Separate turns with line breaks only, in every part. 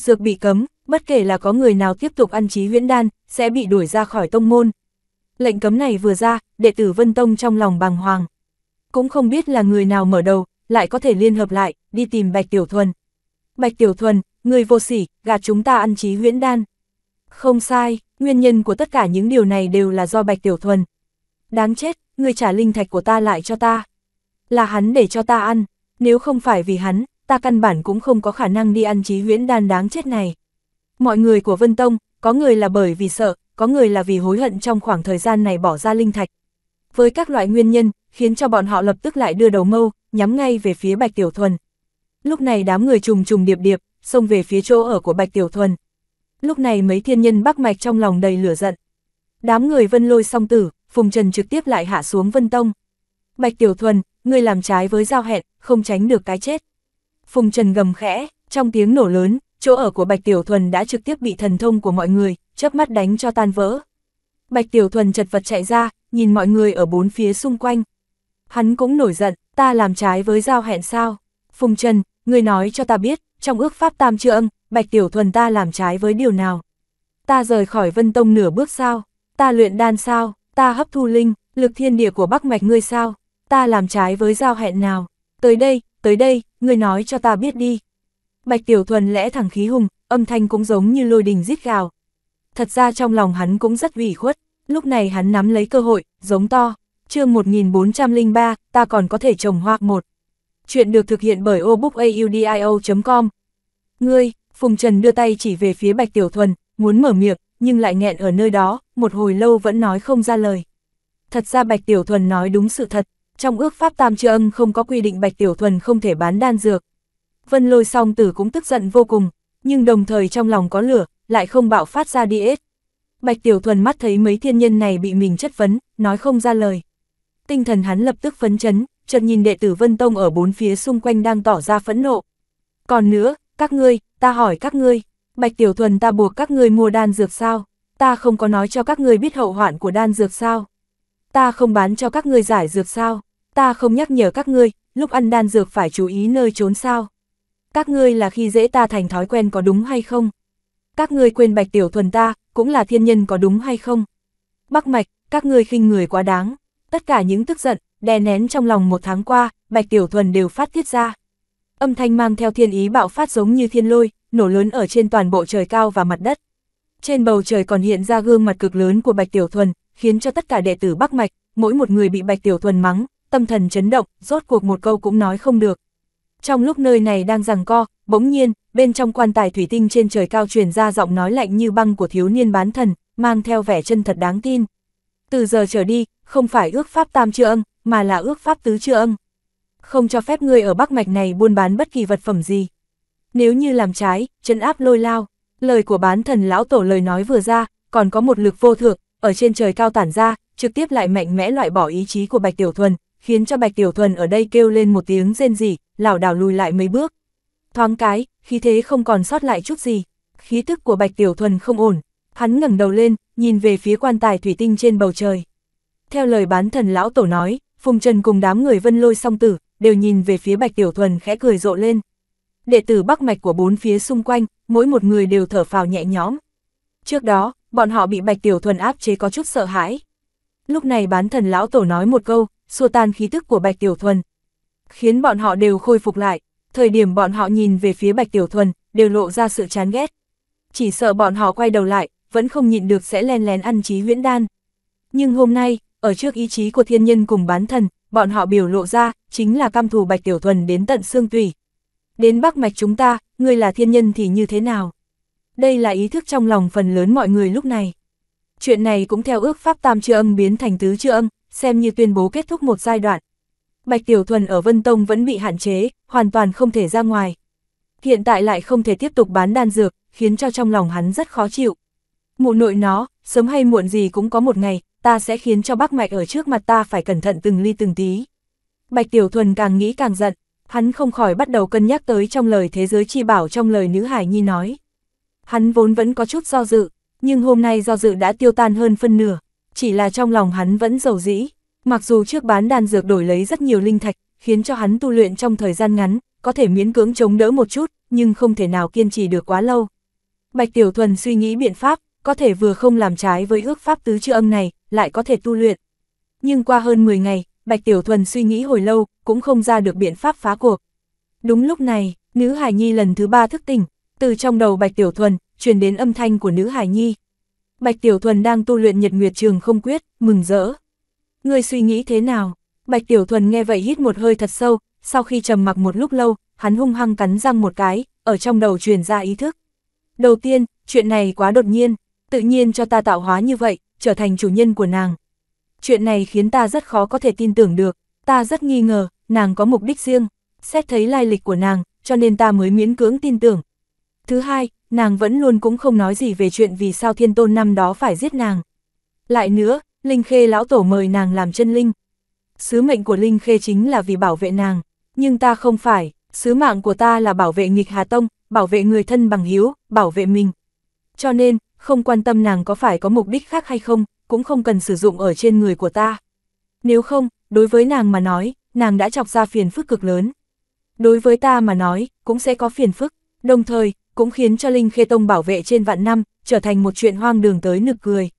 dược bị cấm, bất kể là có người nào tiếp tục ăn trí huyễn đan, sẽ bị đuổi ra khỏi tông môn. Lệnh cấm này vừa ra, đệ tử Vân Tông trong lòng bàng hoàng. Cũng không biết là người nào mở đầu, lại có thể liên hợp lại, đi tìm Bạch Tiểu Thuần. Bạch Tiểu Thuần, người vô sỉ, gạt chúng ta ăn trí huyễn đan. Không sai, nguyên nhân của tất cả những điều này đều là do Bạch Tiểu Thuần. Đáng chết, người trả linh thạch của ta lại cho ta. Là hắn để cho ta ăn, nếu không phải vì hắn, ta căn bản cũng không có khả năng đi ăn trí huyễn đan đáng chết này. Mọi người của Vân Tông, có người là bởi vì sợ, có người là vì hối hận trong khoảng thời gian này bỏ ra linh thạch. Với các loại nguyên nhân, khiến cho bọn họ lập tức lại đưa đầu mâu, nhắm ngay về phía Bạch Tiểu Thuần. Lúc này đám người trùng trùng điệp điệp, xông về phía chỗ ở của Bạch Tiểu Thuần. Lúc này mấy thiên nhân bắc mạch trong lòng đầy lửa giận. Đám người vân lôi song tử, Phùng Trần trực tiếp lại hạ xuống Vân Tông. Bạch Tiểu Thuần, ngươi làm trái với giao hẹn, không tránh được cái chết. Phùng Trần gầm khẽ, trong tiếng nổ lớn, chỗ ở của Bạch Tiểu Thuần đã trực tiếp bị thần thông của mọi người, chớp mắt đánh cho tan vỡ. Bạch Tiểu Thuần chật vật chạy ra, nhìn mọi người ở bốn phía xung quanh. Hắn cũng nổi giận, ta làm trái với giao hẹn sao? Phùng Trần, người nói cho ta biết, trong ước pháp tam trượng, Bạch Tiểu Thuần ta làm trái với điều nào? Ta rời khỏi Vân Tông nửa bước sao? Ta luyện đan sao? Ta hấp thu linh, lực thiên địa của Bắc Mạch ngươi sao? Ta làm trái với giao hẹn nào? Tới đây, tới đây, người nói cho ta biết đi. Bạch Tiểu Thuần lẽ thẳng khí hùng, âm thanh cũng giống như lôi đình rít gào. Thật ra trong lòng hắn cũng rất ủy khuất, lúc này hắn nắm lấy cơ hội, giống to. chương 1403, ta còn có thể trồng hoa một. Chuyện được thực hiện bởi obookaudio.com. Ngươi, Phùng Trần đưa tay chỉ về phía Bạch Tiểu Thuần, muốn mở miệng, nhưng lại nghẹn ở nơi đó, một hồi lâu vẫn nói không ra lời. Thật ra Bạch Tiểu Thuần nói đúng sự thật, trong ước pháp tam chư âm không có quy định Bạch Tiểu Thuần không thể bán đan dược. Vân lôi song tử cũng tức giận vô cùng, nhưng đồng thời trong lòng có lửa, lại không bạo phát ra đi hết. Bạch Tiểu Thuần mắt thấy mấy thiên nhân này bị mình chất vấn, nói không ra lời. Tinh thần hắn lập tức phấn chấn, chợt nhìn đệ tử Vân Tông ở bốn phía xung quanh đang tỏ ra phẫn nộ. Còn nữa, các ngươi, ta hỏi các ngươi, Bạch Tiểu Thuần ta buộc các ngươi mua đan dược sao? Ta không có nói cho các ngươi biết hậu hoạn của đan dược sao? Ta không bán cho các ngươi giải dược sao? ta không nhắc nhở các ngươi, lúc ăn đan dược phải chú ý nơi trốn sao. Các ngươi là khi dễ ta thành thói quen có đúng hay không? Các ngươi quên bạch tiểu thuần ta, cũng là thiên nhân có đúng hay không? Bắc mạch, các ngươi khinh người quá đáng. Tất cả những tức giận, đè nén trong lòng một tháng qua, bạch tiểu thuần đều phát tiết ra. Âm thanh mang theo thiên ý bạo phát giống như thiên lôi, nổ lớn ở trên toàn bộ trời cao và mặt đất. Trên bầu trời còn hiện ra gương mặt cực lớn của Bạch Tiểu Thuần, khiến cho tất cả đệ tử Bắc Mạch, mỗi một người bị Bạch Tiểu Thuần mắng, tâm thần chấn động, rốt cuộc một câu cũng nói không được. Trong lúc nơi này đang rằng co, bỗng nhiên, bên trong quan tài thủy tinh trên trời cao truyền ra giọng nói lạnh như băng của thiếu niên bán thần, mang theo vẻ chân thật đáng tin. Từ giờ trở đi, không phải ước pháp tam chưa âng, mà là ước pháp tứ chưa âng. Không cho phép ngươi ở Bắc Mạch này buôn bán bất kỳ vật phẩm gì. Nếu như làm trái, chân áp lôi lao. Lời của bán thần lão tổ lời nói vừa ra, còn có một lực vô thượng, ở trên trời cao tản ra, trực tiếp lại mạnh mẽ loại bỏ ý chí của Bạch Tiểu Thuần, khiến cho Bạch Tiểu Thuần ở đây kêu lên một tiếng rên rỉ, lảo đảo lùi lại mấy bước. Thoáng cái, khí thế không còn sót lại chút gì, khí tức của Bạch Tiểu Thuần không ổn, hắn ngẩng đầu lên, nhìn về phía quan tài thủy tinh trên bầu trời. Theo lời bán thần lão tổ nói, Phùng Trần cùng đám người vân lôi song tử, đều nhìn về phía Bạch Tiểu Thuần khẽ cười rộ lên. Đệ tử bắc mạch của bốn phía xung quanh, mỗi một người đều thở phào nhẹ nhõm. Trước đó, bọn họ bị Bạch Tiểu Thuần áp chế có chút sợ hãi. Lúc này bán thần lão tổ nói một câu, xua tan khí tức của Bạch Tiểu Thuần. Khiến bọn họ đều khôi phục lại, thời điểm bọn họ nhìn về phía Bạch Tiểu Thuần, đều lộ ra sự chán ghét. Chỉ sợ bọn họ quay đầu lại, vẫn không nhịn được sẽ len lén ăn trí huyễn đan. Nhưng hôm nay, ở trước ý chí của thiên nhân cùng bán thần, bọn họ biểu lộ ra, chính là cam thù Bạch Tiểu Thuần đến tận xương tùy Đến Bắc Mạch chúng ta, ngươi là thiên nhân thì như thế nào? Đây là ý thức trong lòng phần lớn mọi người lúc này. Chuyện này cũng theo ước pháp tam chư âm biến thành tứ chư âm, xem như tuyên bố kết thúc một giai đoạn. Bạch Tiểu Thuần ở Vân Tông vẫn bị hạn chế, hoàn toàn không thể ra ngoài. Hiện tại lại không thể tiếp tục bán đan dược, khiến cho trong lòng hắn rất khó chịu. Mụ nội nó, sớm hay muộn gì cũng có một ngày, ta sẽ khiến cho bác mạch ở trước mặt ta phải cẩn thận từng ly từng tí. Bạch Tiểu Thuần càng nghĩ càng giận, hắn không khỏi bắt đầu cân nhắc tới trong lời thế giới chi bảo trong lời nữ hải nhi nói. Hắn vốn vẫn có chút do dự, nhưng hôm nay do dự đã tiêu tan hơn phân nửa, chỉ là trong lòng hắn vẫn giàu dĩ. Mặc dù trước bán đan dược đổi lấy rất nhiều linh thạch, khiến cho hắn tu luyện trong thời gian ngắn, có thể miễn cưỡng chống đỡ một chút, nhưng không thể nào kiên trì được quá lâu. Bạch Tiểu Thuần suy nghĩ biện pháp, có thể vừa không làm trái với ước pháp tứ chữ âm này, lại có thể tu luyện. Nhưng qua hơn 10 ngày, Bạch Tiểu Thuần suy nghĩ hồi lâu, cũng không ra được biện pháp phá cuộc. Đúng lúc này, nữ Hải Nhi lần thứ ba thức tỉnh, từ trong đầu Bạch Tiểu Thuần, truyền đến âm thanh của nữ Hải Nhi, Bạch Tiểu Thuần đang tu luyện nhật nguyệt trường không quyết, mừng rỡ. Ngươi suy nghĩ thế nào? Bạch Tiểu Thuần nghe vậy hít một hơi thật sâu, sau khi trầm mặc một lúc lâu, hắn hung hăng cắn răng một cái, ở trong đầu truyền ra ý thức. Đầu tiên, chuyện này quá đột nhiên, tự nhiên cho ta tạo hóa như vậy, trở thành chủ nhân của nàng. Chuyện này khiến ta rất khó có thể tin tưởng được, ta rất nghi ngờ, nàng có mục đích riêng, xét thấy lai lịch của nàng, cho nên ta mới miễn cưỡng tin tưởng, Thứ hai, nàng vẫn luôn cũng không nói gì về chuyện vì sao thiên tôn năm đó phải giết nàng. Lại nữa, Linh Khê lão tổ mời nàng làm chân linh. Sứ mệnh của Linh Khê chính là vì bảo vệ nàng, nhưng ta không phải, sứ mạng của ta là bảo vệ nghịch Hà Tông, bảo vệ người thân bằng hiếu, bảo vệ mình. Cho nên, không quan tâm nàng có phải có mục đích khác hay không, cũng không cần sử dụng ở trên người của ta. Nếu không, đối với nàng mà nói, nàng đã chọc ra phiền phức cực lớn. Đối với ta mà nói, cũng sẽ có phiền phức. Đồng thời, cũng khiến cho Linh Khê Tông bảo vệ trên vạn năm, trở thành một chuyện hoang đường tới nực cười.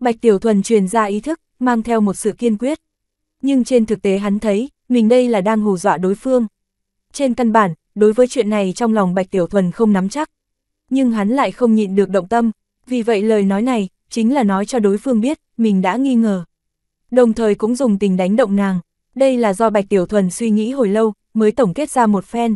Bạch Tiểu Thuần truyền ra ý thức, mang theo một sự kiên quyết. Nhưng trên thực tế hắn thấy, mình đây là đang hù dọa đối phương. Trên căn bản, đối với chuyện này trong lòng Bạch Tiểu Thuần không nắm chắc. Nhưng hắn lại không nhịn được động tâm, vì vậy lời nói này, chính là nói cho đối phương biết, mình đã nghi ngờ. Đồng thời cũng dùng tình đánh động nàng, đây là do Bạch Tiểu Thuần suy nghĩ hồi lâu, mới tổng kết ra một phen.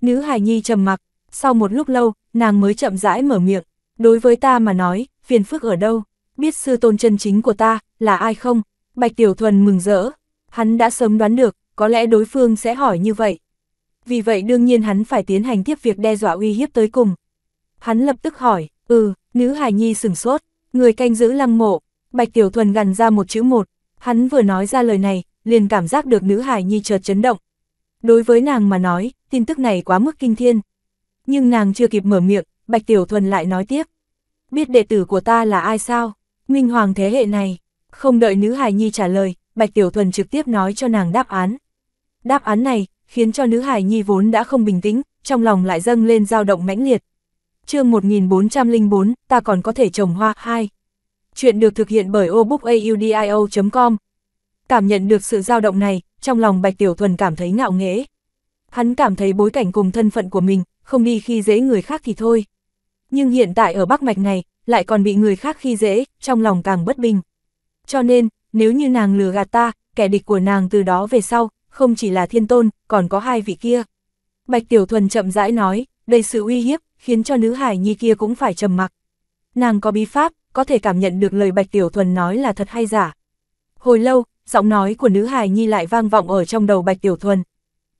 Nữ Hải Nhi trầm mặc, sau một lúc lâu, nàng mới chậm rãi mở miệng, đối với ta mà nói, phiền phức ở đâu, biết sư tôn chân chính của ta, là ai không? Bạch Tiểu Thuần mừng rỡ, hắn đã sớm đoán được, có lẽ đối phương sẽ hỏi như vậy. Vì vậy đương nhiên hắn phải tiến hành tiếp việc đe dọa uy hiếp tới cùng. Hắn lập tức hỏi, ừ, nữ hài nhi sửng sốt, người canh giữ lăng mộ, Bạch Tiểu Thuần gằn ra một chữ một, hắn vừa nói ra lời này, liền cảm giác được nữ hài nhi chợt chấn động. Đối với nàng mà nói, tin tức này quá mức kinh thiên, nhưng nàng chưa kịp mở miệng, Bạch Tiểu Thuần lại nói tiếp. Biết đệ tử của ta là ai sao? Minh Hoàng thế hệ này. Không đợi nữ hài nhi trả lời, Bạch Tiểu Thuần trực tiếp nói cho nàng đáp án. Đáp án này, khiến cho nữ hài nhi vốn đã không bình tĩnh, trong lòng lại dâng lên dao động mãnh liệt. chương 1404, ta còn có thể trồng hoa, 2. Chuyện được thực hiện bởi obookaudio.com. Cảm nhận được sự dao động này, trong lòng Bạch Tiểu Thuần cảm thấy ngạo nghễ. Hắn cảm thấy bối cảnh cùng thân phận của mình, không đi khi dễ người khác thì thôi. Nhưng hiện tại ở Bắc Mạch này, lại còn bị người khác khi dễ, trong lòng càng bất bình. Cho nên, nếu như nàng lừa gạt ta, kẻ địch của nàng từ đó về sau, không chỉ là thiên tôn, còn có hai vị kia. Bạch Tiểu Thuần chậm rãi nói, đầy sự uy hiếp, khiến cho nữ hải nhi kia cũng phải trầm mặc. Nàng có bí pháp, có thể cảm nhận được lời Bạch Tiểu Thuần nói là thật hay giả. Hồi lâu, giọng nói của nữ hải nhi lại vang vọng ở trong đầu Bạch Tiểu Thuần.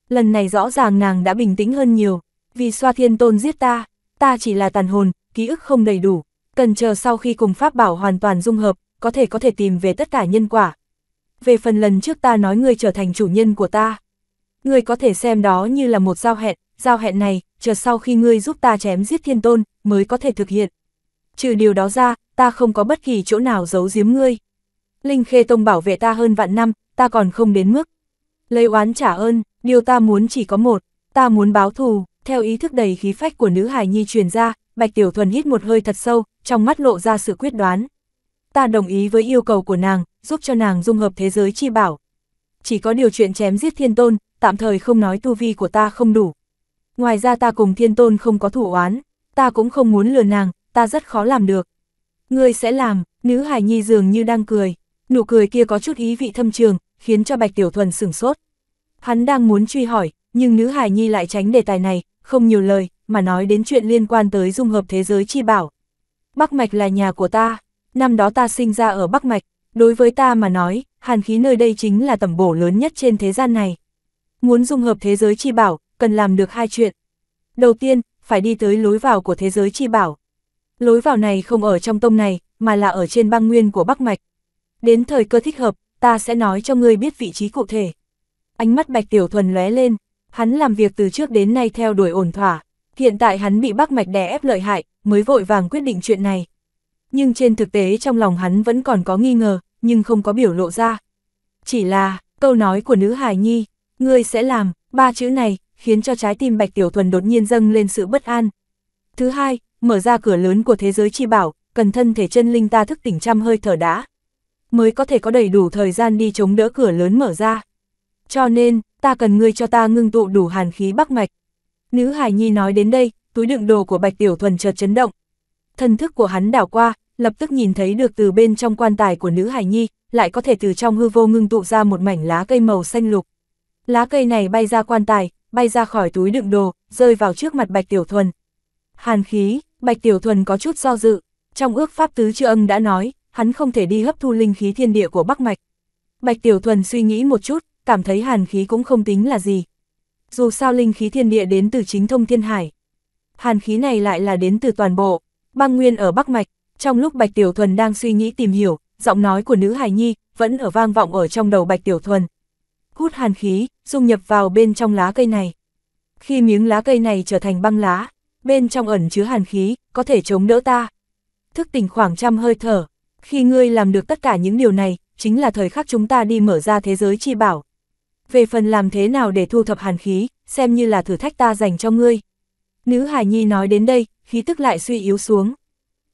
Lần này rõ ràng nàng đã bình tĩnh hơn nhiều vì xoa thiên tôn giết ta, ta chỉ là tàn hồn, ký ức không đầy đủ, cần chờ sau khi cùng pháp bảo hoàn toàn dung hợp, có thể có thể tìm về tất cả nhân quả. Về phần lần trước ta nói ngươi trở thành chủ nhân của ta, ngươi có thể xem đó như là một giao hẹn, giao hẹn này, chờ sau khi ngươi giúp ta chém giết thiên tôn, mới có thể thực hiện. Trừ điều đó ra, ta không có bất kỳ chỗ nào giấu giếm ngươi. Linh Khê Tông bảo vệ ta hơn vạn năm, ta còn không đến mức. Lấy oán trả ơn, điều ta muốn chỉ có một, ta muốn báo thù theo ý thức đầy khí phách của nữ hài nhi truyền ra, Bạch Tiểu Thuần hít một hơi thật sâu, trong mắt lộ ra sự quyết đoán. Ta đồng ý với yêu cầu của nàng, giúp cho nàng dung hợp thế giới chi bảo. Chỉ có điều chuyện chém giết thiên tôn, tạm thời không nói tu vi của ta không đủ. Ngoài ra ta cùng thiên tôn không có thủ oán, ta cũng không muốn lừa nàng, ta rất khó làm được. Ngươi sẽ làm, nữ hài nhi dường như đang cười, nụ cười kia có chút ý vị thâm trường, khiến cho Bạch Tiểu Thuần sửng sốt. Hắn đang muốn truy hỏi, nhưng nữ hài nhi lại tránh đề tài này, không nhiều lời, mà nói đến chuyện liên quan tới dung hợp thế giới chi bảo. Bắc Mạch là nhà của ta, năm đó ta sinh ra ở Bắc Mạch, đối với ta mà nói, hàn khí nơi đây chính là tầm bổ lớn nhất trên thế gian này. Muốn dung hợp thế giới chi bảo, cần làm được hai chuyện. Đầu tiên, phải đi tới lối vào của thế giới chi bảo. Lối vào này không ở trong tông này, mà là ở trên băng nguyên của Bắc Mạch. Đến thời cơ thích hợp, ta sẽ nói cho ngươi biết vị trí cụ thể. Ánh mắt Bạch Tiểu Thuần lóe lên, Hắn làm việc từ trước đến nay theo đuổi ổn thỏa, hiện tại hắn bị Bắc Mạch đè ép lợi hại, mới vội vàng quyết định chuyện này. Nhưng trên thực tế trong lòng hắn vẫn còn có nghi ngờ, nhưng không có biểu lộ ra. Chỉ là, câu nói của nữ hài nhi, ngươi sẽ làm, ba chữ này, khiến cho trái tim Bạch Tiểu Thuần đột nhiên dâng lên sự bất an. Thứ hai, mở ra cửa lớn của thế giới chi bảo, cần thân thể chân linh ta thức tỉnh trăm hơi thở đã. Mới có thể có đầy đủ thời gian đi chống đỡ cửa lớn mở ra. Cho nên, ta cần ngươi cho ta ngưng tụ đủ hàn khí bắc mạch. Nữ Hải Nhi nói đến đây, túi đựng đồ của Bạch Tiểu Thuần chợt chấn động. Thân thức của hắn đảo qua, lập tức nhìn thấy được từ bên trong quan tài của nữ Hải Nhi, lại có thể từ trong hư vô ngưng tụ ra một mảnh lá cây màu xanh lục. Lá cây này bay ra quan tài, bay ra khỏi túi đựng đồ, rơi vào trước mặt Bạch Tiểu Thuần. Hàn khí, Bạch Tiểu Thuần có chút do dự, trong ước pháp tứ chư âm đã nói, hắn không thể đi hấp thu linh khí thiên địa của Bắc Mạch. Bạch Tiểu Thuần suy nghĩ một chút, cảm thấy hàn khí cũng không tính là gì. Dù sao linh khí thiên địa đến từ chính thông thiên hải. Hàn khí này lại là đến từ toàn bộ, băng nguyên ở Bắc Mạch, trong lúc Bạch Tiểu Thuần đang suy nghĩ tìm hiểu, giọng nói của nữ hài nhi vẫn ở vang vọng ở trong đầu Bạch Tiểu Thuần. Hút hàn khí, dung nhập vào bên trong lá cây này. Khi miếng lá cây này trở thành băng lá, bên trong ẩn chứa hàn khí, có thể chống đỡ ta. Thức tỉnh khoảng trăm hơi thở, khi ngươi làm được tất cả những điều này, chính là thời khắc chúng ta đi mở ra thế giới chi bảo về phần làm thế nào để thu thập hàn khí, xem như là thử thách ta dành cho ngươi. Nữ hài Nhi nói đến đây, khí tức lại suy yếu xuống.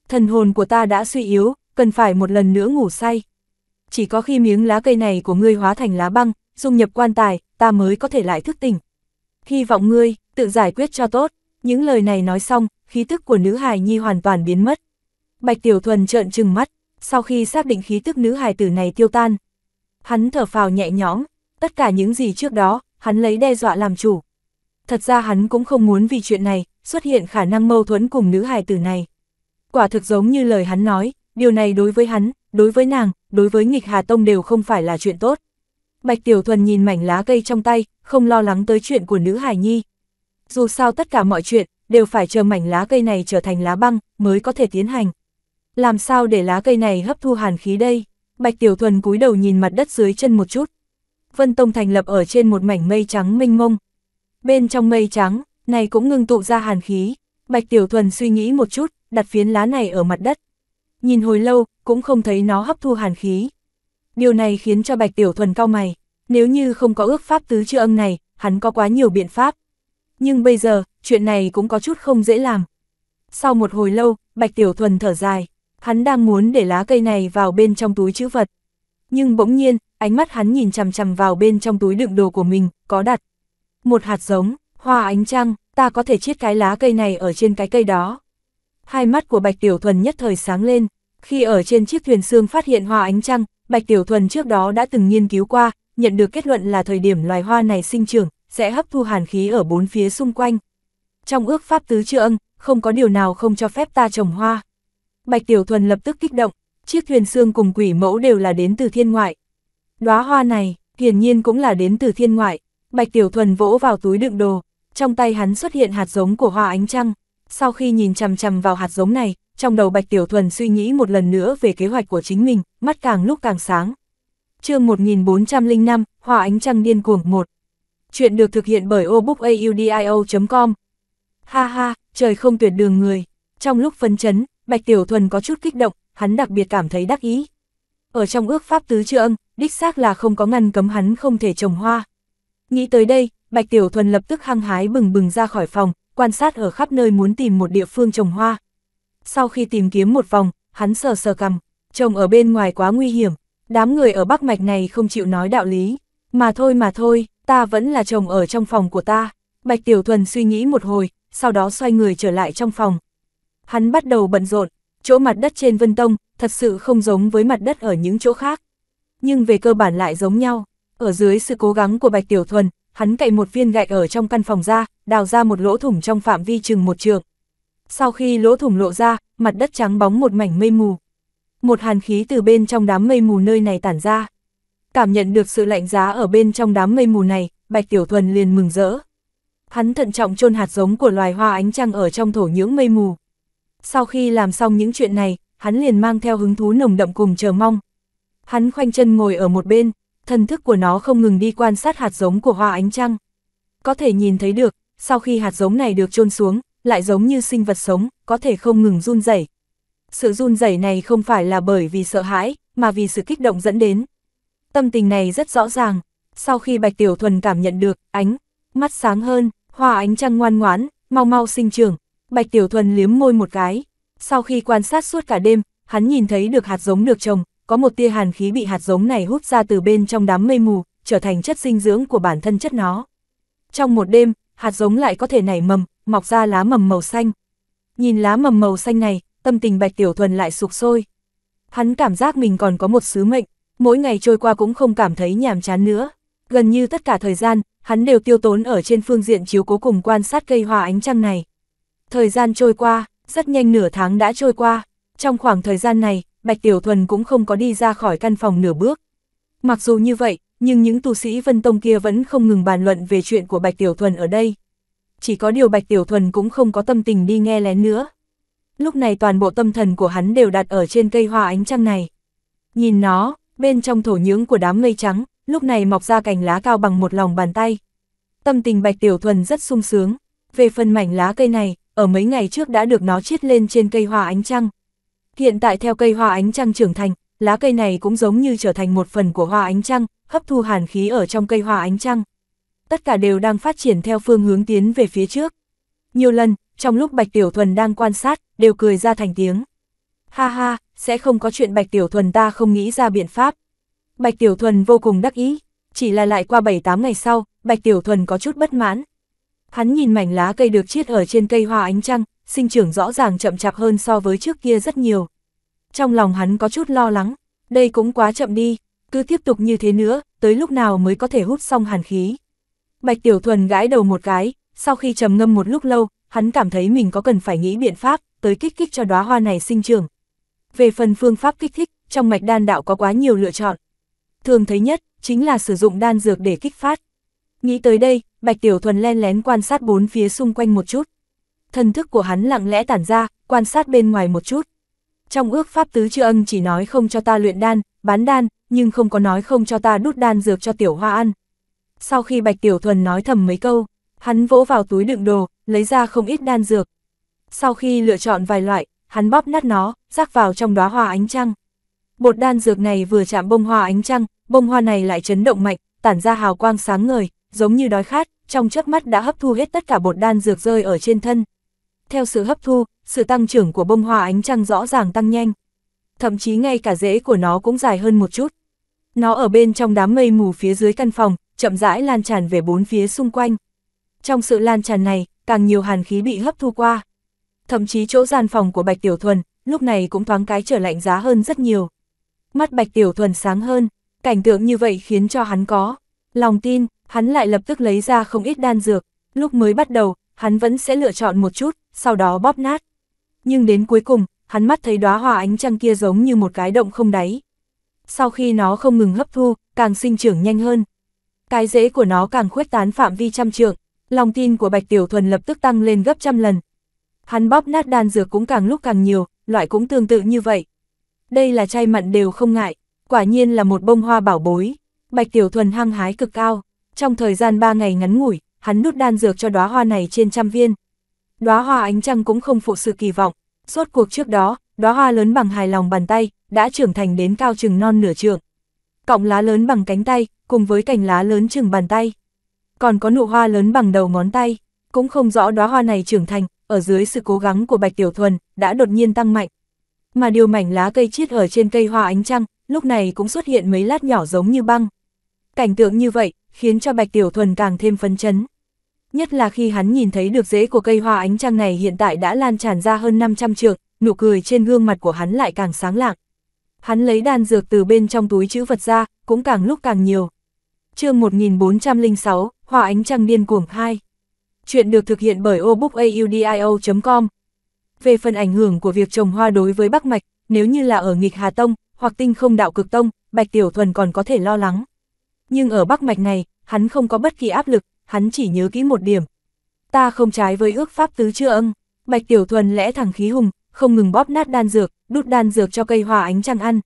Thần hồn của ta đã suy yếu, cần phải một lần nữa ngủ say. Chỉ có khi miếng lá cây này của ngươi hóa thành lá băng, dung nhập quan tài, ta mới có thể lại thức tỉnh. Hy vọng ngươi, tự giải quyết cho tốt. Những lời này nói xong, khí tức của nữ hài nhi hoàn toàn biến mất. Bạch Tiểu Thuần trợn trừng mắt, sau khi xác định khí tức nữ hài tử này tiêu tan. Hắn thở phào nhẹ nhõm, tất cả những gì trước đó, hắn lấy đe dọa làm chủ. Thật ra hắn cũng không muốn vì chuyện này, xuất hiện khả năng mâu thuẫn cùng nữ hài tử này. Quả thực giống như lời hắn nói, điều này đối với hắn, đối với nàng, đối với nghịch Hà Tông đều không phải là chuyện tốt. Bạch Tiểu Thuần nhìn mảnh lá cây trong tay, không lo lắng tới chuyện của nữ hài nhi. Dù sao tất cả mọi chuyện, đều phải chờ mảnh lá cây này trở thành lá băng, mới có thể tiến hành. Làm sao để lá cây này hấp thu hàn khí đây? Bạch Tiểu Thuần cúi đầu nhìn mặt đất dưới chân một chút. Vân Tông thành lập ở trên một mảnh mây trắng mênh mông. Bên trong mây trắng, này cũng ngưng tụ ra hàn khí. Bạch Tiểu Thuần suy nghĩ một chút, đặt phiến lá này ở mặt đất. Nhìn hồi lâu, cũng không thấy nó hấp thu hàn khí. Điều này khiến cho Bạch Tiểu Thuần cao mày. Nếu như không có ước pháp tứ chữ âm này, hắn có quá nhiều biện pháp. Nhưng bây giờ, chuyện này cũng có chút không dễ làm. Sau một hồi lâu, Bạch Tiểu Thuần thở dài. Hắn đang muốn để lá cây này vào bên trong túi chữ vật nhưng bỗng nhiên, ánh mắt hắn nhìn chằm chằm vào bên trong túi đựng đồ của mình, có đặt. Một hạt giống, hoa ánh trăng, ta có thể chiết cái lá cây này ở trên cái cây đó. Hai mắt của Bạch Tiểu Thuần nhất thời sáng lên, khi ở trên chiếc thuyền xương phát hiện hoa ánh trăng, Bạch Tiểu Thuần trước đó đã từng nghiên cứu qua, nhận được kết luận là thời điểm loài hoa này sinh trưởng, sẽ hấp thu hàn khí ở bốn phía xung quanh. Trong ước pháp tứ trượng, không có điều nào không cho phép ta trồng hoa. Bạch Tiểu Thuần lập tức kích động, chiếc thuyền xương cùng quỷ mẫu đều là đến từ thiên ngoại. Đóa hoa này, hiển nhiên cũng là đến từ thiên ngoại. Bạch Tiểu Thuần vỗ vào túi đựng đồ, trong tay hắn xuất hiện hạt giống của hoa ánh trăng. Sau khi nhìn chằm chằm vào hạt giống này, trong đầu Bạch Tiểu Thuần suy nghĩ một lần nữa về kế hoạch của chính mình, mắt càng lúc càng sáng. chương 1405, Hoa Ánh Trăng Điên Cuồng 1 Chuyện được thực hiện bởi obookaudio.com Ha ha, trời không tuyệt đường người. Trong lúc phấn chấn, Bạch Tiểu Thuần có chút kích động, hắn đặc biệt cảm thấy đắc ý. Ở trong ước pháp tứ trương, đích xác là không có ngăn cấm hắn không thể trồng hoa. Nghĩ tới đây, Bạch Tiểu Thuần lập tức hăng hái bừng bừng ra khỏi phòng, quan sát ở khắp nơi muốn tìm một địa phương trồng hoa. Sau khi tìm kiếm một vòng, hắn sờ sờ cầm, trồng ở bên ngoài quá nguy hiểm, đám người ở Bắc Mạch này không chịu nói đạo lý. Mà thôi mà thôi, ta vẫn là trồng ở trong phòng của ta. Bạch Tiểu Thuần suy nghĩ một hồi, sau đó xoay người trở lại trong phòng. Hắn bắt đầu bận rộn, chỗ mặt đất trên Vân Tông thật sự không giống với mặt đất ở những chỗ khác. Nhưng về cơ bản lại giống nhau, ở dưới sự cố gắng của Bạch Tiểu Thuần, hắn cậy một viên gạch ở trong căn phòng ra, đào ra một lỗ thủng trong phạm vi chừng một trường Sau khi lỗ thủng lộ ra, mặt đất trắng bóng một mảnh mây mù. Một hàn khí từ bên trong đám mây mù nơi này tản ra. Cảm nhận được sự lạnh giá ở bên trong đám mây mù này, Bạch Tiểu Thuần liền mừng rỡ. Hắn thận trọng chôn hạt giống của loài hoa ánh trăng ở trong thổ nhưỡng mây mù, sau khi làm xong những chuyện này, hắn liền mang theo hứng thú nồng đậm cùng chờ mong. Hắn khoanh chân ngồi ở một bên, thần thức của nó không ngừng đi quan sát hạt giống của hoa ánh trăng. Có thể nhìn thấy được, sau khi hạt giống này được chôn xuống, lại giống như sinh vật sống, có thể không ngừng run rẩy. Sự run rẩy này không phải là bởi vì sợ hãi, mà vì sự kích động dẫn đến. Tâm tình này rất rõ ràng, sau khi Bạch Tiểu Thuần cảm nhận được, ánh, mắt sáng hơn, hoa ánh trăng ngoan ngoãn, mau mau sinh trưởng, Bạch Tiểu Thuần liếm môi một cái. Sau khi quan sát suốt cả đêm, hắn nhìn thấy được hạt giống được trồng, có một tia hàn khí bị hạt giống này hút ra từ bên trong đám mây mù, trở thành chất dinh dưỡng của bản thân chất nó. Trong một đêm, hạt giống lại có thể nảy mầm, mọc ra lá mầm màu xanh. Nhìn lá mầm màu xanh này, tâm tình Bạch Tiểu Thuần lại sụp sôi. Hắn cảm giác mình còn có một sứ mệnh, mỗi ngày trôi qua cũng không cảm thấy nhàm chán nữa. Gần như tất cả thời gian, hắn đều tiêu tốn ở trên phương diện chiếu cố cùng quan sát cây hoa ánh trăng này. Thời gian trôi qua, rất nhanh nửa tháng đã trôi qua. Trong khoảng thời gian này, Bạch Tiểu Thuần cũng không có đi ra khỏi căn phòng nửa bước. Mặc dù như vậy, nhưng những tu sĩ Vân Tông kia vẫn không ngừng bàn luận về chuyện của Bạch Tiểu Thuần ở đây. Chỉ có điều Bạch Tiểu Thuần cũng không có tâm tình đi nghe lén nữa. Lúc này toàn bộ tâm thần của hắn đều đặt ở trên cây hoa ánh trăng này. Nhìn nó, bên trong thổ nhưỡng của đám mây trắng, lúc này mọc ra cành lá cao bằng một lòng bàn tay. Tâm tình Bạch Tiểu Thuần rất sung sướng. Về phần mảnh lá cây này, ở mấy ngày trước đã được nó chiết lên trên cây hoa ánh trăng. Hiện tại theo cây hoa ánh trăng trưởng thành, lá cây này cũng giống như trở thành một phần của hoa ánh trăng, hấp thu hàn khí ở trong cây hoa ánh trăng. Tất cả đều đang phát triển theo phương hướng tiến về phía trước. Nhiều lần, trong lúc Bạch Tiểu Thuần đang quan sát, đều cười ra thành tiếng. Ha ha, sẽ không có chuyện Bạch Tiểu Thuần ta không nghĩ ra biện pháp. Bạch Tiểu Thuần vô cùng đắc ý, chỉ là lại qua 7-8 ngày sau, Bạch Tiểu Thuần có chút bất mãn, Hắn nhìn mảnh lá cây được chiết ở trên cây hoa ánh trăng, sinh trưởng rõ ràng chậm chạp hơn so với trước kia rất nhiều. Trong lòng hắn có chút lo lắng, đây cũng quá chậm đi, cứ tiếp tục như thế nữa, tới lúc nào mới có thể hút xong hàn khí. Bạch Tiểu Thuần gãi đầu một cái, sau khi trầm ngâm một lúc lâu, hắn cảm thấy mình có cần phải nghĩ biện pháp, tới kích kích cho đóa hoa này sinh trưởng. Về phần phương pháp kích thích, trong mạch đan đạo có quá nhiều lựa chọn. Thường thấy nhất, chính là sử dụng đan dược để kích phát. Nghĩ tới đây, Bạch Tiểu Thuần len lén quan sát bốn phía xung quanh một chút. Thần thức của hắn lặng lẽ tản ra, quan sát bên ngoài một chút. Trong ước pháp tứ chưa ân chỉ nói không cho ta luyện đan, bán đan, nhưng không có nói không cho ta đút đan dược cho tiểu hoa ăn. Sau khi Bạch Tiểu Thuần nói thầm mấy câu, hắn vỗ vào túi đựng đồ, lấy ra không ít đan dược. Sau khi lựa chọn vài loại, hắn bóp nát nó, rắc vào trong đóa hoa ánh trăng. Bột đan dược này vừa chạm bông hoa ánh trăng, bông hoa này lại chấn động mạnh, tản ra hào quang sáng ngời, giống như đói khát, trong chớp mắt đã hấp thu hết tất cả bột đan dược rơi ở trên thân. Theo sự hấp thu, sự tăng trưởng của bông hoa ánh trăng rõ ràng tăng nhanh. Thậm chí ngay cả rễ của nó cũng dài hơn một chút. Nó ở bên trong đám mây mù phía dưới căn phòng, chậm rãi lan tràn về bốn phía xung quanh. Trong sự lan tràn này, càng nhiều hàn khí bị hấp thu qua. Thậm chí chỗ gian phòng của Bạch Tiểu Thuần, lúc này cũng thoáng cái trở lạnh giá hơn rất nhiều. Mắt Bạch Tiểu Thuần sáng hơn, cảnh tượng như vậy khiến cho hắn có lòng tin, hắn lại lập tức lấy ra không ít đan dược, lúc mới bắt đầu, hắn vẫn sẽ lựa chọn một chút, sau đó bóp nát. Nhưng đến cuối cùng, hắn mắt thấy đóa hoa ánh trăng kia giống như một cái động không đáy. Sau khi nó không ngừng hấp thu, càng sinh trưởng nhanh hơn. Cái rễ của nó càng khuếch tán phạm vi trăm trượng, lòng tin của Bạch Tiểu Thuần lập tức tăng lên gấp trăm lần. Hắn bóp nát đan dược cũng càng lúc càng nhiều, loại cũng tương tự như vậy. Đây là chay mặn đều không ngại, quả nhiên là một bông hoa bảo bối. Bạch Tiểu Thuần hăng hái cực cao. Trong thời gian 3 ngày ngắn ngủi, hắn nút đan dược cho đóa hoa này trên trăm viên. Đóa hoa ánh trăng cũng không phụ sự kỳ vọng, suốt cuộc trước đó, đóa hoa lớn bằng hài lòng bàn tay, đã trưởng thành đến cao chừng non nửa trượng. Cọng lá lớn bằng cánh tay, cùng với cành lá lớn chừng bàn tay. Còn có nụ hoa lớn bằng đầu ngón tay, cũng không rõ đóa hoa này trưởng thành, ở dưới sự cố gắng của Bạch Tiểu Thuần, đã đột nhiên tăng mạnh. Mà điều mảnh lá cây chiết ở trên cây hoa ánh trăng, lúc này cũng xuất hiện mấy lát nhỏ giống như băng. Cảnh tượng như vậy, khiến cho Bạch Tiểu Thuần càng thêm phấn chấn. Nhất là khi hắn nhìn thấy được rễ của cây hoa ánh trăng này hiện tại đã lan tràn ra hơn 500 trượng, nụ cười trên gương mặt của hắn lại càng sáng lạc. Hắn lấy đan dược từ bên trong túi chữ vật ra, cũng càng lúc càng nhiều. chương 1406, Hoa Ánh Trăng Điên Cuồng 2 Chuyện được thực hiện bởi obookaudio.com Về phần ảnh hưởng của việc trồng hoa đối với Bắc Mạch, nếu như là ở nghịch Hà Tông, hoặc tinh không đạo cực Tông, Bạch Tiểu Thuần còn có thể lo lắng nhưng ở Bắc Mạch này, hắn không có bất kỳ áp lực, hắn chỉ nhớ kỹ một điểm. Ta không trái với ước pháp tứ chưa âm, Bạch Tiểu Thuần lẽ thẳng khí hùng, không ngừng bóp nát đan dược, đút đan dược cho cây hoa ánh trăng ăn.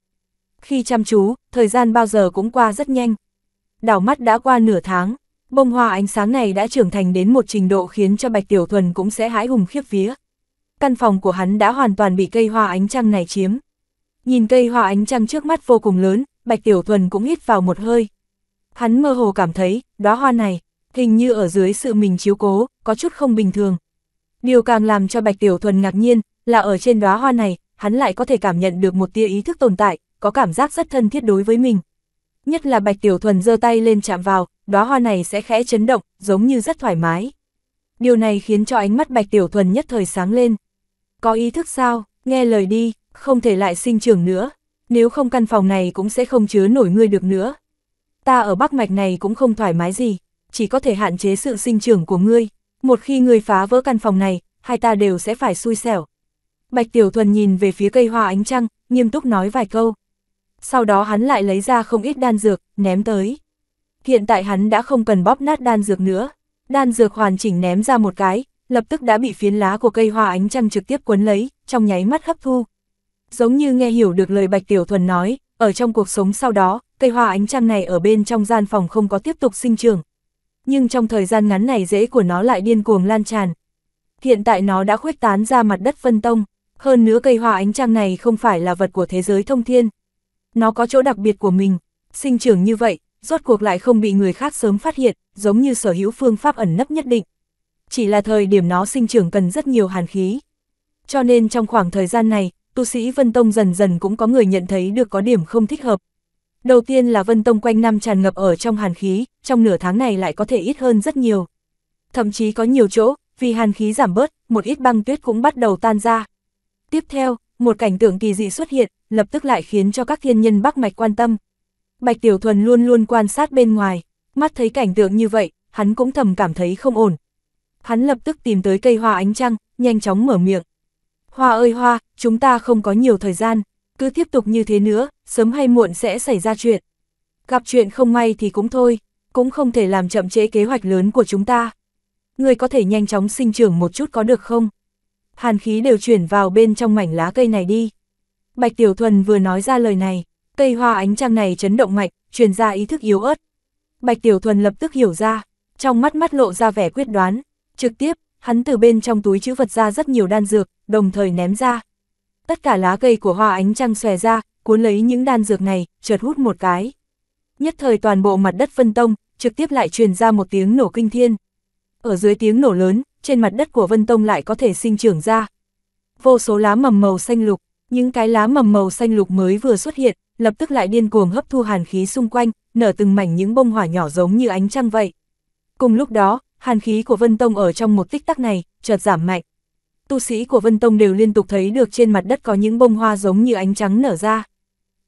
Khi chăm chú, thời gian bao giờ cũng qua rất nhanh. Đảo mắt đã qua nửa tháng, bông hoa ánh sáng này đã trưởng thành đến một trình độ khiến cho Bạch Tiểu Thuần cũng sẽ hái hùng khiếp vía. Căn phòng của hắn đã hoàn toàn bị cây hoa ánh trăng này chiếm. Nhìn cây hoa ánh trăng trước mắt vô cùng lớn, Bạch Tiểu Thuần cũng hít vào một hơi, Hắn mơ hồ cảm thấy, đóa hoa này, hình như ở dưới sự mình chiếu cố, có chút không bình thường. Điều càng làm cho Bạch Tiểu Thuần ngạc nhiên, là ở trên đóa hoa này, hắn lại có thể cảm nhận được một tia ý thức tồn tại, có cảm giác rất thân thiết đối với mình. Nhất là Bạch Tiểu Thuần giơ tay lên chạm vào, đóa hoa này sẽ khẽ chấn động, giống như rất thoải mái. Điều này khiến cho ánh mắt Bạch Tiểu Thuần nhất thời sáng lên. Có ý thức sao, nghe lời đi, không thể lại sinh trưởng nữa, nếu không căn phòng này cũng sẽ không chứa nổi ngươi được nữa ta ở Bắc Mạch này cũng không thoải mái gì, chỉ có thể hạn chế sự sinh trưởng của ngươi. Một khi ngươi phá vỡ căn phòng này, hai ta đều sẽ phải xui xẻo. Bạch Tiểu Thuần nhìn về phía cây hoa ánh trăng, nghiêm túc nói vài câu. Sau đó hắn lại lấy ra không ít đan dược, ném tới. Hiện tại hắn đã không cần bóp nát đan dược nữa. Đan dược hoàn chỉnh ném ra một cái, lập tức đã bị phiến lá của cây hoa ánh trăng trực tiếp cuốn lấy, trong nháy mắt hấp thu. Giống như nghe hiểu được lời Bạch Tiểu Thuần nói, ở trong cuộc sống sau đó, cây hoa ánh trăng này ở bên trong gian phòng không có tiếp tục sinh trưởng. Nhưng trong thời gian ngắn này rễ của nó lại điên cuồng lan tràn. Hiện tại nó đã khuếch tán ra mặt đất phân tông, hơn nữa cây hoa ánh trăng này không phải là vật của thế giới thông thiên. Nó có chỗ đặc biệt của mình, sinh trưởng như vậy, rốt cuộc lại không bị người khác sớm phát hiện, giống như sở hữu phương pháp ẩn nấp nhất định. Chỉ là thời điểm nó sinh trưởng cần rất nhiều hàn khí. Cho nên trong khoảng thời gian này, tu sĩ Vân Tông dần dần cũng có người nhận thấy được có điểm không thích hợp, Đầu tiên là Vân Tông quanh năm tràn ngập ở trong hàn khí, trong nửa tháng này lại có thể ít hơn rất nhiều. Thậm chí có nhiều chỗ, vì hàn khí giảm bớt, một ít băng tuyết cũng bắt đầu tan ra. Tiếp theo, một cảnh tượng kỳ dị xuất hiện, lập tức lại khiến cho các thiên nhân Bắc Mạch quan tâm. Bạch Tiểu Thuần luôn luôn quan sát bên ngoài, mắt thấy cảnh tượng như vậy, hắn cũng thầm cảm thấy không ổn. Hắn lập tức tìm tới cây hoa ánh trăng, nhanh chóng mở miệng. Hoa ơi hoa, chúng ta không có nhiều thời gian, cứ tiếp tục như thế nữa, sớm hay muộn sẽ xảy ra chuyện. Gặp chuyện không may thì cũng thôi, cũng không thể làm chậm trễ kế hoạch lớn của chúng ta. Người có thể nhanh chóng sinh trưởng một chút có được không? Hàn khí đều chuyển vào bên trong mảnh lá cây này đi. Bạch Tiểu Thuần vừa nói ra lời này, cây hoa ánh trăng này chấn động mạnh truyền ra ý thức yếu ớt. Bạch Tiểu Thuần lập tức hiểu ra, trong mắt mắt lộ ra vẻ quyết đoán. Trực tiếp, hắn từ bên trong túi chữ vật ra rất nhiều đan dược, đồng thời ném ra, tất cả lá cây của hoa ánh trăng xòe ra, cuốn lấy những đan dược này, chợt hút một cái. Nhất thời toàn bộ mặt đất phân tông, trực tiếp lại truyền ra một tiếng nổ kinh thiên. Ở dưới tiếng nổ lớn, trên mặt đất của Vân Tông lại có thể sinh trưởng ra. Vô số lá mầm màu xanh lục, những cái lá mầm màu xanh lục mới vừa xuất hiện, lập tức lại điên cuồng hấp thu hàn khí xung quanh, nở từng mảnh những bông hỏa nhỏ giống như ánh trăng vậy. Cùng lúc đó, hàn khí của Vân Tông ở trong một tích tắc này, chợt giảm mạnh tu sĩ của Vân Tông đều liên tục thấy được trên mặt đất có những bông hoa giống như ánh trắng nở ra.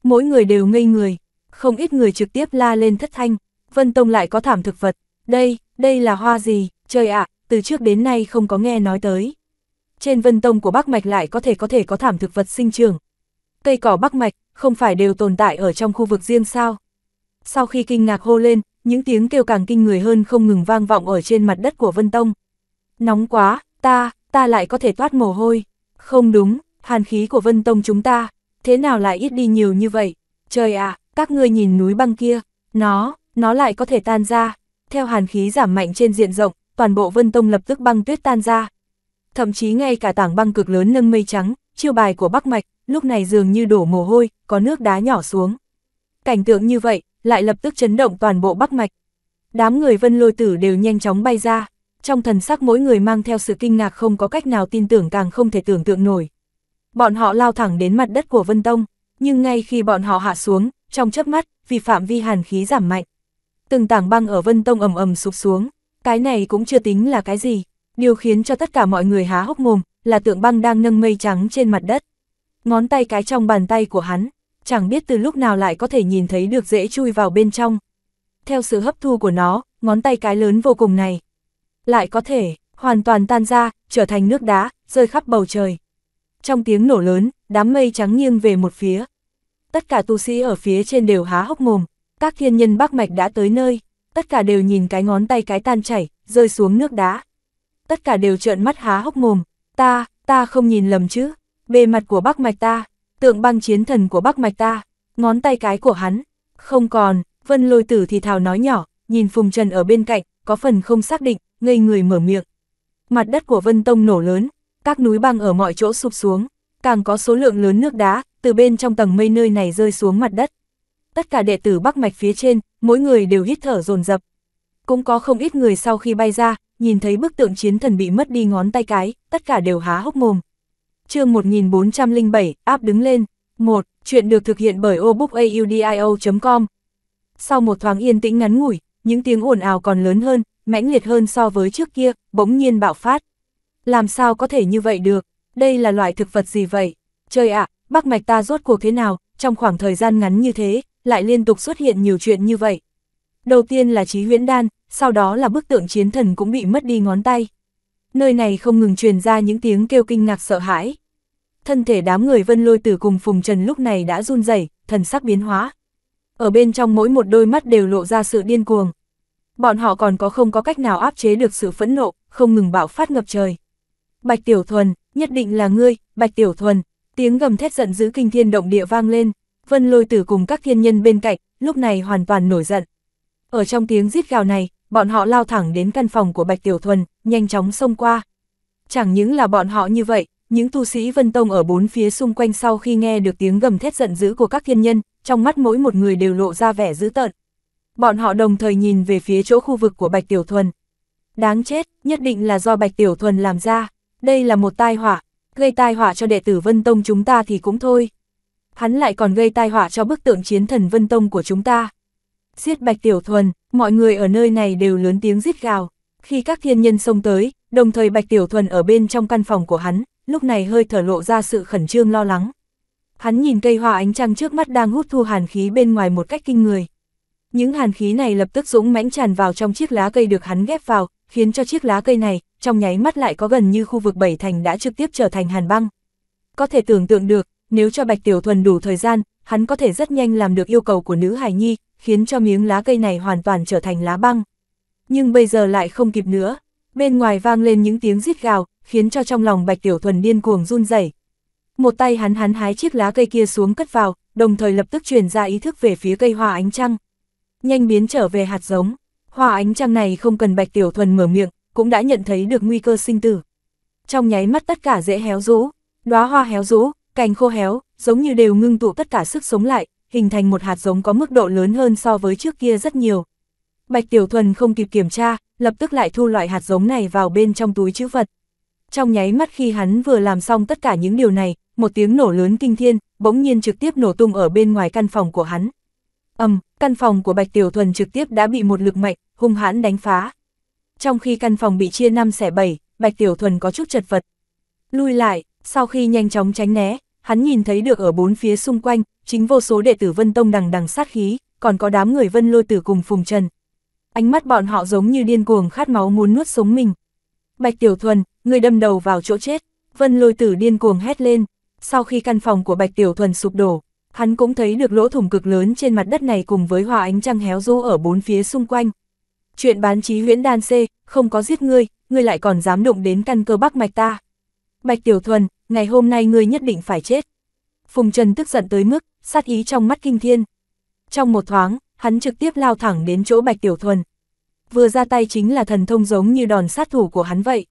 Mỗi người đều ngây người, không ít người trực tiếp la lên thất thanh, Vân Tông lại có thảm thực vật, đây, đây là hoa gì, trời ạ, từ trước đến nay không có nghe nói tới. Trên Vân Tông của Bắc Mạch lại có thể có thể có thảm thực vật sinh trưởng. Cây cỏ Bắc Mạch, không phải đều tồn tại ở trong khu vực riêng sao. Sau khi kinh ngạc hô lên, những tiếng kêu càng kinh người hơn không ngừng vang vọng ở trên mặt đất của Vân Tông. Nóng quá, ta, ta lại có thể toát mồ hôi. Không đúng, hàn khí của Vân Tông chúng ta, thế nào lại ít đi nhiều như vậy? Trời ạ, các ngươi nhìn núi băng kia, nó, nó lại có thể tan ra. Theo hàn khí giảm mạnh trên diện rộng, toàn bộ Vân Tông lập tức băng tuyết tan ra. Thậm chí ngay cả tảng băng cực lớn nâng mây trắng, chiêu bài của Bắc Mạch, lúc này dường như đổ mồ hôi, có nước đá nhỏ xuống. Cảnh tượng như vậy, lại lập tức chấn động toàn bộ Bắc Mạch. Đám người Vân Lôi Tử đều nhanh chóng bay ra, trong thần sắc mỗi người mang theo sự kinh ngạc không có cách nào tin tưởng càng không thể tưởng tượng nổi. Bọn họ lao thẳng đến mặt đất của Vân Tông, nhưng ngay khi bọn họ hạ xuống, trong chớp mắt, vì phạm vi hàn khí giảm mạnh. Từng tảng băng ở Vân Tông ầm ầm sụp xuống, cái này cũng chưa tính là cái gì, điều khiến cho tất cả mọi người há hốc mồm, là tượng băng đang nâng mây trắng trên mặt đất. Ngón tay cái trong bàn tay của hắn, chẳng biết từ lúc nào lại có thể nhìn thấy được dễ chui vào bên trong. Theo sự hấp thu của nó, ngón tay cái lớn vô cùng này, lại có thể hoàn toàn tan ra, trở thành nước đá, rơi khắp bầu trời. Trong tiếng nổ lớn, đám mây trắng nghiêng về một phía. Tất cả tu sĩ ở phía trên đều há hốc mồm, các thiên nhân bắc mạch đã tới nơi, tất cả đều nhìn cái ngón tay cái tan chảy, rơi xuống nước đá. Tất cả đều trợn mắt há hốc mồm, ta, ta không nhìn lầm chứ, bề mặt của bắc mạch ta, tượng băng chiến thần của bắc mạch ta, ngón tay cái của hắn, không còn, vân lôi tử thì thào nói nhỏ, nhìn phùng trần ở bên cạnh, có phần không xác định, ngây người mở miệng. Mặt đất của Vân Tông nổ lớn, các núi băng ở mọi chỗ sụp xuống, càng có số lượng lớn nước đá từ bên trong tầng mây nơi này rơi xuống mặt đất. Tất cả đệ tử Bắc Mạch phía trên, mỗi người đều hít thở dồn dập. Cũng có không ít người sau khi bay ra, nhìn thấy bức tượng chiến thần bị mất đi ngón tay cái, tất cả đều há hốc mồm. Chương 1407, áp đứng lên. 1. Chuyện được thực hiện bởi obookaudio.com. Sau một thoáng yên tĩnh ngắn ngủi, những tiếng ồn ào còn lớn hơn, mãnh liệt hơn so với trước kia, bỗng nhiên bạo phát. Làm sao có thể như vậy được? Đây là loại thực vật gì vậy? Trời ạ, à, Bắc Mạch ta rốt cuộc thế nào, trong khoảng thời gian ngắn như thế, lại liên tục xuất hiện nhiều chuyện như vậy. Đầu tiên là trí huyễn đan, sau đó là bức tượng chiến thần cũng bị mất đi ngón tay. Nơi này không ngừng truyền ra những tiếng kêu kinh ngạc sợ hãi. Thân thể đám người vân lôi tử cùng Phùng Trần lúc này đã run rẩy thần sắc biến hóa. Ở bên trong mỗi một đôi mắt đều lộ ra sự điên cuồng bọn họ còn có không có cách nào áp chế được sự phẫn nộ, không ngừng bạo phát ngập trời. Bạch Tiểu Thuần, nhất định là ngươi, Bạch Tiểu Thuần, tiếng gầm thét giận dữ kinh thiên động địa vang lên, vân lôi tử cùng các thiên nhân bên cạnh, lúc này hoàn toàn nổi giận. Ở trong tiếng giết gào này, bọn họ lao thẳng đến căn phòng của Bạch Tiểu Thuần, nhanh chóng xông qua. Chẳng những là bọn họ như vậy, những tu sĩ Vân Tông ở bốn phía xung quanh sau khi nghe được tiếng gầm thét giận dữ của các thiên nhân, trong mắt mỗi một người đều lộ ra vẻ dữ tợn, bọn họ đồng thời nhìn về phía chỗ khu vực của Bạch Tiểu Thuần. Đáng chết, nhất định là do Bạch Tiểu Thuần làm ra, đây là một tai họa, gây tai họa cho đệ tử Vân Tông chúng ta thì cũng thôi. Hắn lại còn gây tai họa cho bức tượng chiến thần Vân Tông của chúng ta. Giết Bạch Tiểu Thuần, mọi người ở nơi này đều lớn tiếng giết gào. Khi các thiên nhân xông tới, đồng thời Bạch Tiểu Thuần ở bên trong căn phòng của hắn, lúc này hơi thở lộ ra sự khẩn trương lo lắng. Hắn nhìn cây hoa ánh trăng trước mắt đang hút thu hàn khí bên ngoài một cách kinh người. Những hàn khí này lập tức dũng mãnh tràn vào trong chiếc lá cây được hắn ghép vào, khiến cho chiếc lá cây này, trong nháy mắt lại có gần như khu vực bảy thành đã trực tiếp trở thành hàn băng. Có thể tưởng tượng được, nếu cho Bạch Tiểu Thuần đủ thời gian, hắn có thể rất nhanh làm được yêu cầu của nữ hài nhi, khiến cho miếng lá cây này hoàn toàn trở thành lá băng. Nhưng bây giờ lại không kịp nữa, bên ngoài vang lên những tiếng rít gào, khiến cho trong lòng Bạch Tiểu Thuần điên cuồng run rẩy. Một tay hắn hắn hái chiếc lá cây kia xuống cất vào, đồng thời lập tức truyền ra ý thức về phía cây hoa ánh trăng nhanh biến trở về hạt giống. Hoa ánh trăng này không cần Bạch Tiểu Thuần mở miệng, cũng đã nhận thấy được nguy cơ sinh tử. Trong nháy mắt tất cả dễ héo rũ, đóa hoa héo rũ, cành khô héo, giống như đều ngưng tụ tất cả sức sống lại, hình thành một hạt giống có mức độ lớn hơn so với trước kia rất nhiều. Bạch Tiểu Thuần không kịp kiểm tra, lập tức lại thu loại hạt giống này vào bên trong túi chữ vật. Trong nháy mắt khi hắn vừa làm xong tất cả những điều này, một tiếng nổ lớn kinh thiên, bỗng nhiên trực tiếp nổ tung ở bên ngoài căn phòng của hắn ầm, căn phòng của Bạch Tiểu Thuần trực tiếp đã bị một lực mạnh, hung hãn đánh phá. Trong khi căn phòng bị chia năm xẻ bảy, Bạch Tiểu Thuần có chút chật vật. Lui lại, sau khi nhanh chóng tránh né, hắn nhìn thấy được ở bốn phía xung quanh, chính vô số đệ tử Vân Tông đằng đằng sát khí, còn có đám người Vân Lôi Tử cùng Phùng Trần. Ánh mắt bọn họ giống như điên cuồng khát máu muốn nuốt sống mình. Bạch Tiểu Thuần, người đâm đầu vào chỗ chết, Vân Lôi Tử điên cuồng hét lên. Sau khi căn phòng của Bạch Tiểu Thuần sụp đổ, hắn cũng thấy được lỗ thủng cực lớn trên mặt đất này cùng với hòa ánh trăng héo rũ ở bốn phía xung quanh. Chuyện bán chí huyễn đan c không có giết ngươi, ngươi lại còn dám đụng đến căn cơ bắc mạch ta. Bạch Tiểu Thuần, ngày hôm nay ngươi nhất định phải chết. Phùng Trần tức giận tới mức, sát ý trong mắt kinh thiên. Trong một thoáng, hắn trực tiếp lao thẳng đến chỗ Bạch Tiểu Thuần. Vừa ra tay chính là thần thông giống như đòn sát thủ của hắn vậy.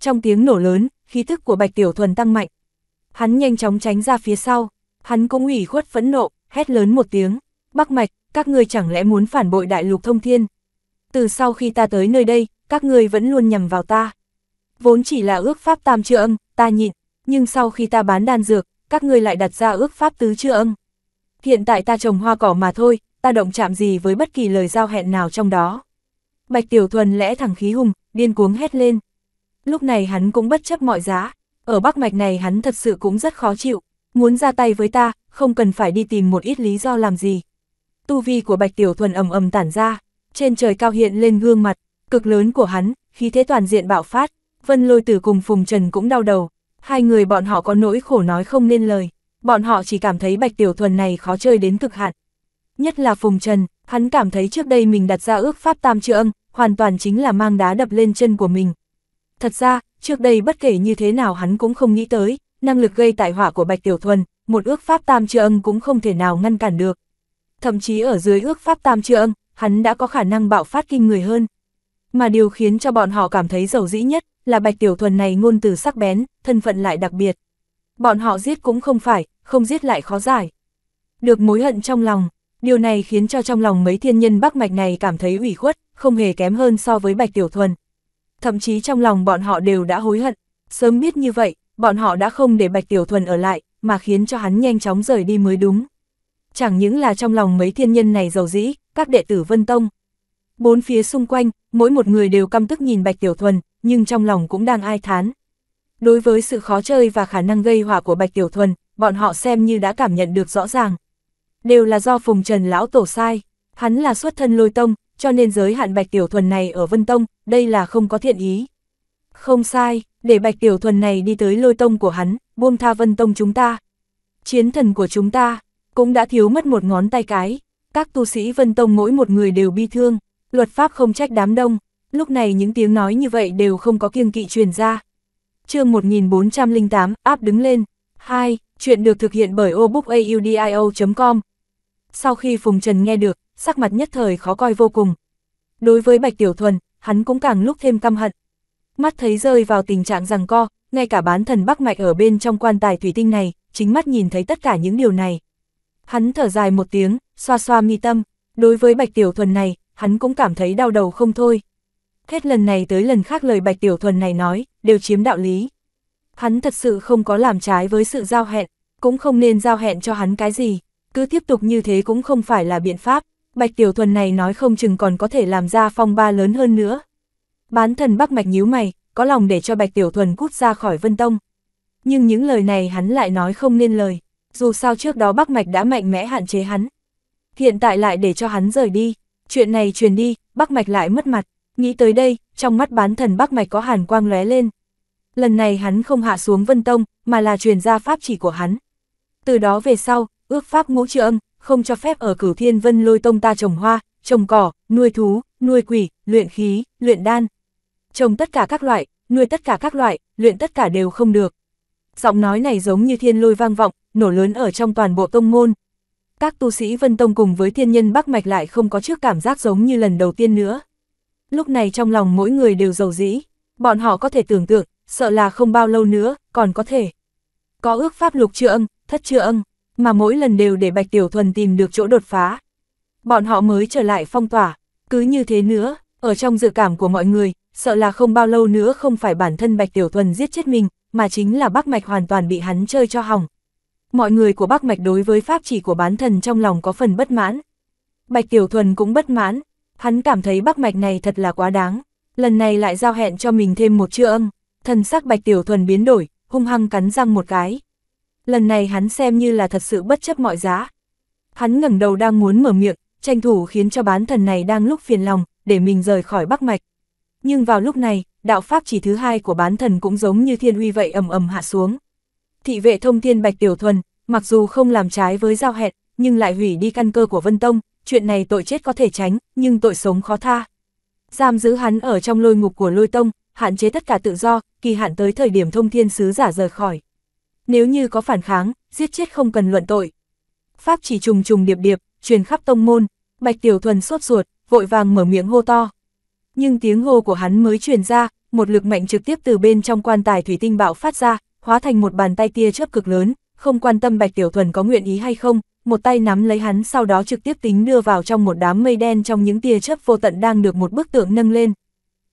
Trong tiếng nổ lớn, khí thức của Bạch Tiểu Thuần tăng mạnh. Hắn nhanh chóng tránh ra phía sau. Hắn cũng ủy khuất phẫn nộ, hét lớn một tiếng, Bắc Mạch, các ngươi chẳng lẽ muốn phản bội đại lục thông thiên? Từ sau khi ta tới nơi đây, các ngươi vẫn luôn nhầm vào ta. Vốn chỉ là ước pháp tam chưa âm, ta nhịn, nhưng sau khi ta bán đan dược, các ngươi lại đặt ra ước pháp tứ chưa âm. Hiện tại ta trồng hoa cỏ mà thôi, ta động chạm gì với bất kỳ lời giao hẹn nào trong đó. Bạch Tiểu Thuần lẽ thẳng khí hùng, điên cuống hét lên. Lúc này hắn cũng bất chấp mọi giá, ở Bắc Mạch này hắn thật sự cũng rất khó chịu, Muốn ra tay với ta, không cần phải đi tìm một ít lý do làm gì. Tu vi của Bạch Tiểu Thuần ầm ầm tản ra, trên trời cao hiện lên gương mặt, cực lớn của hắn, khí thế toàn diện bạo phát, Vân Lôi Tử cùng Phùng Trần cũng đau đầu, hai người bọn họ có nỗi khổ nói không nên lời, bọn họ chỉ cảm thấy Bạch Tiểu Thuần này khó chơi đến cực hạn. Nhất là Phùng Trần, hắn cảm thấy trước đây mình đặt ra ước pháp tam trượng, hoàn toàn chính là mang đá đập lên chân của mình. Thật ra, trước đây bất kể như thế nào hắn cũng không nghĩ tới, năng lực gây tại họa của Bạch Tiểu Thuần, một ước pháp tam chưa ân cũng không thể nào ngăn cản được. Thậm chí ở dưới ước pháp tam chưa ân, hắn đã có khả năng bạo phát kinh người hơn. Mà điều khiến cho bọn họ cảm thấy dầu dĩ nhất là Bạch Tiểu Thuần này ngôn từ sắc bén, thân phận lại đặc biệt. Bọn họ giết cũng không phải, không giết lại khó giải. Được mối hận trong lòng, điều này khiến cho trong lòng mấy thiên nhân Bắc Mạch này cảm thấy ủy khuất, không hề kém hơn so với Bạch Tiểu Thuần. Thậm chí trong lòng bọn họ đều đã hối hận, sớm biết như vậy, bọn họ đã không để Bạch Tiểu Thuần ở lại, mà khiến cho hắn nhanh chóng rời đi mới đúng. Chẳng những là trong lòng mấy thiên nhân này giàu dĩ, các đệ tử Vân Tông. Bốn phía xung quanh, mỗi một người đều căm tức nhìn Bạch Tiểu Thuần, nhưng trong lòng cũng đang ai thán. Đối với sự khó chơi và khả năng gây hỏa của Bạch Tiểu Thuần, bọn họ xem như đã cảm nhận được rõ ràng. Đều là do Phùng Trần Lão Tổ sai, hắn là xuất thân lôi tông, cho nên giới hạn Bạch Tiểu Thuần này ở Vân Tông, đây là không có thiện ý. Không sai, để Bạch Tiểu Thuần này đi tới lôi tông của hắn, buông tha vân tông chúng ta. Chiến thần của chúng ta, cũng đã thiếu mất một ngón tay cái. Các tu sĩ vân tông mỗi một người đều bi thương, luật pháp không trách đám đông. Lúc này những tiếng nói như vậy đều không có kiêng kỵ truyền ra. chương 1408, áp đứng lên. 2. Chuyện được thực hiện bởi obookaudio.com Sau khi Phùng Trần nghe được, sắc mặt nhất thời khó coi vô cùng. Đối với Bạch Tiểu Thuần, hắn cũng càng lúc thêm căm hận, mắt thấy rơi vào tình trạng rằng co, ngay cả bán thần Bắc Mạch ở bên trong quan tài thủy tinh này, chính mắt nhìn thấy tất cả những điều này. Hắn thở dài một tiếng, xoa xoa mi tâm, đối với Bạch Tiểu Thuần này, hắn cũng cảm thấy đau đầu không thôi. Hết lần này tới lần khác lời Bạch Tiểu Thuần này nói, đều chiếm đạo lý. Hắn thật sự không có làm trái với sự giao hẹn, cũng không nên giao hẹn cho hắn cái gì, cứ tiếp tục như thế cũng không phải là biện pháp. Bạch Tiểu Thuần này nói không chừng còn có thể làm ra phong ba lớn hơn nữa, Bán thần Bắc Mạch nhíu mày, có lòng để cho Bạch Tiểu Thuần cút ra khỏi Vân Tông. Nhưng những lời này hắn lại nói không nên lời, dù sao trước đó Bắc Mạch đã mạnh mẽ hạn chế hắn. Hiện tại lại để cho hắn rời đi, chuyện này truyền đi, Bắc Mạch lại mất mặt. Nghĩ tới đây, trong mắt bán thần Bắc Mạch có hàn quang lóe lên. Lần này hắn không hạ xuống Vân Tông, mà là truyền ra pháp chỉ của hắn. Từ đó về sau, ước pháp ngũ trư âm, không cho phép ở cửu thiên vân lôi tông ta trồng hoa, trồng cỏ, nuôi thú, nuôi quỷ, luyện khí, luyện đan trồng tất cả các loại, nuôi tất cả các loại, luyện tất cả đều không được. Giọng nói này giống như thiên lôi vang vọng, nổ lớn ở trong toàn bộ tông môn. Các tu sĩ Vân Tông cùng với thiên nhân Bắc Mạch lại không có trước cảm giác giống như lần đầu tiên nữa. Lúc này trong lòng mỗi người đều giàu dĩ, bọn họ có thể tưởng tượng, sợ là không bao lâu nữa, còn có thể. Có ước pháp lục chưa âm, thất chưa âm, mà mỗi lần đều để Bạch Tiểu Thuần tìm được chỗ đột phá. Bọn họ mới trở lại phong tỏa, cứ như thế nữa, ở trong dự cảm của mọi người, sợ là không bao lâu nữa không phải bản thân Bạch Tiểu Thuần giết chết mình, mà chính là Bắc Mạch hoàn toàn bị hắn chơi cho hỏng. Mọi người của Bắc Mạch đối với pháp chỉ của bán thần trong lòng có phần bất mãn. Bạch Tiểu Thuần cũng bất mãn, hắn cảm thấy Bắc Mạch này thật là quá đáng, lần này lại giao hẹn cho mình thêm một chữ âm, thần sắc Bạch Tiểu Thuần biến đổi, hung hăng cắn răng một cái. Lần này hắn xem như là thật sự bất chấp mọi giá. Hắn ngẩng đầu đang muốn mở miệng, tranh thủ khiến cho bán thần này đang lúc phiền lòng, để mình rời khỏi Bắc Mạch. Nhưng vào lúc này, đạo pháp chỉ thứ hai của bán thần cũng giống như thiên uy vậy ầm ầm hạ xuống. Thị vệ thông thiên bạch tiểu thuần, mặc dù không làm trái với giao hẹn, nhưng lại hủy đi căn cơ của Vân Tông, chuyện này tội chết có thể tránh, nhưng tội sống khó tha. Giam giữ hắn ở trong lôi ngục của lôi tông, hạn chế tất cả tự do, kỳ hạn tới thời điểm thông thiên sứ giả rời khỏi. Nếu như có phản kháng, giết chết không cần luận tội. Pháp chỉ trùng trùng điệp điệp, truyền khắp tông môn, Bạch Tiểu Thuần sốt ruột, vội vàng mở miệng hô to nhưng tiếng hô của hắn mới truyền ra, một lực mạnh trực tiếp từ bên trong quan tài thủy tinh bạo phát ra, hóa thành một bàn tay tia chớp cực lớn, không quan tâm Bạch Tiểu Thuần có nguyện ý hay không, một tay nắm lấy hắn sau đó trực tiếp tính đưa vào trong một đám mây đen trong những tia chớp vô tận đang được một bức tượng nâng lên.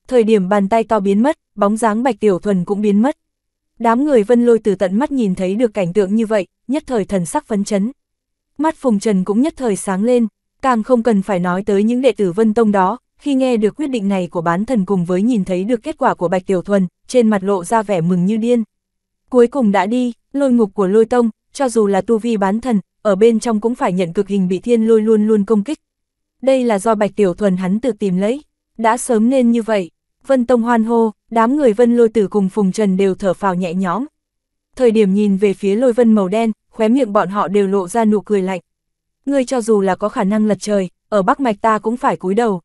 Thời điểm bàn tay to biến mất, bóng dáng Bạch Tiểu Thuần cũng biến mất. Đám người vân lôi từ tận mắt nhìn thấy được cảnh tượng như vậy, nhất thời thần sắc phấn chấn. Mắt Phùng Trần cũng nhất thời sáng lên, càng không cần phải nói tới những đệ tử vân tông đó, khi nghe được quyết định này của bán thần cùng với nhìn thấy được kết quả của Bạch Tiểu Thuần, trên mặt lộ ra vẻ mừng như điên. Cuối cùng đã đi, lôi ngục của lôi tông, cho dù là tu vi bán thần, ở bên trong cũng phải nhận cực hình bị thiên lôi luôn luôn công kích. Đây là do Bạch Tiểu Thuần hắn tự tìm lấy, đã sớm nên như vậy. Vân Tông hoan hô, đám người Vân Lôi Tử cùng Phùng Trần đều thở phào nhẹ nhõm. Thời điểm nhìn về phía lôi vân màu đen, khóe miệng bọn họ đều lộ ra nụ cười lạnh. Ngươi cho dù là có khả năng lật trời, ở Bắc Mạch ta cũng phải cúi đầu,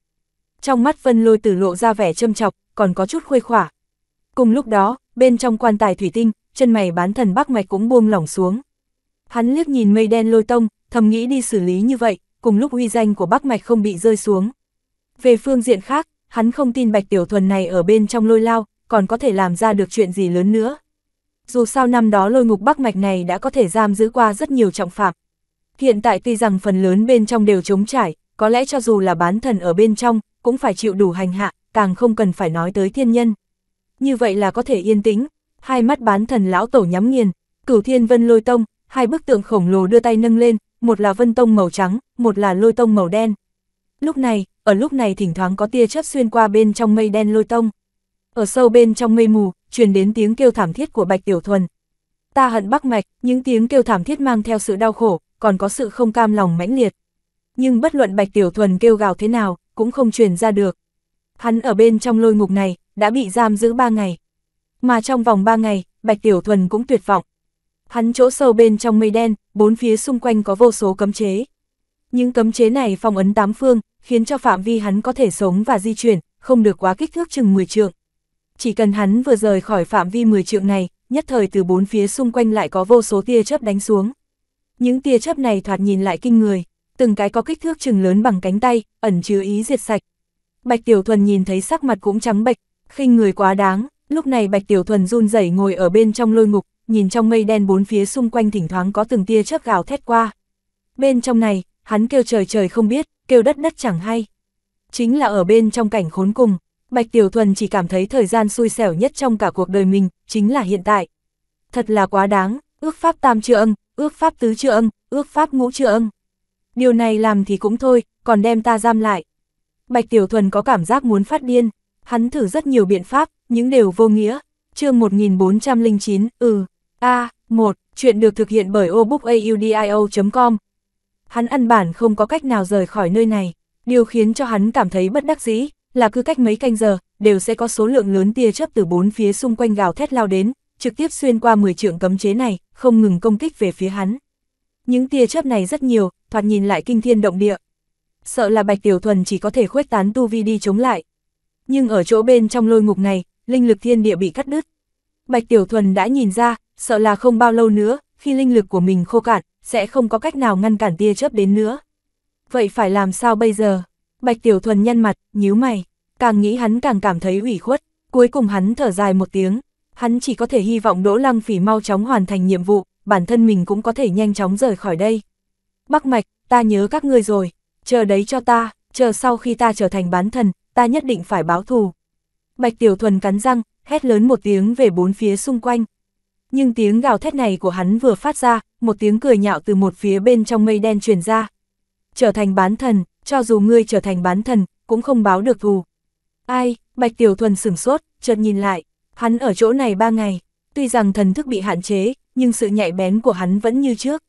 trong mắt vân lôi tử lộ ra vẻ châm chọc, còn có chút khuây khỏa. Cùng lúc đó, bên trong quan tài thủy tinh, chân mày bán thần bắc mạch cũng buông lỏng xuống. Hắn liếc nhìn mây đen lôi tông, thầm nghĩ đi xử lý như vậy, cùng lúc uy danh của bắc mạch không bị rơi xuống. Về phương diện khác, hắn không tin bạch tiểu thuần này ở bên trong lôi lao, còn có thể làm ra được chuyện gì lớn nữa. Dù sao năm đó lôi ngục bắc mạch này đã có thể giam giữ qua rất nhiều trọng phạm. Hiện tại tuy rằng phần lớn bên trong đều trống trải, có lẽ cho dù là bán thần ở bên trong, cũng phải chịu đủ hành hạ, càng không cần phải nói tới thiên nhân. Như vậy là có thể yên tĩnh, hai mắt bán thần lão tổ nhắm nghiền, cửu thiên vân lôi tông, hai bức tượng khổng lồ đưa tay nâng lên, một là vân tông màu trắng, một là lôi tông màu đen. Lúc này, ở lúc này thỉnh thoảng có tia chớp xuyên qua bên trong mây đen lôi tông. Ở sâu bên trong mây mù, truyền đến tiếng kêu thảm thiết của Bạch Tiểu Thuần. Ta hận Bắc Mạch, những tiếng kêu thảm thiết mang theo sự đau khổ, còn có sự không cam lòng mãnh liệt. Nhưng bất luận Bạch Tiểu Thuần kêu gào thế nào, cũng không truyền ra được. Hắn ở bên trong lôi ngục này, đã bị giam giữ 3 ngày. Mà trong vòng 3 ngày, Bạch Tiểu Thuần cũng tuyệt vọng. Hắn chỗ sâu bên trong mây đen, bốn phía xung quanh có vô số cấm chế. Những cấm chế này phong ấn tám phương, khiến cho phạm vi hắn có thể sống và di chuyển, không được quá kích thước chừng 10 trượng. Chỉ cần hắn vừa rời khỏi phạm vi 10 trượng này, nhất thời từ bốn phía xung quanh lại có vô số tia chớp đánh xuống. Những tia chớp này thoạt nhìn lại kinh người từng cái có kích thước chừng lớn bằng cánh tay, ẩn chứa ý diệt sạch. Bạch Tiểu Thuần nhìn thấy sắc mặt cũng trắng bệch, khinh người quá đáng, lúc này Bạch Tiểu Thuần run rẩy ngồi ở bên trong lôi ngục, nhìn trong mây đen bốn phía xung quanh thỉnh thoảng có từng tia chớp gào thét qua. Bên trong này, hắn kêu trời trời không biết, kêu đất đất chẳng hay. Chính là ở bên trong cảnh khốn cùng, Bạch Tiểu Thuần chỉ cảm thấy thời gian xui xẻo nhất trong cả cuộc đời mình, chính là hiện tại. Thật là quá đáng, ước pháp tam chưa âm, ước pháp tứ chưa âm, ước pháp ngũ chưa âm điều này làm thì cũng thôi, còn đem ta giam lại. Bạch Tiểu Thuần có cảm giác muốn phát điên, hắn thử rất nhiều biện pháp, những đều vô nghĩa. chương 1409, ừ, a 1, chuyện được thực hiện bởi obookaudio.com. Hắn ăn bản không có cách nào rời khỏi nơi này, điều khiến cho hắn cảm thấy bất đắc dĩ, là cứ cách mấy canh giờ, đều sẽ có số lượng lớn tia chớp từ bốn phía xung quanh gào thét lao đến, trực tiếp xuyên qua 10 trượng cấm chế này, không ngừng công kích về phía hắn. Những tia chớp này rất nhiều, thoạt nhìn lại kinh thiên động địa. Sợ là Bạch Tiểu Thuần chỉ có thể khuếch tán tu vi đi chống lại. Nhưng ở chỗ bên trong lôi ngục này, linh lực thiên địa bị cắt đứt. Bạch Tiểu Thuần đã nhìn ra, sợ là không bao lâu nữa, khi linh lực của mình khô cạn, sẽ không có cách nào ngăn cản tia chớp đến nữa. Vậy phải làm sao bây giờ? Bạch Tiểu Thuần nhăn mặt, nhíu mày, càng nghĩ hắn càng cảm thấy ủy khuất, cuối cùng hắn thở dài một tiếng, hắn chỉ có thể hy vọng Đỗ Lăng Phỉ mau chóng hoàn thành nhiệm vụ, bản thân mình cũng có thể nhanh chóng rời khỏi đây. Bắc Mạch, ta nhớ các ngươi rồi, chờ đấy cho ta, chờ sau khi ta trở thành bán thần, ta nhất định phải báo thù. Bạch Tiểu Thuần cắn răng, hét lớn một tiếng về bốn phía xung quanh. Nhưng tiếng gào thét này của hắn vừa phát ra, một tiếng cười nhạo từ một phía bên trong mây đen truyền ra. Trở thành bán thần, cho dù ngươi trở thành bán thần, cũng không báo được thù. Ai, Bạch Tiểu Thuần sửng sốt, chợt nhìn lại, hắn ở chỗ này ba ngày, tuy rằng thần thức bị hạn chế, nhưng sự nhạy bén của hắn vẫn như trước.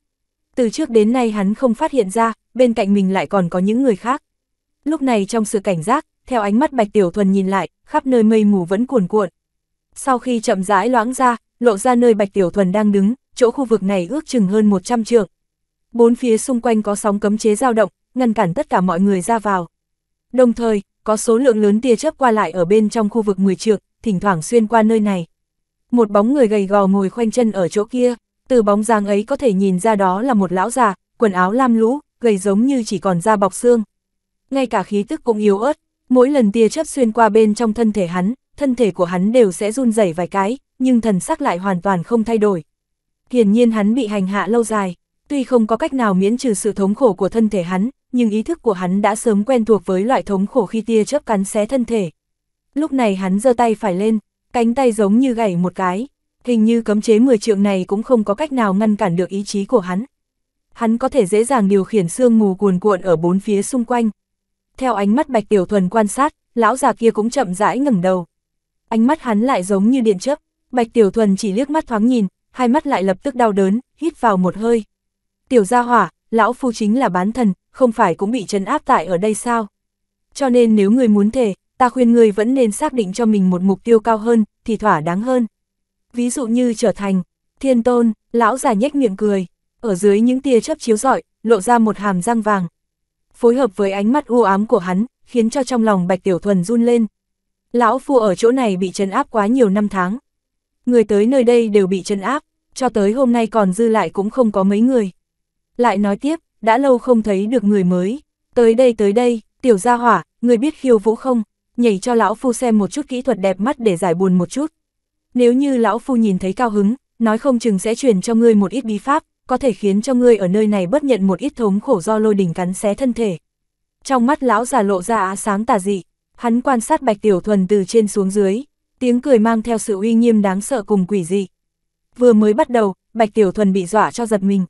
Từ trước đến nay hắn không phát hiện ra, bên cạnh mình lại còn có những người khác. Lúc này trong sự cảnh giác, theo ánh mắt Bạch Tiểu Thuần nhìn lại, khắp nơi mây mù vẫn cuồn cuộn. Sau khi chậm rãi loãng ra, lộ ra nơi Bạch Tiểu Thuần đang đứng, chỗ khu vực này ước chừng hơn 100 trượng. Bốn phía xung quanh có sóng cấm chế dao động, ngăn cản tất cả mọi người ra vào. Đồng thời, có số lượng lớn tia chớp qua lại ở bên trong khu vực 10 trượng, thỉnh thoảng xuyên qua nơi này một bóng người gầy gò ngồi khoanh chân ở chỗ kia, từ bóng dáng ấy có thể nhìn ra đó là một lão già, quần áo lam lũ, gầy giống như chỉ còn da bọc xương. Ngay cả khí tức cũng yếu ớt, mỗi lần tia chớp xuyên qua bên trong thân thể hắn, thân thể của hắn đều sẽ run rẩy vài cái, nhưng thần sắc lại hoàn toàn không thay đổi. Hiển nhiên hắn bị hành hạ lâu dài, tuy không có cách nào miễn trừ sự thống khổ của thân thể hắn, nhưng ý thức của hắn đã sớm quen thuộc với loại thống khổ khi tia chớp cắn xé thân thể. Lúc này hắn giơ tay phải lên, Cánh tay giống như gãy một cái, hình như cấm chế 10 trượng này cũng không có cách nào ngăn cản được ý chí của hắn. Hắn có thể dễ dàng điều khiển sương mù cuồn cuộn ở bốn phía xung quanh. Theo ánh mắt Bạch Tiểu Thuần quan sát, lão già kia cũng chậm rãi ngẩng đầu. Ánh mắt hắn lại giống như điện chớp, Bạch Tiểu Thuần chỉ liếc mắt thoáng nhìn, hai mắt lại lập tức đau đớn, hít vào một hơi. Tiểu gia hỏa, lão phu chính là bán thần, không phải cũng bị trấn áp tại ở đây sao? Cho nên nếu người muốn thề ta khuyên ngươi vẫn nên xác định cho mình một mục tiêu cao hơn, thì thỏa đáng hơn. Ví dụ như trở thành thiên tôn, lão già nhếch miệng cười, ở dưới những tia chớp chiếu rọi, lộ ra một hàm răng vàng. Phối hợp với ánh mắt u ám của hắn, khiến cho trong lòng Bạch Tiểu Thuần run lên. Lão phu ở chỗ này bị trấn áp quá nhiều năm tháng. Người tới nơi đây đều bị trấn áp, cho tới hôm nay còn dư lại cũng không có mấy người. Lại nói tiếp, đã lâu không thấy được người mới. Tới đây tới đây, tiểu gia hỏa, người biết khiêu vũ không? nhảy cho lão phu xem một chút kỹ thuật đẹp mắt để giải buồn một chút. Nếu như lão phu nhìn thấy cao hứng, nói không chừng sẽ truyền cho ngươi một ít bí pháp, có thể khiến cho ngươi ở nơi này bất nhận một ít thống khổ do lôi đỉnh cắn xé thân thể. Trong mắt lão già lộ ra á sáng tà dị, hắn quan sát Bạch Tiểu Thuần từ trên xuống dưới, tiếng cười mang theo sự uy nghiêm đáng sợ cùng quỷ dị. Vừa mới bắt đầu, Bạch Tiểu Thuần bị dọa cho giật mình.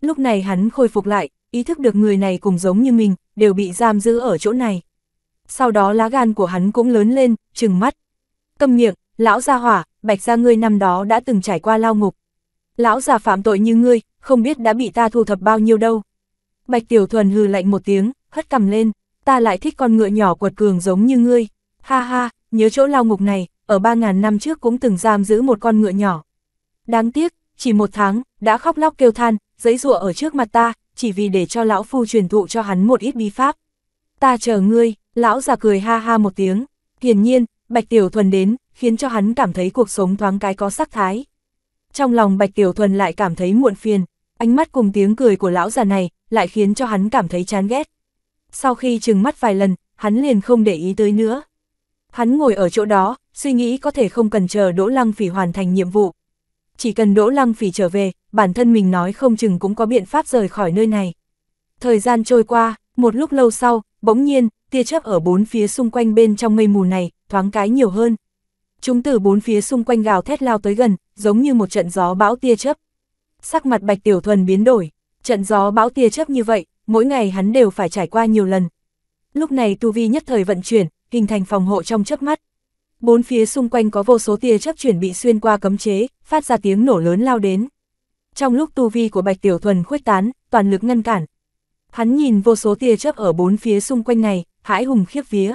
Lúc này hắn khôi phục lại, ý thức được người này cùng giống như mình, đều bị giam giữ ở chỗ này sau đó lá gan của hắn cũng lớn lên, trừng mắt. Câm miệng, lão gia hỏa, bạch gia ngươi năm đó đã từng trải qua lao ngục. Lão già phạm tội như ngươi, không biết đã bị ta thu thập bao nhiêu đâu. Bạch tiểu thuần hừ lạnh một tiếng, hất cầm lên, ta lại thích con ngựa nhỏ quật cường giống như ngươi. Ha ha, nhớ chỗ lao ngục này, ở 3.000 năm trước cũng từng giam giữ một con ngựa nhỏ. Đáng tiếc, chỉ một tháng, đã khóc lóc kêu than, giấy rụa ở trước mặt ta, chỉ vì để cho lão phu truyền thụ cho hắn một ít bi pháp. Ta chờ ngươi, Lão già cười ha ha một tiếng, hiển nhiên, Bạch Tiểu Thuần đến, khiến cho hắn cảm thấy cuộc sống thoáng cái có sắc thái. Trong lòng Bạch Tiểu Thuần lại cảm thấy muộn phiền, ánh mắt cùng tiếng cười của lão già này lại khiến cho hắn cảm thấy chán ghét. Sau khi trừng mắt vài lần, hắn liền không để ý tới nữa. Hắn ngồi ở chỗ đó, suy nghĩ có thể không cần chờ Đỗ Lăng Phỉ hoàn thành nhiệm vụ. Chỉ cần Đỗ Lăng Phỉ trở về, bản thân mình nói không chừng cũng có biện pháp rời khỏi nơi này. Thời gian trôi qua, một lúc lâu sau, Bỗng nhiên, tia chớp ở bốn phía xung quanh bên trong mây mù này, thoáng cái nhiều hơn. Chúng từ bốn phía xung quanh gào thét lao tới gần, giống như một trận gió bão tia chớp. Sắc mặt Bạch Tiểu Thuần biến đổi, trận gió bão tia chớp như vậy, mỗi ngày hắn đều phải trải qua nhiều lần. Lúc này tu vi nhất thời vận chuyển, hình thành phòng hộ trong chớp mắt. Bốn phía xung quanh có vô số tia chớp chuẩn bị xuyên qua cấm chế, phát ra tiếng nổ lớn lao đến. Trong lúc tu vi của Bạch Tiểu Thuần khuếch tán, toàn lực ngăn cản, Hắn nhìn vô số tia chớp ở bốn phía xung quanh này, hãi hùng khiếp vía.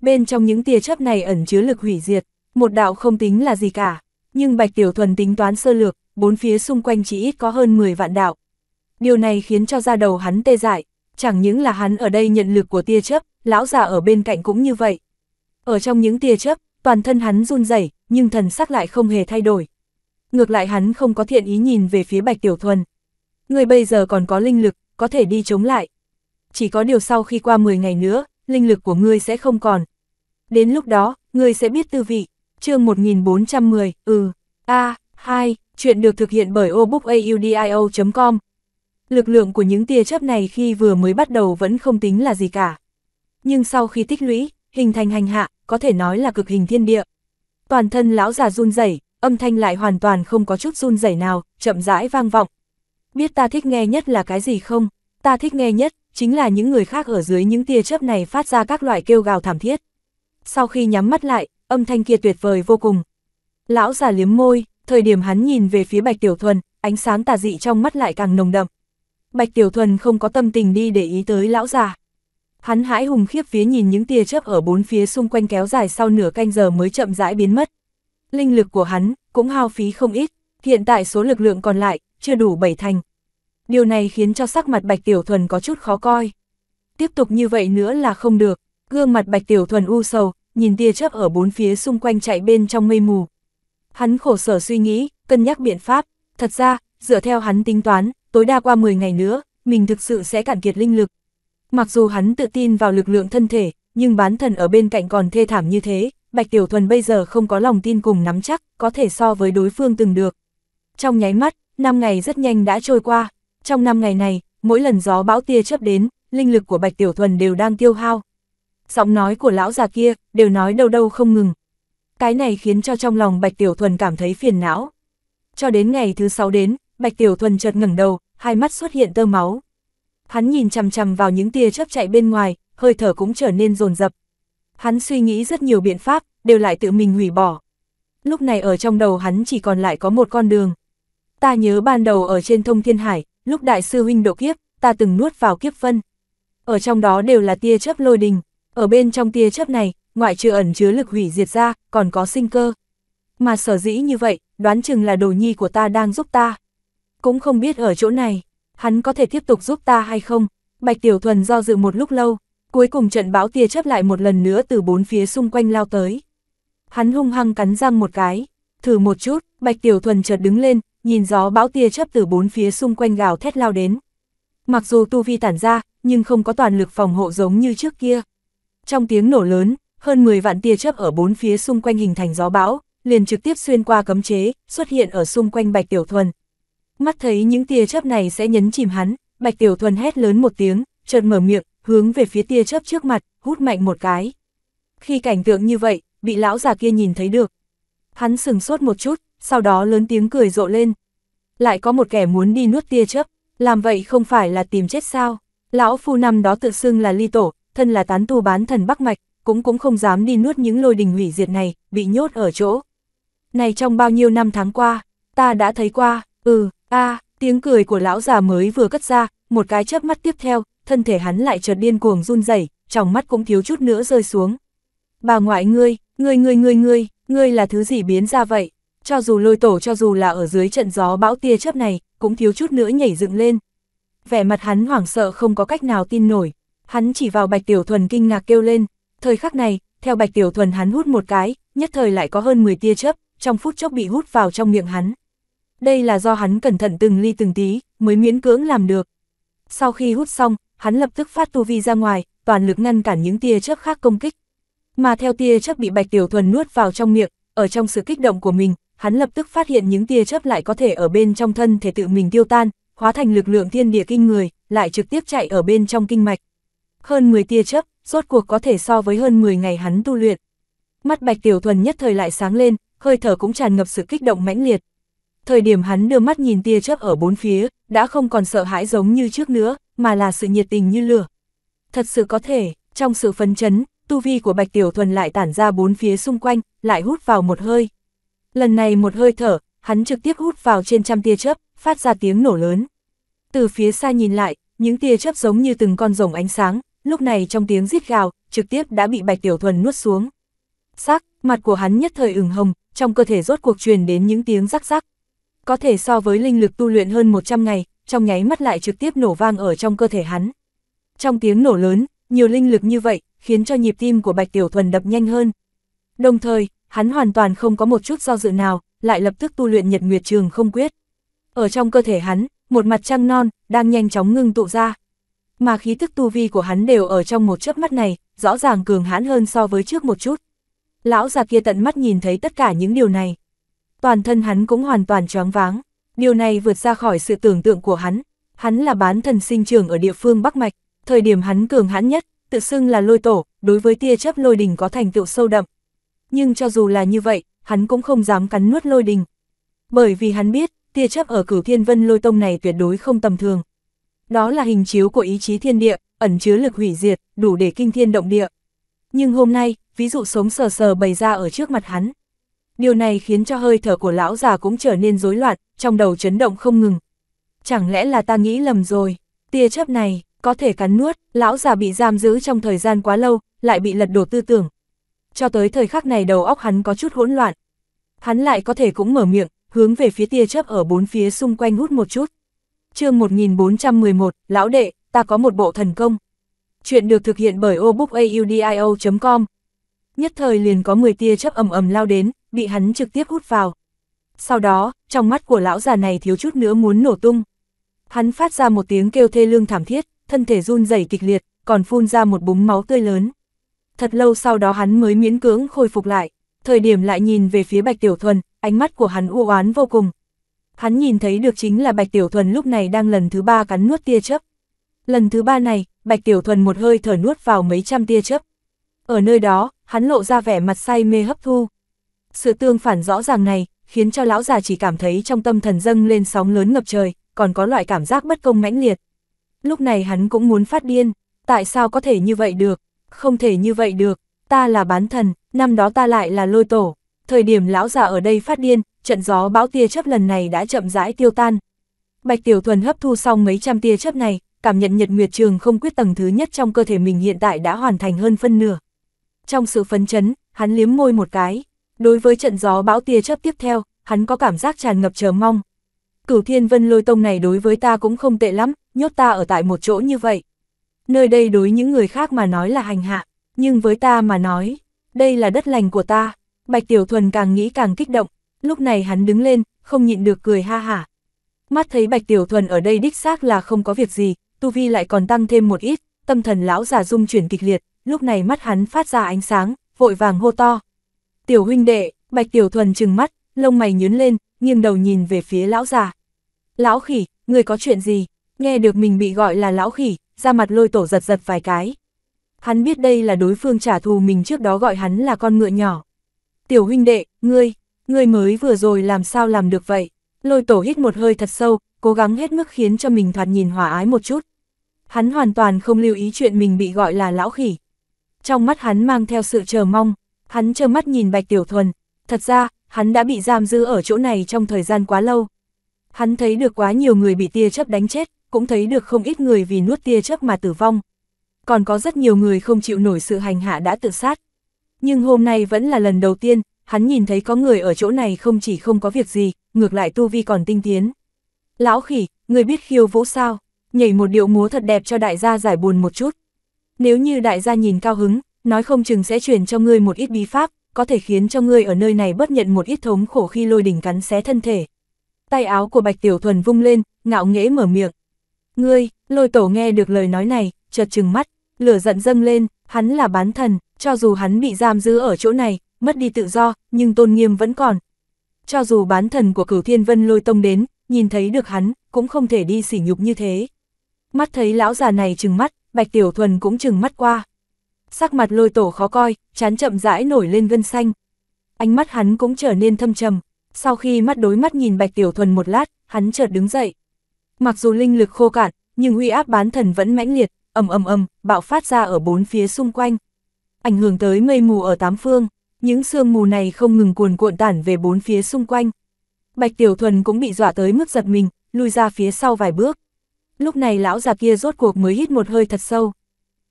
Bên trong những tia chớp này ẩn chứa lực hủy diệt, một đạo không tính là gì cả, nhưng Bạch Tiểu Thuần tính toán sơ lược, bốn phía xung quanh chỉ ít có hơn 10 vạn đạo. Điều này khiến cho da đầu hắn tê dại, chẳng những là hắn ở đây nhận lực của tia chớp, lão già ở bên cạnh cũng như vậy. Ở trong những tia chớp, toàn thân hắn run rẩy, nhưng thần sắc lại không hề thay đổi. Ngược lại hắn không có thiện ý nhìn về phía Bạch Tiểu Thuần. Người bây giờ còn có linh lực, có thể đi chống lại. Chỉ có điều sau khi qua 10 ngày nữa, linh lực của ngươi sẽ không còn. Đến lúc đó, ngươi sẽ biết tư vị. chương 1410, ừ, a, 2, chuyện được thực hiện bởi obookaudio.com. Lực lượng của những tia chớp này khi vừa mới bắt đầu vẫn không tính là gì cả. Nhưng sau khi tích lũy, hình thành hành hạ, có thể nói là cực hình thiên địa. Toàn thân lão già run rẩy, âm thanh lại hoàn toàn không có chút run rẩy nào, chậm rãi vang vọng, biết ta thích nghe nhất là cái gì không? Ta thích nghe nhất, chính là những người khác ở dưới những tia chớp này phát ra các loại kêu gào thảm thiết. Sau khi nhắm mắt lại, âm thanh kia tuyệt vời vô cùng. Lão già liếm môi, thời điểm hắn nhìn về phía Bạch Tiểu Thuần, ánh sáng tà dị trong mắt lại càng nồng đậm. Bạch Tiểu Thuần không có tâm tình đi để ý tới lão già. Hắn hãi hùng khiếp phía nhìn những tia chớp ở bốn phía xung quanh kéo dài sau nửa canh giờ mới chậm rãi biến mất. Linh lực của hắn cũng hao phí không ít, hiện tại số lực lượng còn lại chưa đủ bảy thành, điều này khiến cho sắc mặt Bạch Tiểu Thuần có chút khó coi. Tiếp tục như vậy nữa là không được, gương mặt Bạch Tiểu Thuần u sầu, nhìn tia chớp ở bốn phía xung quanh chạy bên trong mây mù. Hắn khổ sở suy nghĩ, cân nhắc biện pháp, thật ra, dựa theo hắn tính toán, tối đa qua 10 ngày nữa, mình thực sự sẽ cạn kiệt linh lực. Mặc dù hắn tự tin vào lực lượng thân thể, nhưng bán thần ở bên cạnh còn thê thảm như thế, Bạch Tiểu Thuần bây giờ không có lòng tin cùng nắm chắc, có thể so với đối phương từng được. Trong nháy mắt, năm ngày rất nhanh đã trôi qua, trong năm ngày này, mỗi lần gió bão tia chớp đến, linh lực của Bạch Tiểu Thuần đều đang tiêu hao. Giọng nói của lão già kia, đều nói đâu đâu không ngừng. Cái này khiến cho trong lòng Bạch Tiểu Thuần cảm thấy phiền não. Cho đến ngày thứ sáu đến, Bạch Tiểu Thuần chợt ngẩng đầu, hai mắt xuất hiện tơ máu. Hắn nhìn chằm chằm vào những tia chớp chạy bên ngoài, hơi thở cũng trở nên rồn rập. Hắn suy nghĩ rất nhiều biện pháp, đều lại tự mình hủy bỏ. Lúc này ở trong đầu hắn chỉ còn lại có một con đường. Ta nhớ ban đầu ở trên thông thiên hải, lúc đại sư huynh độ kiếp, ta từng nuốt vào kiếp phân Ở trong đó đều là tia chớp lôi đình, ở bên trong tia chớp này, ngoại trừ ẩn chứa lực hủy diệt ra, còn có sinh cơ. Mà sở dĩ như vậy, đoán chừng là đồ nhi của ta đang giúp ta. Cũng không biết ở chỗ này, hắn có thể tiếp tục giúp ta hay không. Bạch Tiểu Thuần do dự một lúc lâu, cuối cùng trận bão tia chớp lại một lần nữa từ bốn phía xung quanh lao tới. Hắn hung hăng cắn răng một cái, thử một chút, Bạch Tiểu Thuần chợt đứng lên, nhìn gió bão tia chấp từ bốn phía xung quanh gào thét lao đến. Mặc dù tu vi tản ra, nhưng không có toàn lực phòng hộ giống như trước kia. Trong tiếng nổ lớn, hơn 10 vạn tia chấp ở bốn phía xung quanh hình thành gió bão, liền trực tiếp xuyên qua cấm chế, xuất hiện ở xung quanh Bạch Tiểu Thuần. Mắt thấy những tia chấp này sẽ nhấn chìm hắn, Bạch Tiểu Thuần hét lớn một tiếng, chợt mở miệng, hướng về phía tia chấp trước mặt, hút mạnh một cái. Khi cảnh tượng như vậy, bị lão già kia nhìn thấy được. Hắn sừng sốt một chút, sau đó lớn tiếng cười rộ lên. Lại có một kẻ muốn đi nuốt tia chớp, làm vậy không phải là tìm chết sao? Lão phu năm đó tự xưng là ly tổ, thân là tán tu bán thần Bắc Mạch, cũng cũng không dám đi nuốt những lôi đình hủy diệt này, bị nhốt ở chỗ. Này trong bao nhiêu năm tháng qua, ta đã thấy qua, ừ, a à, tiếng cười của lão già mới vừa cất ra, một cái chớp mắt tiếp theo, thân thể hắn lại chợt điên cuồng run rẩy, trong mắt cũng thiếu chút nữa rơi xuống. Bà ngoại ngươi, ngươi ngươi ngươi ngươi, ngươi là thứ gì biến ra vậy? cho dù lôi tổ cho dù là ở dưới trận gió bão tia chớp này, cũng thiếu chút nữa nhảy dựng lên. Vẻ mặt hắn hoảng sợ không có cách nào tin nổi, hắn chỉ vào Bạch Tiểu Thuần kinh ngạc kêu lên, thời khắc này, theo Bạch Tiểu Thuần hắn hút một cái, nhất thời lại có hơn 10 tia chớp, trong phút chốc bị hút vào trong miệng hắn. Đây là do hắn cẩn thận từng ly từng tí, mới miễn cưỡng làm được. Sau khi hút xong, hắn lập tức phát tu vi ra ngoài, toàn lực ngăn cản những tia chớp khác công kích. Mà theo tia chớp bị Bạch Tiểu Thuần nuốt vào trong miệng, ở trong sự kích động của mình, hắn lập tức phát hiện những tia chớp lại có thể ở bên trong thân thể tự mình tiêu tan, hóa thành lực lượng thiên địa kinh người, lại trực tiếp chạy ở bên trong kinh mạch. Hơn 10 tia chớp, rốt cuộc có thể so với hơn 10 ngày hắn tu luyện. Mắt Bạch Tiểu Thuần nhất thời lại sáng lên, hơi thở cũng tràn ngập sự kích động mãnh liệt. Thời điểm hắn đưa mắt nhìn tia chớp ở bốn phía, đã không còn sợ hãi giống như trước nữa, mà là sự nhiệt tình như lửa. Thật sự có thể, trong sự phấn chấn, tu vi của Bạch Tiểu Thuần lại tản ra bốn phía xung quanh, lại hút vào một hơi. Lần này một hơi thở, hắn trực tiếp hút vào trên trăm tia chớp, phát ra tiếng nổ lớn. Từ phía xa nhìn lại, những tia chớp giống như từng con rồng ánh sáng, lúc này trong tiếng rít gào, trực tiếp đã bị Bạch Tiểu Thuần nuốt xuống. Sắc, mặt của hắn nhất thời ửng hồng, trong cơ thể rốt cuộc truyền đến những tiếng rắc rắc. Có thể so với linh lực tu luyện hơn 100 ngày, trong nháy mắt lại trực tiếp nổ vang ở trong cơ thể hắn. Trong tiếng nổ lớn, nhiều linh lực như vậy, khiến cho nhịp tim của Bạch Tiểu Thuần đập nhanh hơn. Đồng thời, hắn hoàn toàn không có một chút do dự nào, lại lập tức tu luyện nhật nguyệt trường không quyết. Ở trong cơ thể hắn, một mặt trăng non, đang nhanh chóng ngưng tụ ra. Mà khí thức tu vi của hắn đều ở trong một chớp mắt này, rõ ràng cường hãn hơn so với trước một chút. Lão già kia tận mắt nhìn thấy tất cả những điều này. Toàn thân hắn cũng hoàn toàn choáng váng, điều này vượt ra khỏi sự tưởng tượng của hắn. Hắn là bán thần sinh trưởng ở địa phương Bắc Mạch, thời điểm hắn cường hãn nhất, tự xưng là lôi tổ, đối với tia chấp lôi đình có thành tựu sâu đậm, nhưng cho dù là như vậy, hắn cũng không dám cắn nuốt lôi đình. Bởi vì hắn biết, tia chấp ở cửu thiên vân lôi tông này tuyệt đối không tầm thường. Đó là hình chiếu của ý chí thiên địa, ẩn chứa lực hủy diệt, đủ để kinh thiên động địa. Nhưng hôm nay, ví dụ sống sờ sờ bày ra ở trước mặt hắn. Điều này khiến cho hơi thở của lão già cũng trở nên rối loạn, trong đầu chấn động không ngừng. Chẳng lẽ là ta nghĩ lầm rồi, tia chấp này, có thể cắn nuốt, lão già bị giam giữ trong thời gian quá lâu, lại bị lật đổ tư tưởng, cho tới thời khắc này đầu óc hắn có chút hỗn loạn. Hắn lại có thể cũng mở miệng, hướng về phía tia chớp ở bốn phía xung quanh hút một chút. chương 1411, Lão Đệ, ta có một bộ thần công. Chuyện được thực hiện bởi obookaudio.com. Nhất thời liền có 10 tia chớp ầm ầm lao đến, bị hắn trực tiếp hút vào. Sau đó, trong mắt của lão già này thiếu chút nữa muốn nổ tung. Hắn phát ra một tiếng kêu thê lương thảm thiết, thân thể run rẩy kịch liệt, còn phun ra một búng máu tươi lớn thật lâu sau đó hắn mới miễn cưỡng khôi phục lại, thời điểm lại nhìn về phía Bạch Tiểu Thuần, ánh mắt của hắn u oán vô cùng. Hắn nhìn thấy được chính là Bạch Tiểu Thuần lúc này đang lần thứ ba cắn nuốt tia chấp Lần thứ ba này, Bạch Tiểu Thuần một hơi thở nuốt vào mấy trăm tia chấp Ở nơi đó, hắn lộ ra vẻ mặt say mê hấp thu. Sự tương phản rõ ràng này, khiến cho lão già chỉ cảm thấy trong tâm thần dâng lên sóng lớn ngập trời, còn có loại cảm giác bất công mãnh liệt. Lúc này hắn cũng muốn phát điên, tại sao có thể như vậy được? không thể như vậy được, ta là bán thần, năm đó ta lại là lôi tổ, thời điểm lão già ở đây phát điên, trận gió bão tia chấp lần này đã chậm rãi tiêu tan. Bạch Tiểu Thuần hấp thu xong mấy trăm tia chấp này, cảm nhận nhật nguyệt trường không quyết tầng thứ nhất trong cơ thể mình hiện tại đã hoàn thành hơn phân nửa. Trong sự phấn chấn, hắn liếm môi một cái, đối với trận gió bão tia chấp tiếp theo, hắn có cảm giác tràn ngập chờ mong. Cửu Thiên Vân Lôi Tông này đối với ta cũng không tệ lắm, nhốt ta ở tại một chỗ như vậy, nơi đây đối những người khác mà nói là hành hạ, nhưng với ta mà nói, đây là đất lành của ta. Bạch Tiểu Thuần càng nghĩ càng kích động, lúc này hắn đứng lên, không nhịn được cười ha hả. Mắt thấy Bạch Tiểu Thuần ở đây đích xác là không có việc gì, tu vi lại còn tăng thêm một ít, tâm thần lão già dung chuyển kịch liệt, lúc này mắt hắn phát ra ánh sáng, vội vàng hô to. Tiểu huynh đệ, Bạch Tiểu Thuần trừng mắt, lông mày nhướn lên, nghiêng đầu nhìn về phía lão già. Lão khỉ, người có chuyện gì? Nghe được mình bị gọi là lão khỉ, ra mặt lôi tổ giật giật vài cái. Hắn biết đây là đối phương trả thù mình trước đó gọi hắn là con ngựa nhỏ. Tiểu huynh đệ, ngươi, ngươi mới vừa rồi làm sao làm được vậy? Lôi tổ hít một hơi thật sâu, cố gắng hết mức khiến cho mình thoạt nhìn hòa ái một chút. Hắn hoàn toàn không lưu ý chuyện mình bị gọi là lão khỉ. Trong mắt hắn mang theo sự chờ mong, hắn trơ mắt nhìn Bạch Tiểu Thuần. Thật ra, hắn đã bị giam giữ ở chỗ này trong thời gian quá lâu. Hắn thấy được quá nhiều người bị tia chấp đánh chết, cũng thấy được không ít người vì nuốt tia chớp mà tử vong. Còn có rất nhiều người không chịu nổi sự hành hạ đã tự sát. Nhưng hôm nay vẫn là lần đầu tiên, hắn nhìn thấy có người ở chỗ này không chỉ không có việc gì, ngược lại tu vi còn tinh tiến. Lão khỉ, người biết khiêu vũ sao, nhảy một điệu múa thật đẹp cho đại gia giải buồn một chút. Nếu như đại gia nhìn cao hứng, nói không chừng sẽ truyền cho ngươi một ít bí pháp, có thể khiến cho ngươi ở nơi này bất nhận một ít thống khổ khi lôi đỉnh cắn xé thân thể. Tay áo của Bạch Tiểu Thuần vung lên, ngạo nghễ mở miệng. Ngươi, lôi tổ nghe được lời nói này, chợt trừng mắt, lửa giận dâng lên, hắn là bán thần, cho dù hắn bị giam giữ ở chỗ này, mất đi tự do, nhưng tôn nghiêm vẫn còn. Cho dù bán thần của cửu thiên vân lôi tông đến, nhìn thấy được hắn, cũng không thể đi sỉ nhục như thế. Mắt thấy lão già này trừng mắt, bạch tiểu thuần cũng trừng mắt qua. Sắc mặt lôi tổ khó coi, chán chậm rãi nổi lên vân xanh. Ánh mắt hắn cũng trở nên thâm trầm, sau khi mắt đối mắt nhìn bạch tiểu thuần một lát, hắn chợt đứng dậy. Mặc dù linh lực khô cạn, nhưng uy áp bán thần vẫn mãnh liệt, ầm ầm ầm, bạo phát ra ở bốn phía xung quanh. Ảnh hưởng tới mây mù ở tám phương, những sương mù này không ngừng cuồn cuộn tản về bốn phía xung quanh. Bạch Tiểu Thuần cũng bị dọa tới mức giật mình, lùi ra phía sau vài bước. Lúc này lão già kia rốt cuộc mới hít một hơi thật sâu.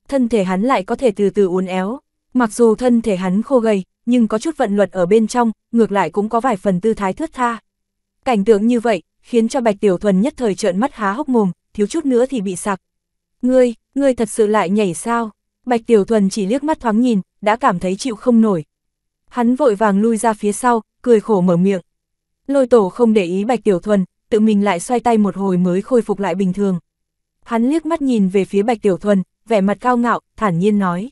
Thân thể hắn lại có thể từ từ uốn éo, mặc dù thân thể hắn khô gầy, nhưng có chút vận luật ở bên trong, ngược lại cũng có vài phần tư thái thướt tha. Cảnh tượng như vậy, khiến cho Bạch Tiểu Thuần nhất thời trợn mắt há hốc mồm, thiếu chút nữa thì bị sặc. Ngươi, ngươi thật sự lại nhảy sao? Bạch Tiểu Thuần chỉ liếc mắt thoáng nhìn, đã cảm thấy chịu không nổi. Hắn vội vàng lui ra phía sau, cười khổ mở miệng. Lôi tổ không để ý Bạch Tiểu Thuần, tự mình lại xoay tay một hồi mới khôi phục lại bình thường. Hắn liếc mắt nhìn về phía Bạch Tiểu Thuần, vẻ mặt cao ngạo, thản nhiên nói.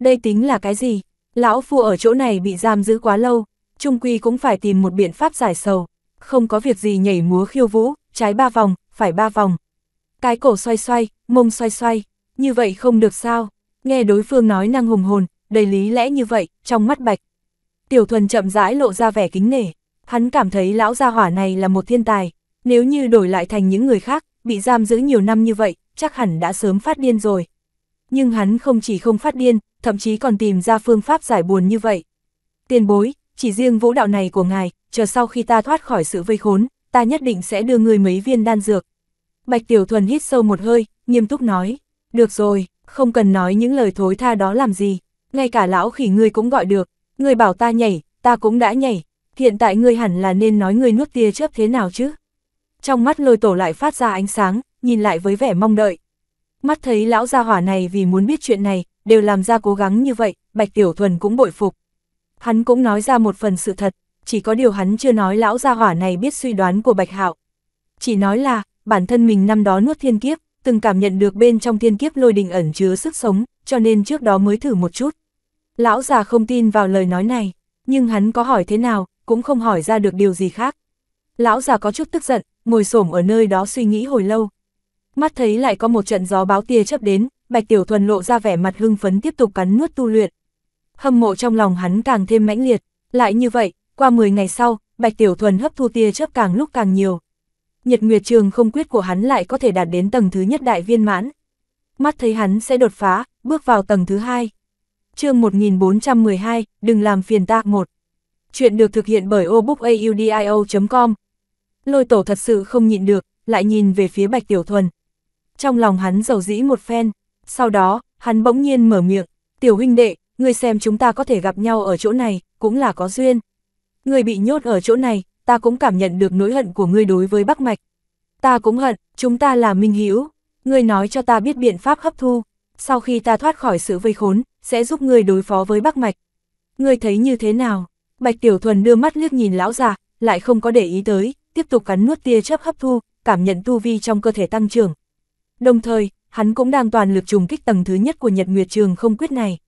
Đây tính là cái gì? Lão phu ở chỗ này bị giam giữ quá lâu, trung quy cũng phải tìm một biện pháp giải sầu không có việc gì nhảy múa khiêu vũ, trái ba vòng, phải ba vòng. Cái cổ xoay xoay, mông xoay xoay, như vậy không được sao, nghe đối phương nói năng hùng hồn, đầy lý lẽ như vậy, trong mắt bạch. Tiểu thuần chậm rãi lộ ra vẻ kính nể, hắn cảm thấy lão gia hỏa này là một thiên tài, nếu như đổi lại thành những người khác, bị giam giữ nhiều năm như vậy, chắc hẳn đã sớm phát điên rồi. Nhưng hắn không chỉ không phát điên, thậm chí còn tìm ra phương pháp giải buồn như vậy. Tiền bối, chỉ riêng vũ đạo này của ngài, chờ sau khi ta thoát khỏi sự vây khốn, ta nhất định sẽ đưa ngươi mấy viên đan dược. Bạch Tiểu Thuần hít sâu một hơi, nghiêm túc nói, được rồi, không cần nói những lời thối tha đó làm gì, ngay cả lão khỉ ngươi cũng gọi được, ngươi bảo ta nhảy, ta cũng đã nhảy, hiện tại ngươi hẳn là nên nói ngươi nuốt tia chớp thế nào chứ. Trong mắt lôi tổ lại phát ra ánh sáng, nhìn lại với vẻ mong đợi. Mắt thấy lão gia hỏa này vì muốn biết chuyện này, đều làm ra cố gắng như vậy, Bạch Tiểu Thuần cũng bội phục. Hắn cũng nói ra một phần sự thật, chỉ có điều hắn chưa nói lão gia hỏa này biết suy đoán của Bạch Hạo. Chỉ nói là, bản thân mình năm đó nuốt thiên kiếp, từng cảm nhận được bên trong thiên kiếp lôi đình ẩn chứa sức sống, cho nên trước đó mới thử một chút. Lão già không tin vào lời nói này, nhưng hắn có hỏi thế nào, cũng không hỏi ra được điều gì khác. Lão già có chút tức giận, ngồi xổm ở nơi đó suy nghĩ hồi lâu. Mắt thấy lại có một trận gió báo tia chấp đến, Bạch Tiểu Thuần lộ ra vẻ mặt hưng phấn tiếp tục cắn nuốt tu luyện hâm mộ trong lòng hắn càng thêm mãnh liệt. Lại như vậy, qua 10 ngày sau, Bạch Tiểu Thuần hấp thu tia chớp càng lúc càng nhiều. Nhật Nguyệt Trường không quyết của hắn lại có thể đạt đến tầng thứ nhất đại viên mãn. Mắt thấy hắn sẽ đột phá, bước vào tầng thứ hai. chương 1412, đừng làm phiền ta một. Chuyện được thực hiện bởi obookaudio.com. Lôi tổ thật sự không nhịn được, lại nhìn về phía Bạch Tiểu Thuần. Trong lòng hắn giàu dĩ một phen, sau đó, hắn bỗng nhiên mở miệng, tiểu huynh đệ, ngươi xem chúng ta có thể gặp nhau ở chỗ này, cũng là có duyên. Ngươi bị nhốt ở chỗ này, ta cũng cảm nhận được nỗi hận của ngươi đối với Bắc Mạch. Ta cũng hận, chúng ta là minh hữu. Ngươi nói cho ta biết biện pháp hấp thu, sau khi ta thoát khỏi sự vây khốn, sẽ giúp ngươi đối phó với Bắc Mạch. Ngươi thấy như thế nào? Bạch Tiểu Thuần đưa mắt liếc nhìn lão già, lại không có để ý tới, tiếp tục cắn nuốt tia chớp hấp thu, cảm nhận tu vi trong cơ thể tăng trưởng. Đồng thời, hắn cũng đang toàn lực trùng kích tầng thứ nhất của Nhật Nguyệt Trường không quyết này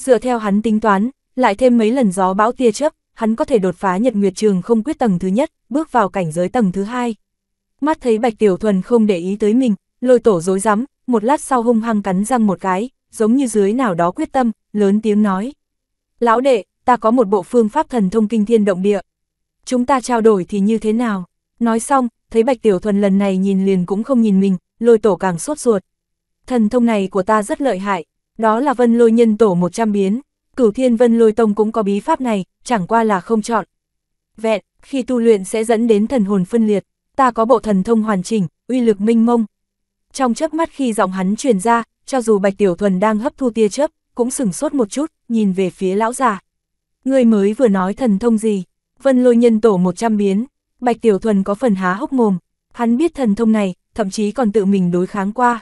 dựa theo hắn tính toán, lại thêm mấy lần gió bão tia chớp, hắn có thể đột phá Nhật Nguyệt Trường không quyết tầng thứ nhất, bước vào cảnh giới tầng thứ hai. Mắt thấy Bạch Tiểu Thuần không để ý tới mình, lôi tổ dối rắm một lát sau hung hăng cắn răng một cái, giống như dưới nào đó quyết tâm, lớn tiếng nói. Lão đệ, ta có một bộ phương pháp thần thông kinh thiên động địa. Chúng ta trao đổi thì như thế nào? Nói xong, thấy Bạch Tiểu Thuần lần này nhìn liền cũng không nhìn mình, lôi tổ càng sốt ruột. Thần thông này của ta rất lợi hại, đó là vân lôi nhân tổ 100 biến, cửu thiên vân lôi tông cũng có bí pháp này, chẳng qua là không chọn. Vẹn, khi tu luyện sẽ dẫn đến thần hồn phân liệt, ta có bộ thần thông hoàn chỉnh, uy lực minh mông. Trong chớp mắt khi giọng hắn truyền ra, cho dù Bạch Tiểu Thuần đang hấp thu tia chớp, cũng sửng sốt một chút, nhìn về phía lão già. Người mới vừa nói thần thông gì? Vân lôi nhân tổ 100 biến. Bạch Tiểu Thuần có phần há hốc mồm, hắn biết thần thông này, thậm chí còn tự mình đối kháng qua.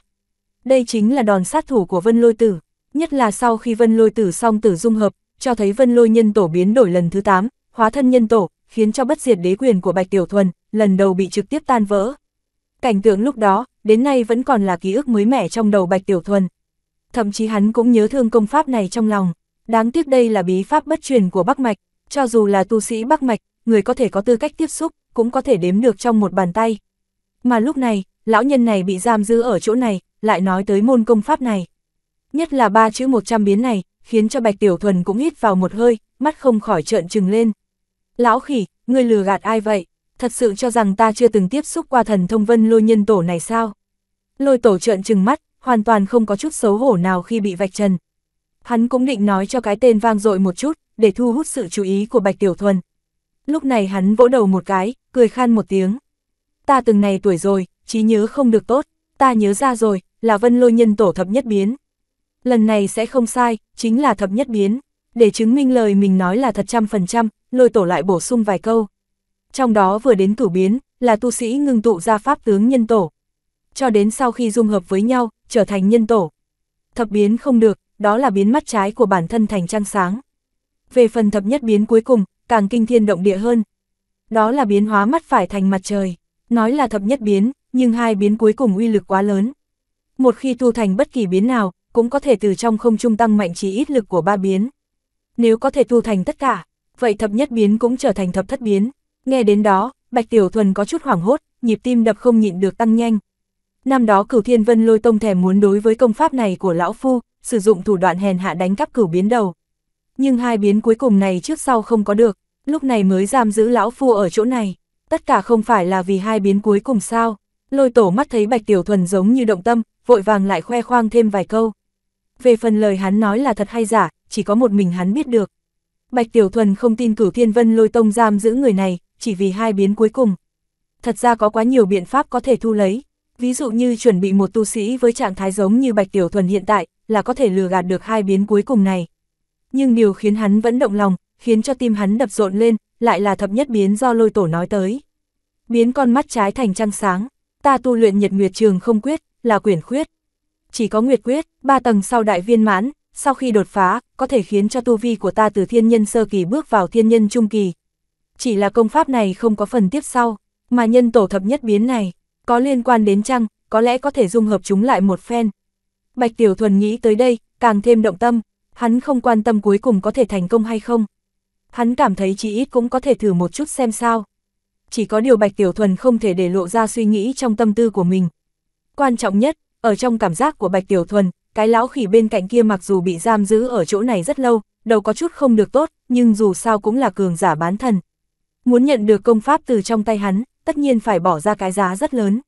Đây chính là đòn sát thủ của Vân lôi tử nhất là sau khi vân lôi tử song tử dung hợp, cho thấy vân lôi nhân tổ biến đổi lần thứ 8, hóa thân nhân tổ, khiến cho bất diệt đế quyền của Bạch Tiểu Thuần, lần đầu bị trực tiếp tan vỡ. Cảnh tượng lúc đó, đến nay vẫn còn là ký ức mới mẻ trong đầu Bạch Tiểu Thuần. Thậm chí hắn cũng nhớ thương công pháp này trong lòng. Đáng tiếc đây là bí pháp bất truyền của Bắc Mạch, cho dù là tu sĩ Bắc Mạch, người có thể có tư cách tiếp xúc, cũng có thể đếm được trong một bàn tay. Mà lúc này, lão nhân này bị giam giữ ở chỗ này, lại nói tới môn công pháp này. Nhất là ba chữ 100 biến này, khiến cho Bạch Tiểu Thuần cũng hít vào một hơi, mắt không khỏi trợn trừng lên. Lão khỉ, ngươi lừa gạt ai vậy? Thật sự cho rằng ta chưa từng tiếp xúc qua thần thông vân lôi nhân tổ này sao? Lôi tổ trợn trừng mắt, hoàn toàn không có chút xấu hổ nào khi bị vạch trần. Hắn cũng định nói cho cái tên vang dội một chút, để thu hút sự chú ý của Bạch Tiểu Thuần. Lúc này hắn vỗ đầu một cái, cười khan một tiếng. Ta từng này tuổi rồi, trí nhớ không được tốt, ta nhớ ra rồi, là vân lôi nhân tổ thập nhất biến lần này sẽ không sai, chính là thập nhất biến. Để chứng minh lời mình nói là thật trăm phần trăm, lôi tổ lại bổ sung vài câu. Trong đó vừa đến cửu biến, là tu sĩ ngưng tụ ra pháp tướng nhân tổ. Cho đến sau khi dung hợp với nhau, trở thành nhân tổ. Thập biến không được, đó là biến mắt trái của bản thân thành trăng sáng. Về phần thập nhất biến cuối cùng, càng kinh thiên động địa hơn. Đó là biến hóa mắt phải thành mặt trời. Nói là thập nhất biến, nhưng hai biến cuối cùng uy lực quá lớn. Một khi tu thành bất kỳ biến nào, cũng có thể từ trong không trung tăng mạnh chỉ ít lực của ba biến. Nếu có thể tu thành tất cả, vậy thập nhất biến cũng trở thành thập thất biến. Nghe đến đó, Bạch Tiểu Thuần có chút hoảng hốt, nhịp tim đập không nhịn được tăng nhanh. Năm đó cửu thiên vân lôi tông thèm muốn đối với công pháp này của lão phu, sử dụng thủ đoạn hèn hạ đánh cắp cửu biến đầu. Nhưng hai biến cuối cùng này trước sau không có được, lúc này mới giam giữ lão phu ở chỗ này. Tất cả không phải là vì hai biến cuối cùng sao. Lôi tổ mắt thấy Bạch Tiểu Thuần giống như động tâm, vội vàng lại khoe khoang thêm vài câu về phần lời hắn nói là thật hay giả, chỉ có một mình hắn biết được. Bạch Tiểu Thuần không tin cửu thiên vân lôi tông giam giữ người này, chỉ vì hai biến cuối cùng. Thật ra có quá nhiều biện pháp có thể thu lấy, ví dụ như chuẩn bị một tu sĩ với trạng thái giống như Bạch Tiểu Thuần hiện tại, là có thể lừa gạt được hai biến cuối cùng này. Nhưng điều khiến hắn vẫn động lòng, khiến cho tim hắn đập rộn lên, lại là thập nhất biến do lôi tổ nói tới. Biến con mắt trái thành trăng sáng, ta tu luyện nhật nguyệt trường không quyết, là quyển khuyết chỉ có nguyệt quyết, ba tầng sau đại viên mãn, sau khi đột phá, có thể khiến cho tu vi của ta từ thiên nhân sơ kỳ bước vào thiên nhân trung kỳ. Chỉ là công pháp này không có phần tiếp sau, mà nhân tổ thập nhất biến này, có liên quan đến chăng, có lẽ có thể dung hợp chúng lại một phen. Bạch Tiểu Thuần nghĩ tới đây, càng thêm động tâm, hắn không quan tâm cuối cùng có thể thành công hay không. Hắn cảm thấy chỉ ít cũng có thể thử một chút xem sao. Chỉ có điều Bạch Tiểu Thuần không thể để lộ ra suy nghĩ trong tâm tư của mình. Quan trọng nhất, ở trong cảm giác của Bạch Tiểu Thuần, cái lão khỉ bên cạnh kia mặc dù bị giam giữ ở chỗ này rất lâu, đầu có chút không được tốt, nhưng dù sao cũng là cường giả bán thần. Muốn nhận được công pháp từ trong tay hắn, tất nhiên phải bỏ ra cái giá rất lớn.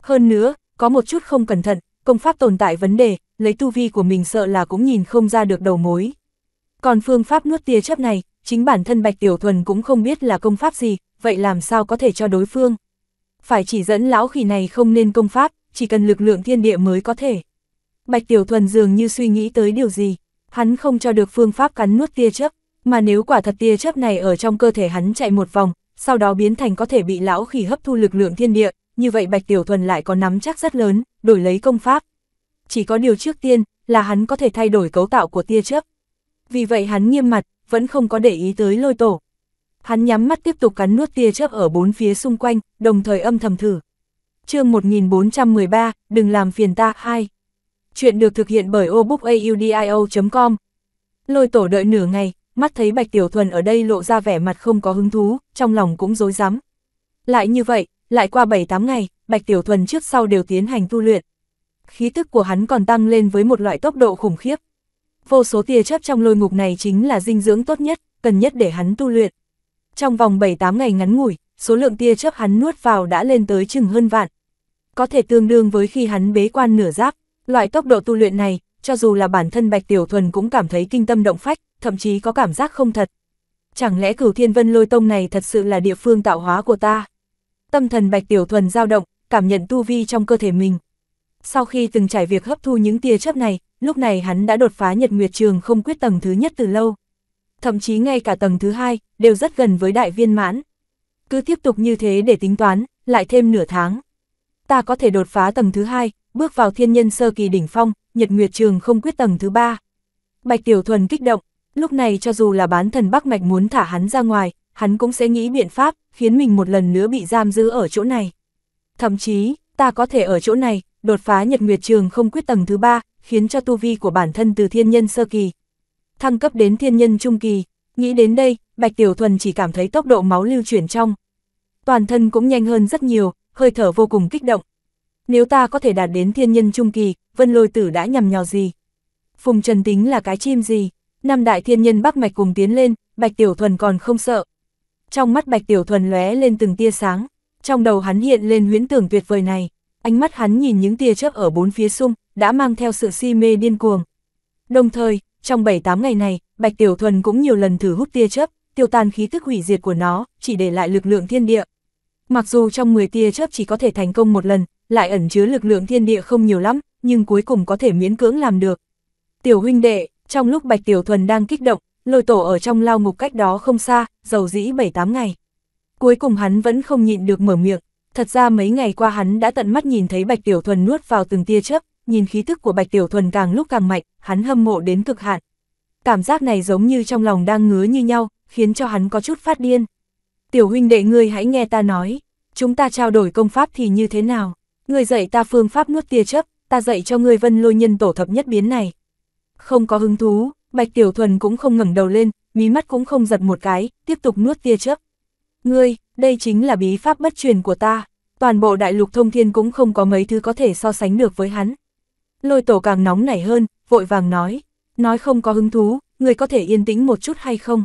Hơn nữa, có một chút không cẩn thận, công pháp tồn tại vấn đề, lấy tu vi của mình sợ là cũng nhìn không ra được đầu mối. Còn phương pháp nuốt tia chấp này, chính bản thân Bạch Tiểu Thuần cũng không biết là công pháp gì, vậy làm sao có thể cho đối phương. Phải chỉ dẫn lão khỉ này không nên công pháp, chỉ cần lực lượng thiên địa mới có thể. Bạch Tiểu Thuần dường như suy nghĩ tới điều gì, hắn không cho được phương pháp cắn nuốt tia chớp, mà nếu quả thật tia chớp này ở trong cơ thể hắn chạy một vòng, sau đó biến thành có thể bị lão khỉ hấp thu lực lượng thiên địa, như vậy Bạch Tiểu Thuần lại có nắm chắc rất lớn, đổi lấy công pháp. Chỉ có điều trước tiên, là hắn có thể thay đổi cấu tạo của tia chớp. Vì vậy hắn nghiêm mặt, vẫn không có để ý tới lôi tổ. Hắn nhắm mắt tiếp tục cắn nuốt tia chớp ở bốn phía xung quanh, đồng thời âm thầm thử, chương 1413, đừng làm phiền ta, hai. Chuyện được thực hiện bởi obookaudio.com. Lôi tổ đợi nửa ngày, mắt thấy Bạch Tiểu Thuần ở đây lộ ra vẻ mặt không có hứng thú, trong lòng cũng dối rắm Lại như vậy, lại qua 7-8 ngày, Bạch Tiểu Thuần trước sau đều tiến hành tu luyện. Khí tức của hắn còn tăng lên với một loại tốc độ khủng khiếp. Vô số tia chấp trong lôi ngục này chính là dinh dưỡng tốt nhất, cần nhất để hắn tu luyện. Trong vòng 7-8 ngày ngắn ngủi, số lượng tia chớp hắn nuốt vào đã lên tới chừng hơn vạn. Có thể tương đương với khi hắn bế quan nửa giáp, loại tốc độ tu luyện này, cho dù là bản thân Bạch Tiểu Thuần cũng cảm thấy kinh tâm động phách, thậm chí có cảm giác không thật. Chẳng lẽ cửu thiên vân lôi tông này thật sự là địa phương tạo hóa của ta? Tâm thần Bạch Tiểu Thuần dao động, cảm nhận tu vi trong cơ thể mình. Sau khi từng trải việc hấp thu những tia chớp này, lúc này hắn đã đột phá nhật nguyệt trường không quyết tầng thứ nhất từ lâu. Thậm chí ngay cả tầng thứ hai, đều rất gần với đại viên mãn cứ tiếp tục như thế để tính toán, lại thêm nửa tháng. Ta có thể đột phá tầng thứ hai, bước vào thiên nhân sơ kỳ đỉnh phong, nhật nguyệt trường không quyết tầng thứ ba. Bạch Tiểu Thuần kích động, lúc này cho dù là bán thần Bắc Mạch muốn thả hắn ra ngoài, hắn cũng sẽ nghĩ biện pháp, khiến mình một lần nữa bị giam giữ ở chỗ này. Thậm chí, ta có thể ở chỗ này, đột phá nhật nguyệt trường không quyết tầng thứ ba, khiến cho tu vi của bản thân từ thiên nhân sơ kỳ. Thăng cấp đến thiên nhân trung kỳ, nghĩ đến đây, Bạch Tiểu Thuần chỉ cảm thấy tốc độ máu lưu chuyển trong, toàn thân cũng nhanh hơn rất nhiều, hơi thở vô cùng kích động. Nếu ta có thể đạt đến thiên nhân trung kỳ, vân lôi tử đã nhằm nhò gì? Phùng Trần Tính là cái chim gì? Năm đại thiên nhân bắc mạch cùng tiến lên, Bạch Tiểu Thuần còn không sợ. Trong mắt Bạch Tiểu Thuần lóe lên từng tia sáng, trong đầu hắn hiện lên huyễn tưởng tuyệt vời này, ánh mắt hắn nhìn những tia chớp ở bốn phía xung, đã mang theo sự si mê điên cuồng. Đồng thời, trong 7-8 ngày này, Bạch Tiểu Thuần cũng nhiều lần thử hút tia chớp, tiêu tan khí tức hủy diệt của nó, chỉ để lại lực lượng thiên địa. Mặc dù trong 10 tia chớp chỉ có thể thành công một lần, lại ẩn chứa lực lượng thiên địa không nhiều lắm, nhưng cuối cùng có thể miễn cưỡng làm được. Tiểu huynh đệ, trong lúc Bạch Tiểu Thuần đang kích động, lôi tổ ở trong lao ngục cách đó không xa, dầu dĩ 7-8 ngày. Cuối cùng hắn vẫn không nhịn được mở miệng, thật ra mấy ngày qua hắn đã tận mắt nhìn thấy Bạch Tiểu Thuần nuốt vào từng tia chớp, nhìn khí tức của Bạch Tiểu Thuần càng lúc càng mạnh, hắn hâm mộ đến cực hạn. Cảm giác này giống như trong lòng đang ngứa như nhau, khiến cho hắn có chút phát điên. Tiểu huynh đệ ngươi hãy nghe ta nói, chúng ta trao đổi công pháp thì như thế nào? Ngươi dạy ta phương pháp nuốt tia chấp, ta dạy cho ngươi vân lôi nhân tổ thập nhất biến này. Không có hứng thú, Bạch Tiểu Thuần cũng không ngẩng đầu lên, mí mắt cũng không giật một cái, tiếp tục nuốt tia chớp. Ngươi, đây chính là bí pháp bất truyền của ta, toàn bộ đại lục thông thiên cũng không có mấy thứ có thể so sánh được với hắn. Lôi tổ càng nóng nảy hơn, vội vàng nói, nói không có hứng thú, người có thể yên tĩnh một chút hay không?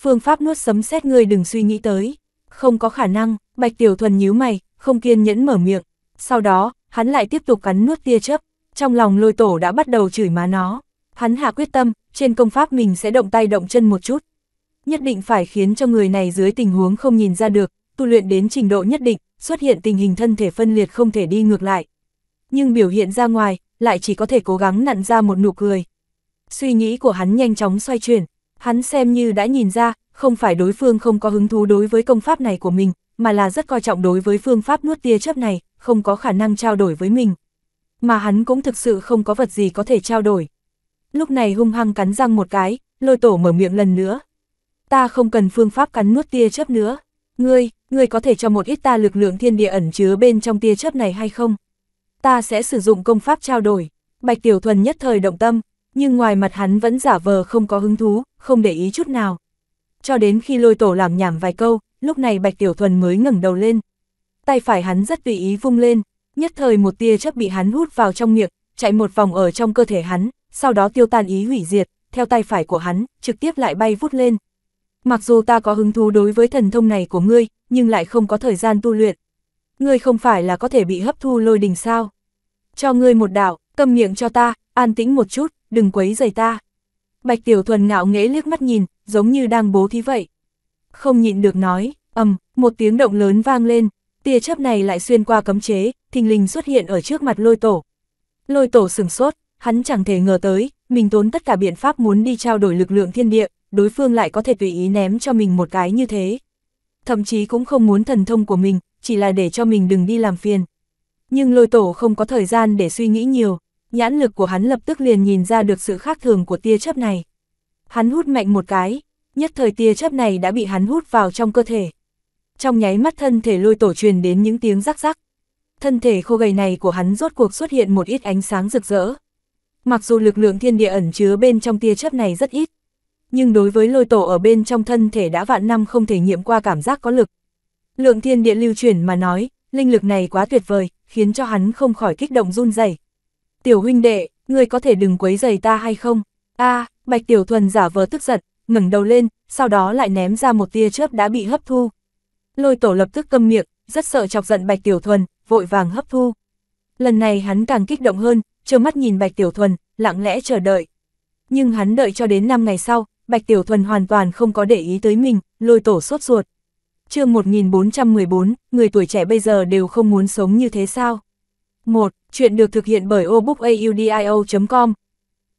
phương pháp nuốt sấm xét ngươi đừng suy nghĩ tới. Không có khả năng, Bạch Tiểu Thuần nhíu mày, không kiên nhẫn mở miệng. Sau đó, hắn lại tiếp tục cắn nuốt tia chấp, trong lòng lôi tổ đã bắt đầu chửi má nó. Hắn hạ quyết tâm, trên công pháp mình sẽ động tay động chân một chút. Nhất định phải khiến cho người này dưới tình huống không nhìn ra được, tu luyện đến trình độ nhất định, xuất hiện tình hình thân thể phân liệt không thể đi ngược lại. Nhưng biểu hiện ra ngoài, lại chỉ có thể cố gắng nặn ra một nụ cười. Suy nghĩ của hắn nhanh chóng xoay chuyển, Hắn xem như đã nhìn ra, không phải đối phương không có hứng thú đối với công pháp này của mình, mà là rất coi trọng đối với phương pháp nuốt tia chớp này, không có khả năng trao đổi với mình. Mà hắn cũng thực sự không có vật gì có thể trao đổi. Lúc này hung hăng cắn răng một cái, lôi tổ mở miệng lần nữa. Ta không cần phương pháp cắn nuốt tia chớp nữa. Ngươi, ngươi có thể cho một ít ta lực lượng thiên địa ẩn chứa bên trong tia chớp này hay không? Ta sẽ sử dụng công pháp trao đổi. Bạch Tiểu Thuần nhất thời động tâm, nhưng ngoài mặt hắn vẫn giả vờ không có hứng thú, không để ý chút nào. Cho đến khi lôi tổ làm nhảm vài câu, lúc này Bạch Tiểu Thuần mới ngẩng đầu lên. Tay phải hắn rất tùy ý vung lên, nhất thời một tia chớp bị hắn hút vào trong miệng, chạy một vòng ở trong cơ thể hắn, sau đó tiêu tan ý hủy diệt, theo tay phải của hắn, trực tiếp lại bay vút lên. Mặc dù ta có hứng thú đối với thần thông này của ngươi, nhưng lại không có thời gian tu luyện. Ngươi không phải là có thể bị hấp thu lôi đình sao? Cho ngươi một đạo, câm miệng cho ta, an tĩnh một chút đừng quấy rầy ta. Bạch Tiểu Thuần ngạo nghễ liếc mắt nhìn, giống như đang bố thí vậy. Không nhịn được nói, ầm, một tiếng động lớn vang lên, tia chớp này lại xuyên qua cấm chế, thình lình xuất hiện ở trước mặt lôi tổ. Lôi tổ sửng sốt, hắn chẳng thể ngờ tới, mình tốn tất cả biện pháp muốn đi trao đổi lực lượng thiên địa, đối phương lại có thể tùy ý ném cho mình một cái như thế. Thậm chí cũng không muốn thần thông của mình, chỉ là để cho mình đừng đi làm phiền. Nhưng lôi tổ không có thời gian để suy nghĩ nhiều, nhãn lực của hắn lập tức liền nhìn ra được sự khác thường của tia chấp này. Hắn hút mạnh một cái, nhất thời tia chấp này đã bị hắn hút vào trong cơ thể. Trong nháy mắt thân thể lôi tổ truyền đến những tiếng rắc rắc. Thân thể khô gầy này của hắn rốt cuộc xuất hiện một ít ánh sáng rực rỡ. Mặc dù lực lượng thiên địa ẩn chứa bên trong tia chấp này rất ít, nhưng đối với lôi tổ ở bên trong thân thể đã vạn năm không thể nghiệm qua cảm giác có lực. Lượng thiên địa lưu chuyển mà nói, linh lực này quá tuyệt vời, khiến cho hắn không khỏi kích động run rẩy tiểu huynh đệ, ngươi có thể đừng quấy giày ta hay không? a à, Bạch Tiểu Thuần giả vờ tức giận, ngẩng đầu lên, sau đó lại ném ra một tia chớp đã bị hấp thu. Lôi tổ lập tức câm miệng, rất sợ chọc giận Bạch Tiểu Thuần, vội vàng hấp thu. Lần này hắn càng kích động hơn, trơ mắt nhìn Bạch Tiểu Thuần, lặng lẽ chờ đợi. Nhưng hắn đợi cho đến 5 ngày sau, Bạch Tiểu Thuần hoàn toàn không có để ý tới mình, lôi tổ sốt ruột. chương 1414, người tuổi trẻ bây giờ đều không muốn sống như thế sao? 1. Chuyện được thực hiện bởi obookaudio.com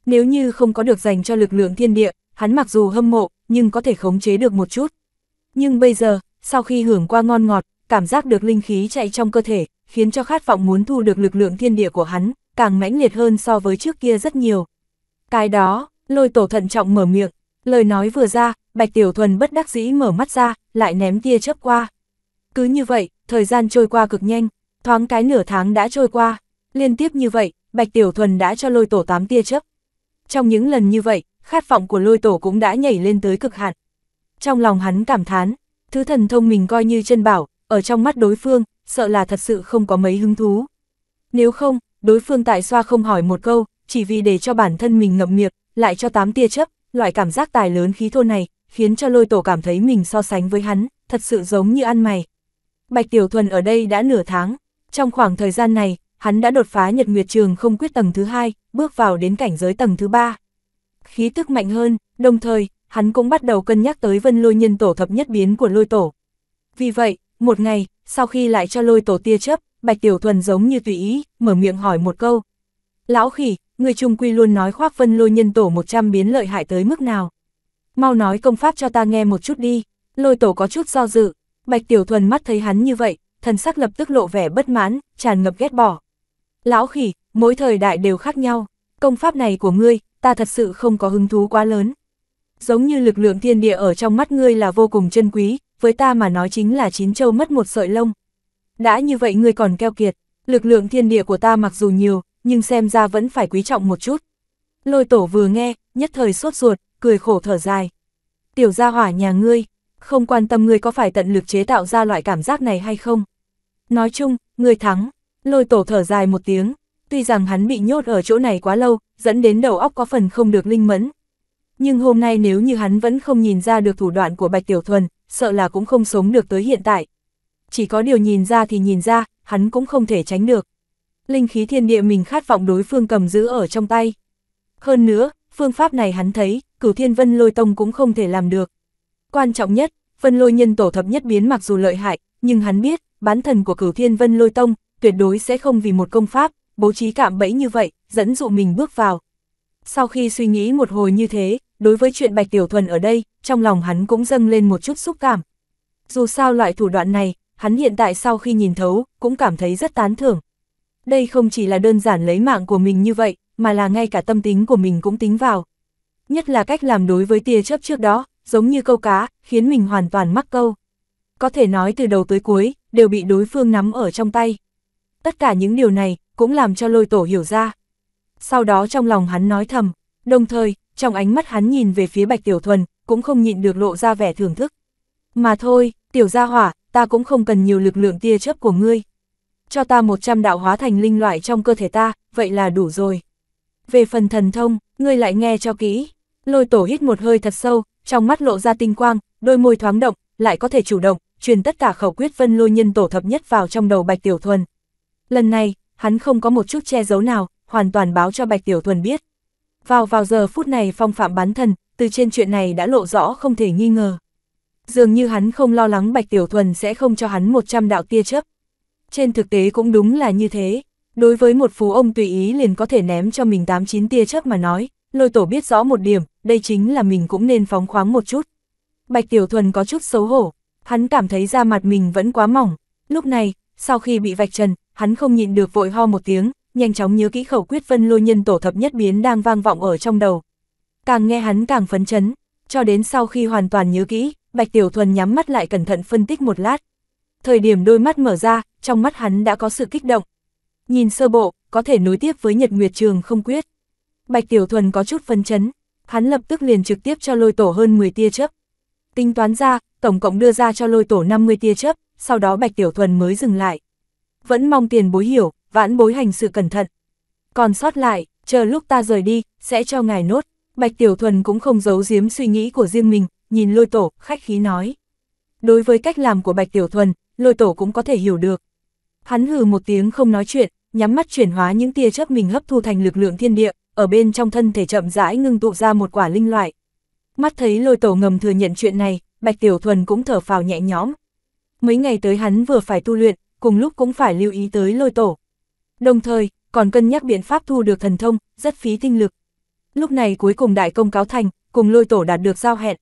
Nếu như không có được dành cho lực lượng thiên địa, hắn mặc dù hâm mộ, nhưng có thể khống chế được một chút. Nhưng bây giờ, sau khi hưởng qua ngon ngọt, cảm giác được linh khí chạy trong cơ thể, khiến cho khát vọng muốn thu được lực lượng thiên địa của hắn, càng mãnh liệt hơn so với trước kia rất nhiều. Cái đó, lôi tổ thận trọng mở miệng, lời nói vừa ra, Bạch Tiểu Thuần bất đắc dĩ mở mắt ra, lại ném tia chớp qua. Cứ như vậy, thời gian trôi qua cực nhanh, Thoáng cái nửa tháng đã trôi qua, liên tiếp như vậy, Bạch Tiểu Thuần đã cho lôi tổ tám tia chấp. Trong những lần như vậy, khát vọng của lôi tổ cũng đã nhảy lên tới cực hạn. Trong lòng hắn cảm thán, thứ thần thông mình coi như chân bảo, ở trong mắt đối phương, sợ là thật sự không có mấy hứng thú. Nếu không, đối phương tại xoa không hỏi một câu, chỉ vì để cho bản thân mình ngậm miệng, lại cho tám tia chấp, loại cảm giác tài lớn khí thôn này, khiến cho lôi tổ cảm thấy mình so sánh với hắn, thật sự giống như ăn mày. Bạch Tiểu Thuần ở đây đã nửa tháng, trong khoảng thời gian này, hắn đã đột phá nhật nguyệt trường không quyết tầng thứ hai, bước vào đến cảnh giới tầng thứ ba. Khí tức mạnh hơn, đồng thời, hắn cũng bắt đầu cân nhắc tới vân lôi nhân tổ thập nhất biến của lôi tổ. Vì vậy, một ngày, sau khi lại cho lôi tổ tia chấp, Bạch Tiểu Thuần giống như tùy ý, mở miệng hỏi một câu. Lão khỉ, người trung quy luôn nói khoác vân lôi nhân tổ 100 biến lợi hại tới mức nào. Mau nói công pháp cho ta nghe một chút đi, lôi tổ có chút do dự. Bạch Tiểu Thuần mắt thấy hắn như vậy, thần sắc lập tức lộ vẻ bất mãn, tràn ngập ghét bỏ. Lão khỉ, mỗi thời đại đều khác nhau, công pháp này của ngươi, ta thật sự không có hứng thú quá lớn. Giống như lực lượng thiên địa ở trong mắt ngươi là vô cùng chân quý, với ta mà nói chính là chín châu mất một sợi lông. Đã như vậy ngươi còn keo kiệt, lực lượng thiên địa của ta mặc dù nhiều, nhưng xem ra vẫn phải quý trọng một chút. Lôi tổ vừa nghe, nhất thời sốt ruột, cười khổ thở dài. Tiểu gia hỏa nhà ngươi, không quan tâm ngươi có phải tận lực chế tạo ra loại cảm giác này hay không. Nói chung, người thắng, lôi tổ thở dài một tiếng, tuy rằng hắn bị nhốt ở chỗ này quá lâu, dẫn đến đầu óc có phần không được linh mẫn. Nhưng hôm nay nếu như hắn vẫn không nhìn ra được thủ đoạn của Bạch Tiểu Thuần, sợ là cũng không sống được tới hiện tại. Chỉ có điều nhìn ra thì nhìn ra, hắn cũng không thể tránh được. Linh khí thiên địa mình khát vọng đối phương cầm giữ ở trong tay. Hơn nữa, phương pháp này hắn thấy, cửu thiên vân lôi tông cũng không thể làm được. Quan trọng nhất, vân lôi nhân tổ thập nhất biến mặc dù lợi hại, nhưng hắn biết, bán thần của cửu thiên vân lôi tông, tuyệt đối sẽ không vì một công pháp, bố trí cạm bẫy như vậy, dẫn dụ mình bước vào. Sau khi suy nghĩ một hồi như thế, đối với chuyện Bạch Tiểu Thuần ở đây, trong lòng hắn cũng dâng lên một chút xúc cảm. Dù sao loại thủ đoạn này, hắn hiện tại sau khi nhìn thấu, cũng cảm thấy rất tán thưởng. Đây không chỉ là đơn giản lấy mạng của mình như vậy, mà là ngay cả tâm tính của mình cũng tính vào. Nhất là cách làm đối với tia chớp trước đó, giống như câu cá, khiến mình hoàn toàn mắc câu có thể nói từ đầu tới cuối, đều bị đối phương nắm ở trong tay. Tất cả những điều này, cũng làm cho lôi tổ hiểu ra. Sau đó trong lòng hắn nói thầm, đồng thời, trong ánh mắt hắn nhìn về phía Bạch Tiểu Thuần, cũng không nhịn được lộ ra vẻ thưởng thức. Mà thôi, Tiểu Gia Hỏa, ta cũng không cần nhiều lực lượng tia chớp của ngươi. Cho ta 100 đạo hóa thành linh loại trong cơ thể ta, vậy là đủ rồi. Về phần thần thông, ngươi lại nghe cho kỹ. Lôi tổ hít một hơi thật sâu, trong mắt lộ ra tinh quang, đôi môi thoáng động, lại có thể chủ động, truyền tất cả khẩu quyết vân lôi nhân tổ thập nhất vào trong đầu Bạch Tiểu Thuần. Lần này, hắn không có một chút che giấu nào, hoàn toàn báo cho Bạch Tiểu Thuần biết. Vào vào giờ phút này phong phạm bán thần, từ trên chuyện này đã lộ rõ không thể nghi ngờ. Dường như hắn không lo lắng Bạch Tiểu Thuần sẽ không cho hắn 100 đạo tia chấp. Trên thực tế cũng đúng là như thế, đối với một phú ông tùy ý liền có thể ném cho mình 8-9 tia chấp mà nói, lôi tổ biết rõ một điểm, đây chính là mình cũng nên phóng khoáng một chút. Bạch Tiểu Thuần có chút xấu hổ, hắn cảm thấy da mặt mình vẫn quá mỏng. Lúc này, sau khi bị vạch trần, hắn không nhịn được vội ho một tiếng, nhanh chóng nhớ kỹ khẩu quyết vân lôi nhân tổ thập nhất biến đang vang vọng ở trong đầu. Càng nghe hắn càng phấn chấn, cho đến sau khi hoàn toàn nhớ kỹ, Bạch Tiểu Thuần nhắm mắt lại cẩn thận phân tích một lát. Thời điểm đôi mắt mở ra, trong mắt hắn đã có sự kích động. Nhìn sơ bộ, có thể nối tiếp với Nhật Nguyệt Trường không quyết. Bạch Tiểu Thuần có chút phấn chấn, hắn lập tức liền trực tiếp cho lôi tổ hơn 10 tia chớp. Tính toán ra, tổng cộng đưa ra cho lôi tổ 50 tia chớp, sau đó Bạch Tiểu Thuần mới dừng lại. Vẫn mong tiền bối hiểu, vãn bối hành sự cẩn thận. Còn sót lại, chờ lúc ta rời đi, sẽ cho ngài nốt. Bạch Tiểu Thuần cũng không giấu giếm suy nghĩ của riêng mình, nhìn lôi tổ, khách khí nói. Đối với cách làm của Bạch Tiểu Thuần, lôi tổ cũng có thể hiểu được. Hắn hừ một tiếng không nói chuyện, nhắm mắt chuyển hóa những tia chớp mình hấp thu thành lực lượng thiên địa, ở bên trong thân thể chậm rãi ngưng tụ ra một quả linh loại. Mắt thấy lôi tổ ngầm thừa nhận chuyện này, Bạch Tiểu Thuần cũng thở phào nhẹ nhõm. Mấy ngày tới hắn vừa phải tu luyện, cùng lúc cũng phải lưu ý tới lôi tổ. Đồng thời, còn cân nhắc biện pháp thu được thần thông, rất phí tinh lực. Lúc này cuối cùng đại công cáo thành, cùng lôi tổ đạt được giao hẹn.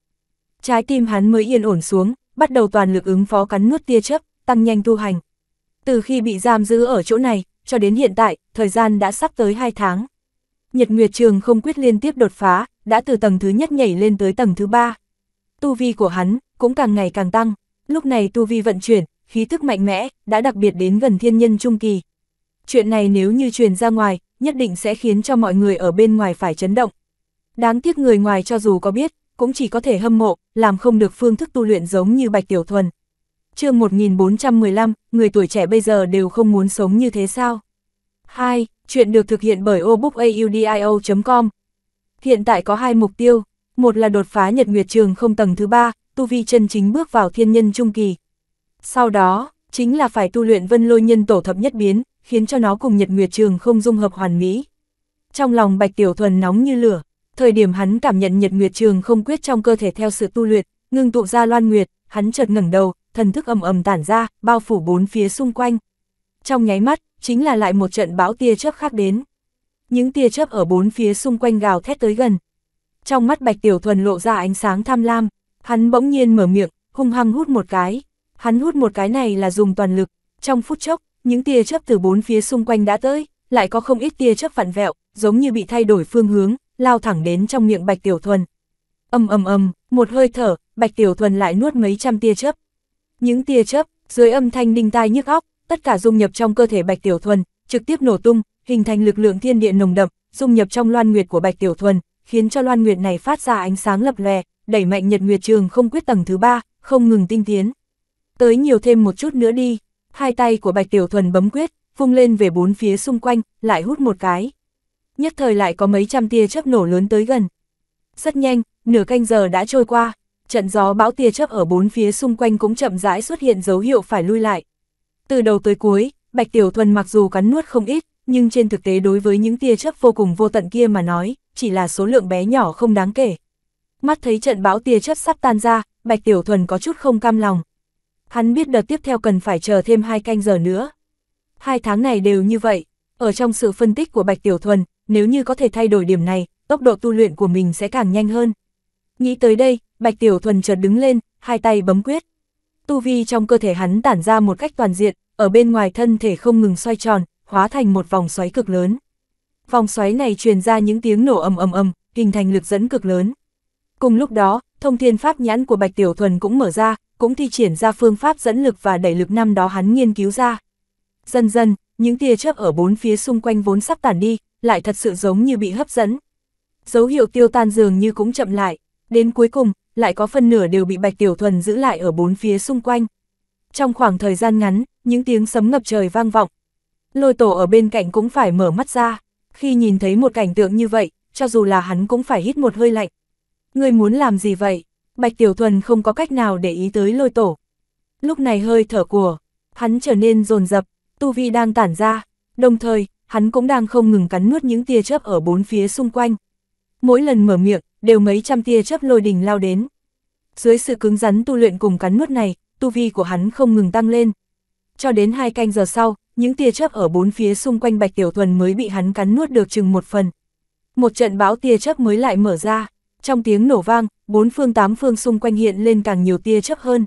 Trái tim hắn mới yên ổn xuống, bắt đầu toàn lực ứng phó cắn nuốt tia chớp, tăng nhanh tu hành. Từ khi bị giam giữ ở chỗ này, cho đến hiện tại, thời gian đã sắp tới 2 tháng. Nhật Nguyệt Trường không quyết liên tiếp đột phá, đã từ tầng thứ nhất nhảy lên tới tầng thứ ba tu vi của hắn cũng càng ngày càng tăng, lúc này tu vi vận chuyển, khí thức mạnh mẽ, đã đặc biệt đến gần thiên nhân trung kỳ. Chuyện này nếu như truyền ra ngoài, nhất định sẽ khiến cho mọi người ở bên ngoài phải chấn động. Đáng tiếc người ngoài cho dù có biết, cũng chỉ có thể hâm mộ, làm không được phương thức tu luyện giống như Bạch Tiểu Thuần. chương 1415, người tuổi trẻ bây giờ đều không muốn sống như thế sao? 2. Chuyện được thực hiện bởi obookaudio.com Hiện tại có hai mục tiêu, một là đột phá nhật nguyệt trường không tầng thứ ba, tu vi chân chính bước vào thiên nhân trung kỳ. Sau đó, chính là phải tu luyện vân lôi nhân tổ thập nhất biến, khiến cho nó cùng nhật nguyệt trường không dung hợp hoàn mỹ. Trong lòng Bạch Tiểu Thuần nóng như lửa, thời điểm hắn cảm nhận nhật nguyệt trường không quyết trong cơ thể theo sự tu luyện, ngưng tụ ra loan nguyệt, hắn chợt ngẩng đầu, thần thức ầm ầm tản ra, bao phủ bốn phía xung quanh. Trong nháy mắt, chính là lại một trận bão tia chớp khác đến. Những tia chớp ở bốn phía xung quanh gào thét tới gần, trong mắt Bạch Tiểu Thuần lộ ra ánh sáng tham lam, hắn bỗng nhiên mở miệng, hung hăng hút một cái. Hắn hút một cái này là dùng toàn lực, trong phút chốc, những tia chớp từ bốn phía xung quanh đã tới, lại có không ít tia chớp phản vẹo, giống như bị thay đổi phương hướng, lao thẳng đến trong miệng Bạch Tiểu Thuần. Ầm ầm ầm, một hơi thở, Bạch Tiểu Thuần lại nuốt mấy trăm tia chớp. Những tia chớp, dưới âm thanh đinh tai nhức óc, tất cả dung nhập trong cơ thể Bạch Tiểu Thuần, trực tiếp nổ tung, hình thành lực lượng thiên địa nồng đậm, dung nhập trong loan nguyệt của Bạch Tiểu Thuần, khiến cho loan nguyệt này phát ra ánh sáng lập lòe, đẩy mạnh nhật nguyệt trường không quyết tầng thứ ba, không ngừng tinh tiến. Tới nhiều thêm một chút nữa đi, hai tay của Bạch Tiểu Thuần bấm quyết, vung lên về bốn phía xung quanh, lại hút một cái. Nhất thời lại có mấy trăm tia chớp nổ lớn tới gần. Rất nhanh, nửa canh giờ đã trôi qua, trận gió bão tia chớp ở bốn phía xung quanh cũng chậm rãi xuất hiện dấu hiệu phải lui lại. Từ đầu tới cuối, Bạch Tiểu Thuần mặc dù cắn nuốt không ít, nhưng trên thực tế đối với những tia chớp vô cùng vô tận kia mà nói, chỉ là số lượng bé nhỏ không đáng kể. Mắt thấy trận bão tia chớp sắp tan ra, Bạch Tiểu Thuần có chút không cam lòng. Hắn biết đợt tiếp theo cần phải chờ thêm hai canh giờ nữa. Hai tháng này đều như vậy, ở trong sự phân tích của Bạch Tiểu Thuần, nếu như có thể thay đổi điểm này, tốc độ tu luyện của mình sẽ càng nhanh hơn. Nghĩ tới đây, Bạch Tiểu Thuần chợt đứng lên, hai tay bấm quyết. Tu vi trong cơ thể hắn tản ra một cách toàn diện, ở bên ngoài thân thể không ngừng xoay tròn, hóa thành một vòng xoáy cực lớn. Vòng xoáy này truyền ra những tiếng nổ ầm ầm ầm, hình thành lực dẫn cực lớn. Cùng lúc đó, thông thiên pháp nhãn của Bạch Tiểu Thuần cũng mở ra, cũng thi triển ra phương pháp dẫn lực và đẩy lực năm đó hắn nghiên cứu ra. Dần dần, những tia chớp ở bốn phía xung quanh vốn sắp tản đi, lại thật sự giống như bị hấp dẫn. Dấu hiệu tiêu tan dường như cũng chậm lại, đến cuối cùng, lại có phần nửa đều bị Bạch Tiểu Thuần giữ lại ở bốn phía xung quanh. Trong khoảng thời gian ngắn, những tiếng sấm ngập trời vang vọng, lôi tổ ở bên cạnh cũng phải mở mắt ra. Khi nhìn thấy một cảnh tượng như vậy, cho dù là hắn cũng phải hít một hơi lạnh. Người muốn làm gì vậy? Bạch Tiểu Thuần không có cách nào để ý tới lôi tổ. Lúc này hơi thở của, hắn trở nên rồn rập, tu vi đang tản ra, đồng thời, hắn cũng đang không ngừng cắn nuốt những tia chớp ở bốn phía xung quanh. Mỗi lần mở miệng, đều mấy trăm tia chớp lôi đình lao đến. Dưới sự cứng rắn tu luyện cùng cắn nuốt này, tu vi của hắn không ngừng tăng lên. Cho đến hai canh giờ sau, những tia chớp ở bốn phía xung quanh Bạch Tiểu Thuần mới bị hắn cắn nuốt được chừng một phần. Một trận bão tia chớp mới lại mở ra, trong tiếng nổ vang, bốn phương tám phương xung quanh hiện lên càng nhiều tia chớp hơn.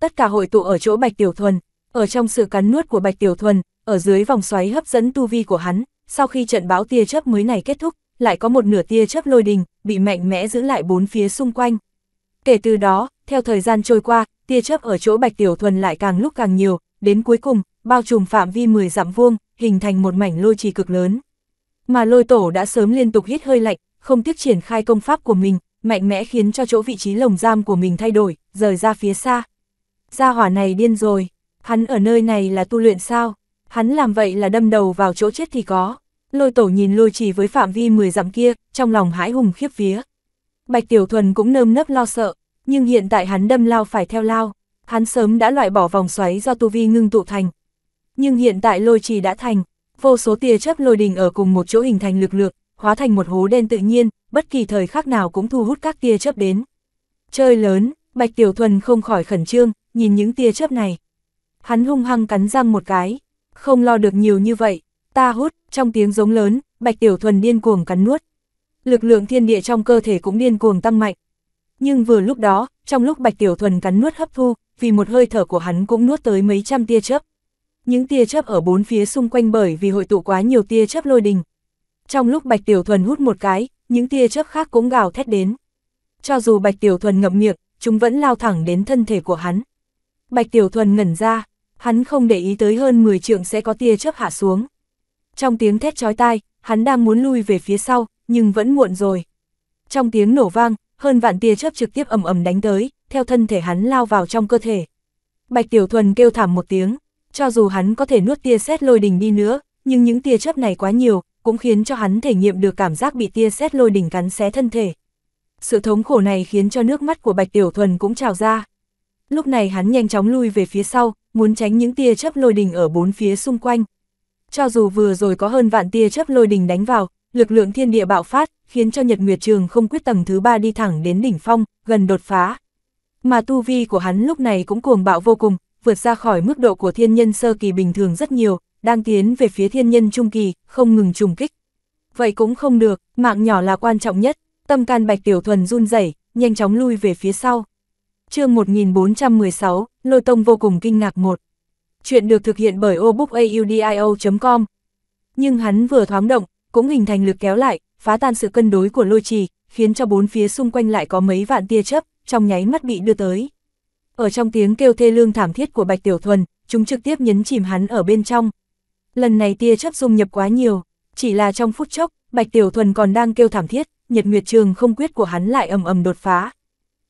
Tất cả hội tụ ở chỗ Bạch Tiểu Thuần, ở trong sự cắn nuốt của Bạch Tiểu Thuần, ở dưới vòng xoáy hấp dẫn tu vi của hắn, sau khi trận bão tia chớp mới này kết thúc, lại có một nửa tia chớp lôi đình, bị mạnh mẽ giữ lại bốn phía xung quanh. Kể từ đó, theo thời gian trôi qua, tia chớp ở chỗ Bạch Tiểu Thuần lại càng lúc càng nhiều, đến cuối cùng, bao trùm phạm vi 10 dặm vuông, hình thành một mảnh lôi trì cực lớn. Mà lôi tổ đã sớm liên tục hít hơi lạnh, không tiếc triển khai công pháp của mình, mạnh mẽ khiến cho chỗ vị trí lồng giam của mình thay đổi, rời ra phía xa. Gia hỏa này điên rồi, hắn ở nơi này là tu luyện sao? Hắn làm vậy là đâm đầu vào chỗ chết thì có. Lôi tổ nhìn lôi trì với phạm vi 10 dặm kia, trong lòng hãi hùng khiếp vía. Bạch Tiểu Thuần cũng nơm nấp lo sợ, nhưng hiện tại hắn đâm lao phải theo lao. Hắn sớm đã loại bỏ vòng xoáy do tu vi ngưng tụ thành, nhưng hiện tại lôi trì đã thành, vô số tia chớp lôi đình ở cùng một chỗ hình thành lực lượng, hóa thành một hố đen tự nhiên, bất kỳ thời khắc nào cũng thu hút các tia chớp đến. Chơi lớn, Bạch Tiểu Thuần không khỏi khẩn trương, nhìn những tia chớp này. Hắn hung hăng cắn răng một cái, không lo được nhiều như vậy, ta hút, trong tiếng giống lớn, Bạch Tiểu Thuần điên cuồng cắn nuốt. Lực lượng thiên địa trong cơ thể cũng điên cuồng tăng mạnh. Nhưng vừa lúc đó, trong lúc Bạch Tiểu Thuần cắn nuốt hấp thu, vì một hơi thở của hắn cũng nuốt tới mấy trăm tia chớp những tia chớp ở bốn phía xung quanh bởi vì hội tụ quá nhiều tia chớp lôi đình. Trong lúc Bạch Tiểu Thuần hút một cái, những tia chớp khác cũng gào thét đến. Cho dù Bạch Tiểu Thuần ngậm miệng, chúng vẫn lao thẳng đến thân thể của hắn. Bạch Tiểu Thuần ngẩn ra, hắn không để ý tới hơn 10 trượng sẽ có tia chớp hạ xuống. Trong tiếng thét chói tai, hắn đang muốn lui về phía sau, nhưng vẫn muộn rồi. Trong tiếng nổ vang, hơn vạn tia chớp trực tiếp ầm ầm đánh tới, theo thân thể hắn lao vào trong cơ thể. Bạch Tiểu Thuần kêu thảm một tiếng, cho dù hắn có thể nuốt tia sét lôi đình đi nữa, nhưng những tia chớp này quá nhiều, cũng khiến cho hắn thể nghiệm được cảm giác bị tia sét lôi đình cắn xé thân thể. Sự thống khổ này khiến cho nước mắt của Bạch Tiểu Thuần cũng trào ra. Lúc này hắn nhanh chóng lui về phía sau, muốn tránh những tia chớp lôi đình ở bốn phía xung quanh. Cho dù vừa rồi có hơn vạn tia chớp lôi đình đánh vào, lực lượng thiên địa bạo phát, khiến cho Nhật Nguyệt Trường không quyết tầng thứ ba đi thẳng đến đỉnh phong, gần đột phá. Mà tu vi của hắn lúc này cũng cuồng bạo vô cùng, vượt ra khỏi mức độ của thiên nhân sơ kỳ bình thường rất nhiều, đang tiến về phía thiên nhân trung kỳ, không ngừng trùng kích. Vậy cũng không được, mạng nhỏ là quan trọng nhất, tâm can bạch tiểu thuần run rẩy nhanh chóng lui về phía sau. chương 1416, Lôi Tông vô cùng kinh ngạc một. Chuyện được thực hiện bởi obookaudio.com. Nhưng hắn vừa thoáng động, cũng hình thành lực kéo lại, phá tan sự cân đối của lôi trì, khiến cho bốn phía xung quanh lại có mấy vạn tia chớp, trong nháy mắt bị đưa tới. Ở trong tiếng kêu thê lương thảm thiết của Bạch Tiểu Thuần, chúng trực tiếp nhấn chìm hắn ở bên trong. Lần này tia chấp dung nhập quá nhiều, chỉ là trong phút chốc, Bạch Tiểu Thuần còn đang kêu thảm thiết, nhiệt nguyệt trường không quyết của hắn lại ầm ầm đột phá.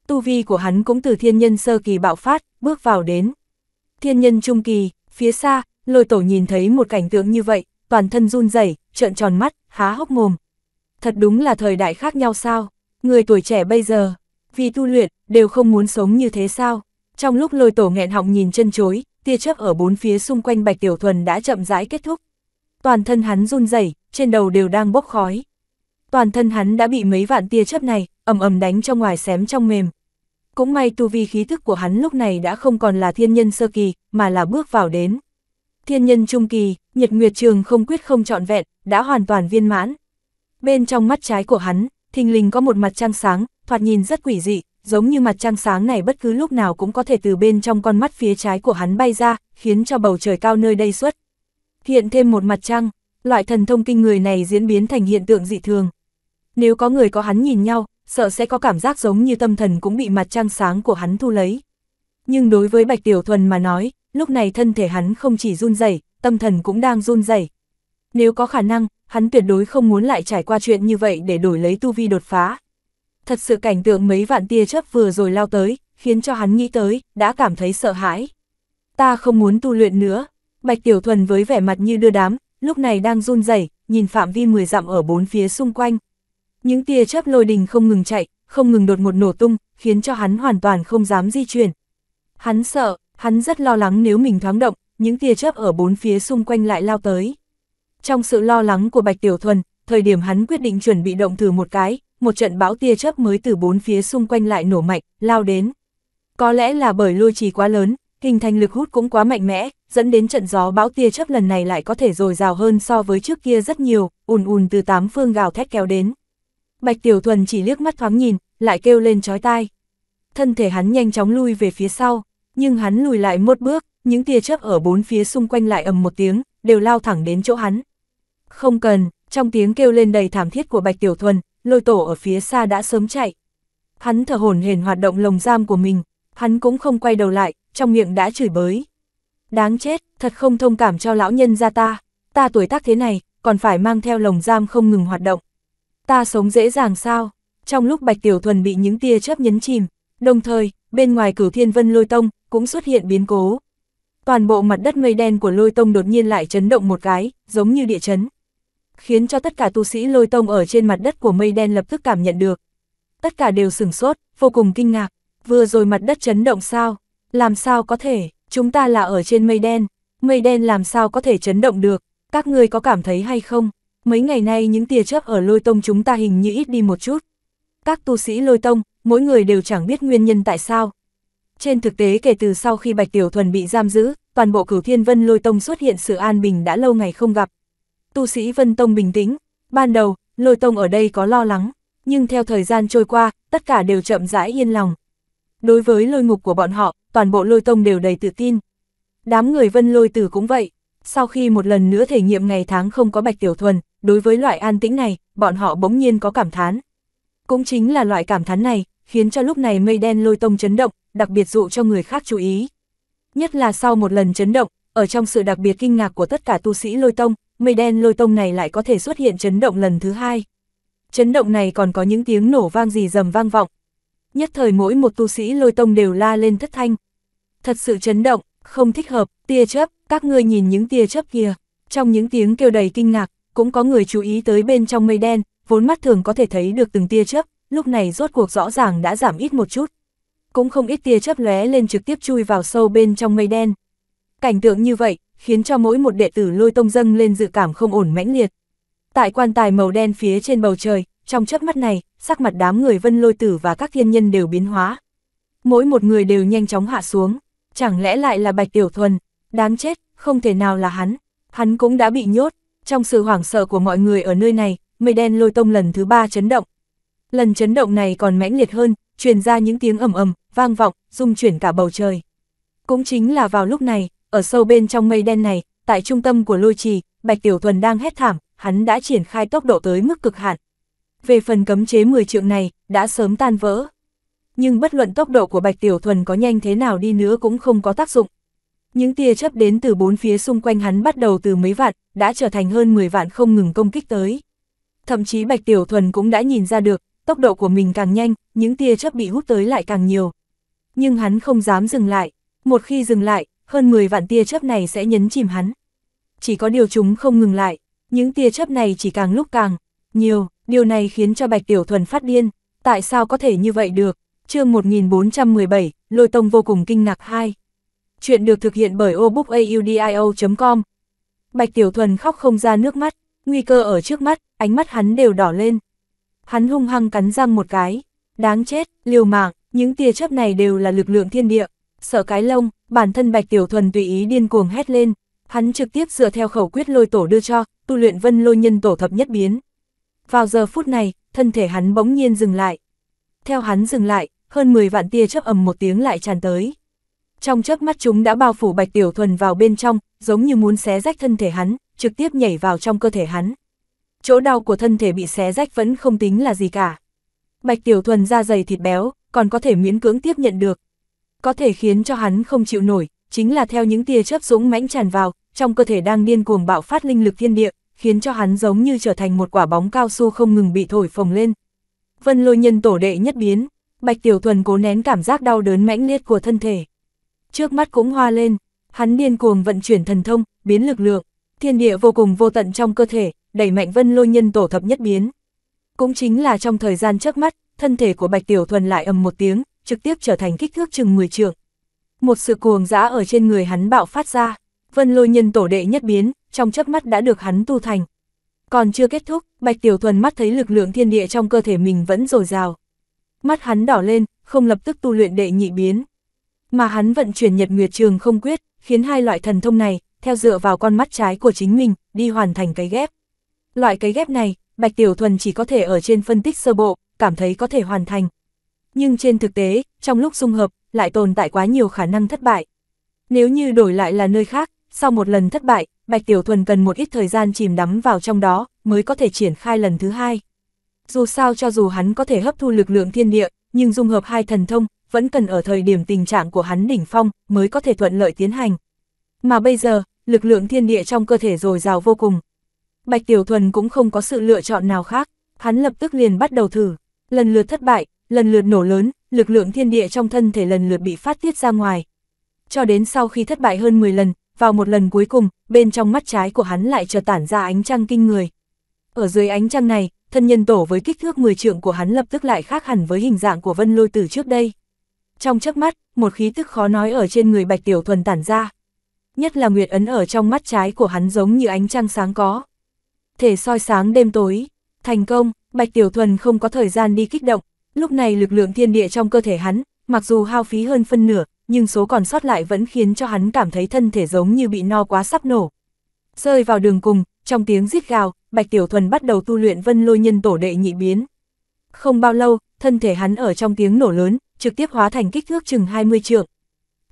Tu vi của hắn cũng từ thiên nhân sơ kỳ bạo phát, bước vào đến. Thiên nhân trung kỳ, phía xa, lôi tổ nhìn thấy một cảnh tượng như vậy, toàn thân run rẩy, trợn tròn mắt, há hốc mồm. Thật đúng là thời đại khác nhau sao, người tuổi trẻ bây giờ, vì tu luyện, đều không muốn sống như thế sao. Trong lúc lôi tổ nghẹn họng nhìn chân chối, tia chớp ở bốn phía xung quanh Bạch Tiểu Thuần đã chậm rãi kết thúc. Toàn thân hắn run rẩy, trên đầu đều đang bốc khói. Toàn thân hắn đã bị mấy vạn tia chớp này ầm ầm đánh trong ngoài xém trong mềm. Cũng may tu vi khí thức của hắn lúc này đã không còn là thiên nhân sơ kỳ, mà là bước vào đến. Thiên nhân trung kỳ, Nhật Nguyệt Trường không quyết không trọn vẹn, đã hoàn toàn viên mãn. Bên trong mắt trái của hắn, thình lình có một mặt trăng sáng, thoạt nhìn rất quỷ dị, giống như mặt trăng sáng này bất cứ lúc nào cũng có thể từ bên trong con mắt phía trái của hắn bay ra, khiến cho bầu trời cao nơi đây xuất. Hiện thêm một mặt trăng, loại thần thông kinh người này diễn biến thành hiện tượng dị thường. Nếu có người có hắn nhìn nhau, sợ sẽ có cảm giác giống như tâm thần cũng bị mặt trăng sáng của hắn thu lấy. Nhưng đối với Bạch Tiểu Thuần mà nói, lúc này thân thể hắn không chỉ run rẩy, tâm thần cũng đang run rẩy. Nếu có khả năng, hắn tuyệt đối không muốn lại trải qua chuyện như vậy để đổi lấy tu vi đột phá thật sự cảnh tượng mấy vạn tia chớp vừa rồi lao tới, khiến cho hắn nghĩ tới, đã cảm thấy sợ hãi. Ta không muốn tu luyện nữa. Bạch Tiểu Thuần với vẻ mặt như đưa đám, lúc này đang run rẩy, nhìn phạm vi 10 dặm ở bốn phía xung quanh. Những tia chớp lôi đình không ngừng chạy, không ngừng đột ngột nổ tung, khiến cho hắn hoàn toàn không dám di chuyển. Hắn sợ, hắn rất lo lắng nếu mình thoáng động, những tia chớp ở bốn phía xung quanh lại lao tới. Trong sự lo lắng của Bạch Tiểu Thuần, thời điểm hắn quyết định chuẩn bị động thử một cái, một trận bão tia chớp mới từ bốn phía xung quanh lại nổ mạnh, lao đến. Có lẽ là bởi lôi trì quá lớn, hình thành lực hút cũng quá mạnh mẽ, dẫn đến trận gió bão tia chớp lần này lại có thể dồi dào hơn so với trước kia rất nhiều, ùn ùn từ tám phương gào thét kéo đến. Bạch Tiểu Thuần chỉ liếc mắt thoáng nhìn, lại kêu lên chói tai. Thân thể hắn nhanh chóng lui về phía sau, nhưng hắn lùi lại một bước, những tia chớp ở bốn phía xung quanh lại ầm một tiếng, đều lao thẳng đến chỗ hắn. Không cần, trong tiếng kêu lên đầy thảm thiết của Bạch Tiểu Thuần, lôi tổ ở phía xa đã sớm chạy. Hắn thở hổn hển hoạt động lồng giam của mình, hắn cũng không quay đầu lại, trong miệng đã chửi bới. Đáng chết, thật không thông cảm cho lão nhân ra ta, ta tuổi tác thế này, còn phải mang theo lồng giam không ngừng hoạt động. Ta sống dễ dàng sao? Trong lúc Bạch Tiểu Thuần bị những tia chớp nhấn chìm, đồng thời, bên ngoài cửu thiên vân lôi tông, cũng xuất hiện biến cố. Toàn bộ mặt đất mây đen của lôi tông đột nhiên lại chấn động một cái, giống như địa chấn khiến cho tất cả tu sĩ lôi tông ở trên mặt đất của mây đen lập tức cảm nhận được. Tất cả đều sửng sốt, vô cùng kinh ngạc, vừa rồi mặt đất chấn động sao, làm sao có thể, chúng ta là ở trên mây đen, mây đen làm sao có thể chấn động được, các ngươi có cảm thấy hay không, mấy ngày nay những tia chớp ở lôi tông chúng ta hình như ít đi một chút. Các tu sĩ lôi tông, mỗi người đều chẳng biết nguyên nhân tại sao. Trên thực tế kể từ sau khi Bạch Tiểu Thuần bị giam giữ, toàn bộ cửu thiên vân lôi tông xuất hiện sự an bình đã lâu ngày không gặp, tu sĩ Vân Tông bình tĩnh, ban đầu, lôi tông ở đây có lo lắng, nhưng theo thời gian trôi qua, tất cả đều chậm rãi yên lòng. Đối với lôi ngục của bọn họ, toàn bộ lôi tông đều đầy tự tin. Đám người vân lôi tử cũng vậy, sau khi một lần nữa thể nghiệm ngày tháng không có bạch tiểu thuần, đối với loại an tĩnh này, bọn họ bỗng nhiên có cảm thán. Cũng chính là loại cảm thán này, khiến cho lúc này mây đen lôi tông chấn động, đặc biệt dụ cho người khác chú ý. Nhất là sau một lần chấn động, ở trong sự đặc biệt kinh ngạc của tất cả tu sĩ lôi tông, mây đen lôi tông này lại có thể xuất hiện chấn động lần thứ hai. Chấn động này còn có những tiếng nổ vang gì rầm vang vọng. Nhất thời mỗi một tu sĩ lôi tông đều la lên thất thanh. Thật sự chấn động, không thích hợp, tia chớp, các ngươi nhìn những tia chớp kia. Trong những tiếng kêu đầy kinh ngạc, cũng có người chú ý tới bên trong mây đen, vốn mắt thường có thể thấy được từng tia chớp, lúc này rốt cuộc rõ ràng đã giảm ít một chút. Cũng không ít tia chớp lóe lên trực tiếp chui vào sâu bên trong mây đen. Cảnh tượng như vậy, khiến cho mỗi một đệ tử lôi tông dâng lên dự cảm không ổn mãnh liệt. Tại quan tài màu đen phía trên bầu trời, trong chớp mắt này, sắc mặt đám người vân lôi tử và các thiên nhân đều biến hóa. Mỗi một người đều nhanh chóng hạ xuống, chẳng lẽ lại là Bạch Tiểu Thuần, đáng chết, không thể nào là hắn, hắn cũng đã bị nhốt, trong sự hoảng sợ của mọi người ở nơi này, mây đen lôi tông lần thứ ba chấn động. Lần chấn động này còn mãnh liệt hơn, truyền ra những tiếng ầm ầm, vang vọng, rung chuyển cả bầu trời. Cũng chính là vào lúc này, ở sâu bên trong mây đen này, tại trung tâm của lôi trì, Bạch Tiểu Thuần đang hét thảm, hắn đã triển khai tốc độ tới mức cực hạn. Về phần cấm chế 10 trượng này, đã sớm tan vỡ. Nhưng bất luận tốc độ của Bạch Tiểu Thuần có nhanh thế nào đi nữa cũng không có tác dụng. Những tia chớp đến từ bốn phía xung quanh hắn bắt đầu từ mấy vạn, đã trở thành hơn 10 vạn không ngừng công kích tới. Thậm chí Bạch Tiểu Thuần cũng đã nhìn ra được, tốc độ của mình càng nhanh, những tia chớp bị hút tới lại càng nhiều. Nhưng hắn không dám dừng lại, một khi dừng lại, hơn 10 vạn tia chớp này sẽ nhấn chìm hắn. Chỉ có điều chúng không ngừng lại, những tia chớp này chỉ càng lúc càng nhiều, điều này khiến cho Bạch Tiểu Thuần phát điên, tại sao có thể như vậy được? Chương 1417, Lôi Tông vô cùng kinh ngạc 2. Chuyện được thực hiện bởi obookaudio.com. Bạch Tiểu Thuần khóc không ra nước mắt, nguy cơ ở trước mắt, ánh mắt hắn đều đỏ lên. Hắn hung hăng cắn răng một cái, đáng chết, liều mạng, những tia chớp này đều là lực lượng thiên địa, sợ cái lông, bản thân Bạch Tiểu Thuần tùy ý điên cuồng hét lên, hắn trực tiếp dựa theo khẩu quyết lôi tổ đưa cho, tu luyện vân lôi nhân tổ thập nhất biến. Vào giờ phút này, thân thể hắn bỗng nhiên dừng lại. Theo hắn dừng lại, hơn 10 vạn tia chớp ầm một tiếng lại tràn tới. Trong chớp mắt chúng đã bao phủ Bạch Tiểu Thuần vào bên trong, giống như muốn xé rách thân thể hắn, trực tiếp nhảy vào trong cơ thể hắn. Chỗ đau của thân thể bị xé rách vẫn không tính là gì cả. Bạch Tiểu Thuần da dày thịt béo, còn có thể miễn cưỡng tiếp nhận được, có thể khiến cho hắn không chịu nổi, chính là theo những tia chớp dũng mãnh tràn vào, trong cơ thể đang điên cuồng bạo phát linh lực thiên địa, khiến cho hắn giống như trở thành một quả bóng cao su không ngừng bị thổi phồng lên. Vân lôi nhân tổ đệ nhất biến, Bạch Tiểu Thuần cố nén cảm giác đau đớn mãnh liệt của thân thể. Trước mắt cũng hoa lên, hắn điên cuồng vận chuyển thần thông, biến lực lượng, thiên địa vô cùng vô tận trong cơ thể, đẩy mạnh vân lôi nhân tổ thập nhất biến. Cũng chính là trong thời gian trước mắt, thân thể của Bạch Tiểu Thuần lại ầm một tiếng, trực tiếp trở thành kích thước chừng 10 trượng. Một sự cuồng dã ở trên người hắn bạo phát ra, vân lôi nhân tổ đệ nhất biến, trong chớp mắt đã được hắn tu thành. Còn chưa kết thúc, Bạch Tiểu Thuần mắt thấy lực lượng thiên địa trong cơ thể mình vẫn dồi dào. Mắt hắn đỏ lên, không lập tức tu luyện đệ nhị biến. Mà hắn vận chuyển nhật nguyệt trường không quyết, khiến hai loại thần thông này, theo dựa vào con mắt trái của chính mình, đi hoàn thành cái ghép. Loại cái ghép này, Bạch Tiểu Thuần chỉ có thể ở trên phân tích sơ bộ, cảm thấy có thể hoàn thành nhưng trên thực tế, trong lúc dung hợp, lại tồn tại quá nhiều khả năng thất bại. Nếu như đổi lại là nơi khác, sau một lần thất bại, Bạch Tiểu Thuần cần một ít thời gian chìm đắm vào trong đó, mới có thể triển khai lần thứ hai. Dù sao cho dù hắn có thể hấp thu lực lượng thiên địa, nhưng dung hợp hai thần thông, vẫn cần ở thời điểm tình trạng của hắn đỉnh phong, mới có thể thuận lợi tiến hành. Mà bây giờ, lực lượng thiên địa trong cơ thể dồi dào vô cùng. Bạch Tiểu Thuần cũng không có sự lựa chọn nào khác, hắn lập tức liền bắt đầu thử. Lần lượt thất bại, lần lượt nổ lớn, lực lượng thiên địa trong thân thể lần lượt bị phát tiết ra ngoài. Cho đến sau khi thất bại hơn 10 lần, vào một lần cuối cùng, bên trong mắt trái của hắn lại chợt tản ra ánh trăng kinh người. Ở dưới ánh trăng này, thân nhân tổ với kích thước 10 trượng của hắn lập tức lại khác hẳn với hình dạng của Vân Lôi Tử trước đây. Trong chớp mắt, một khí tức khó nói ở trên người Bạch Tiểu Thuần tản ra. Nhất là nguyệt ấn ở trong mắt trái của hắn giống như ánh trăng sáng có. Thể soi sáng đêm tối, thành công, Bạch Tiểu Thuần không có thời gian đi kích động, Lúc này lực lượng thiên địa trong cơ thể hắn, mặc dù hao phí hơn phân nửa, nhưng số còn sót lại vẫn khiến cho hắn cảm thấy thân thể giống như bị no quá sắp nổ. Rơi vào đường cùng, trong tiếng rít gào, Bạch Tiểu Thuần bắt đầu tu luyện vân lôi nhân tổ đệ nhị biến. Không bao lâu, thân thể hắn ở trong tiếng nổ lớn, trực tiếp hóa thành kích thước chừng 20 trượng.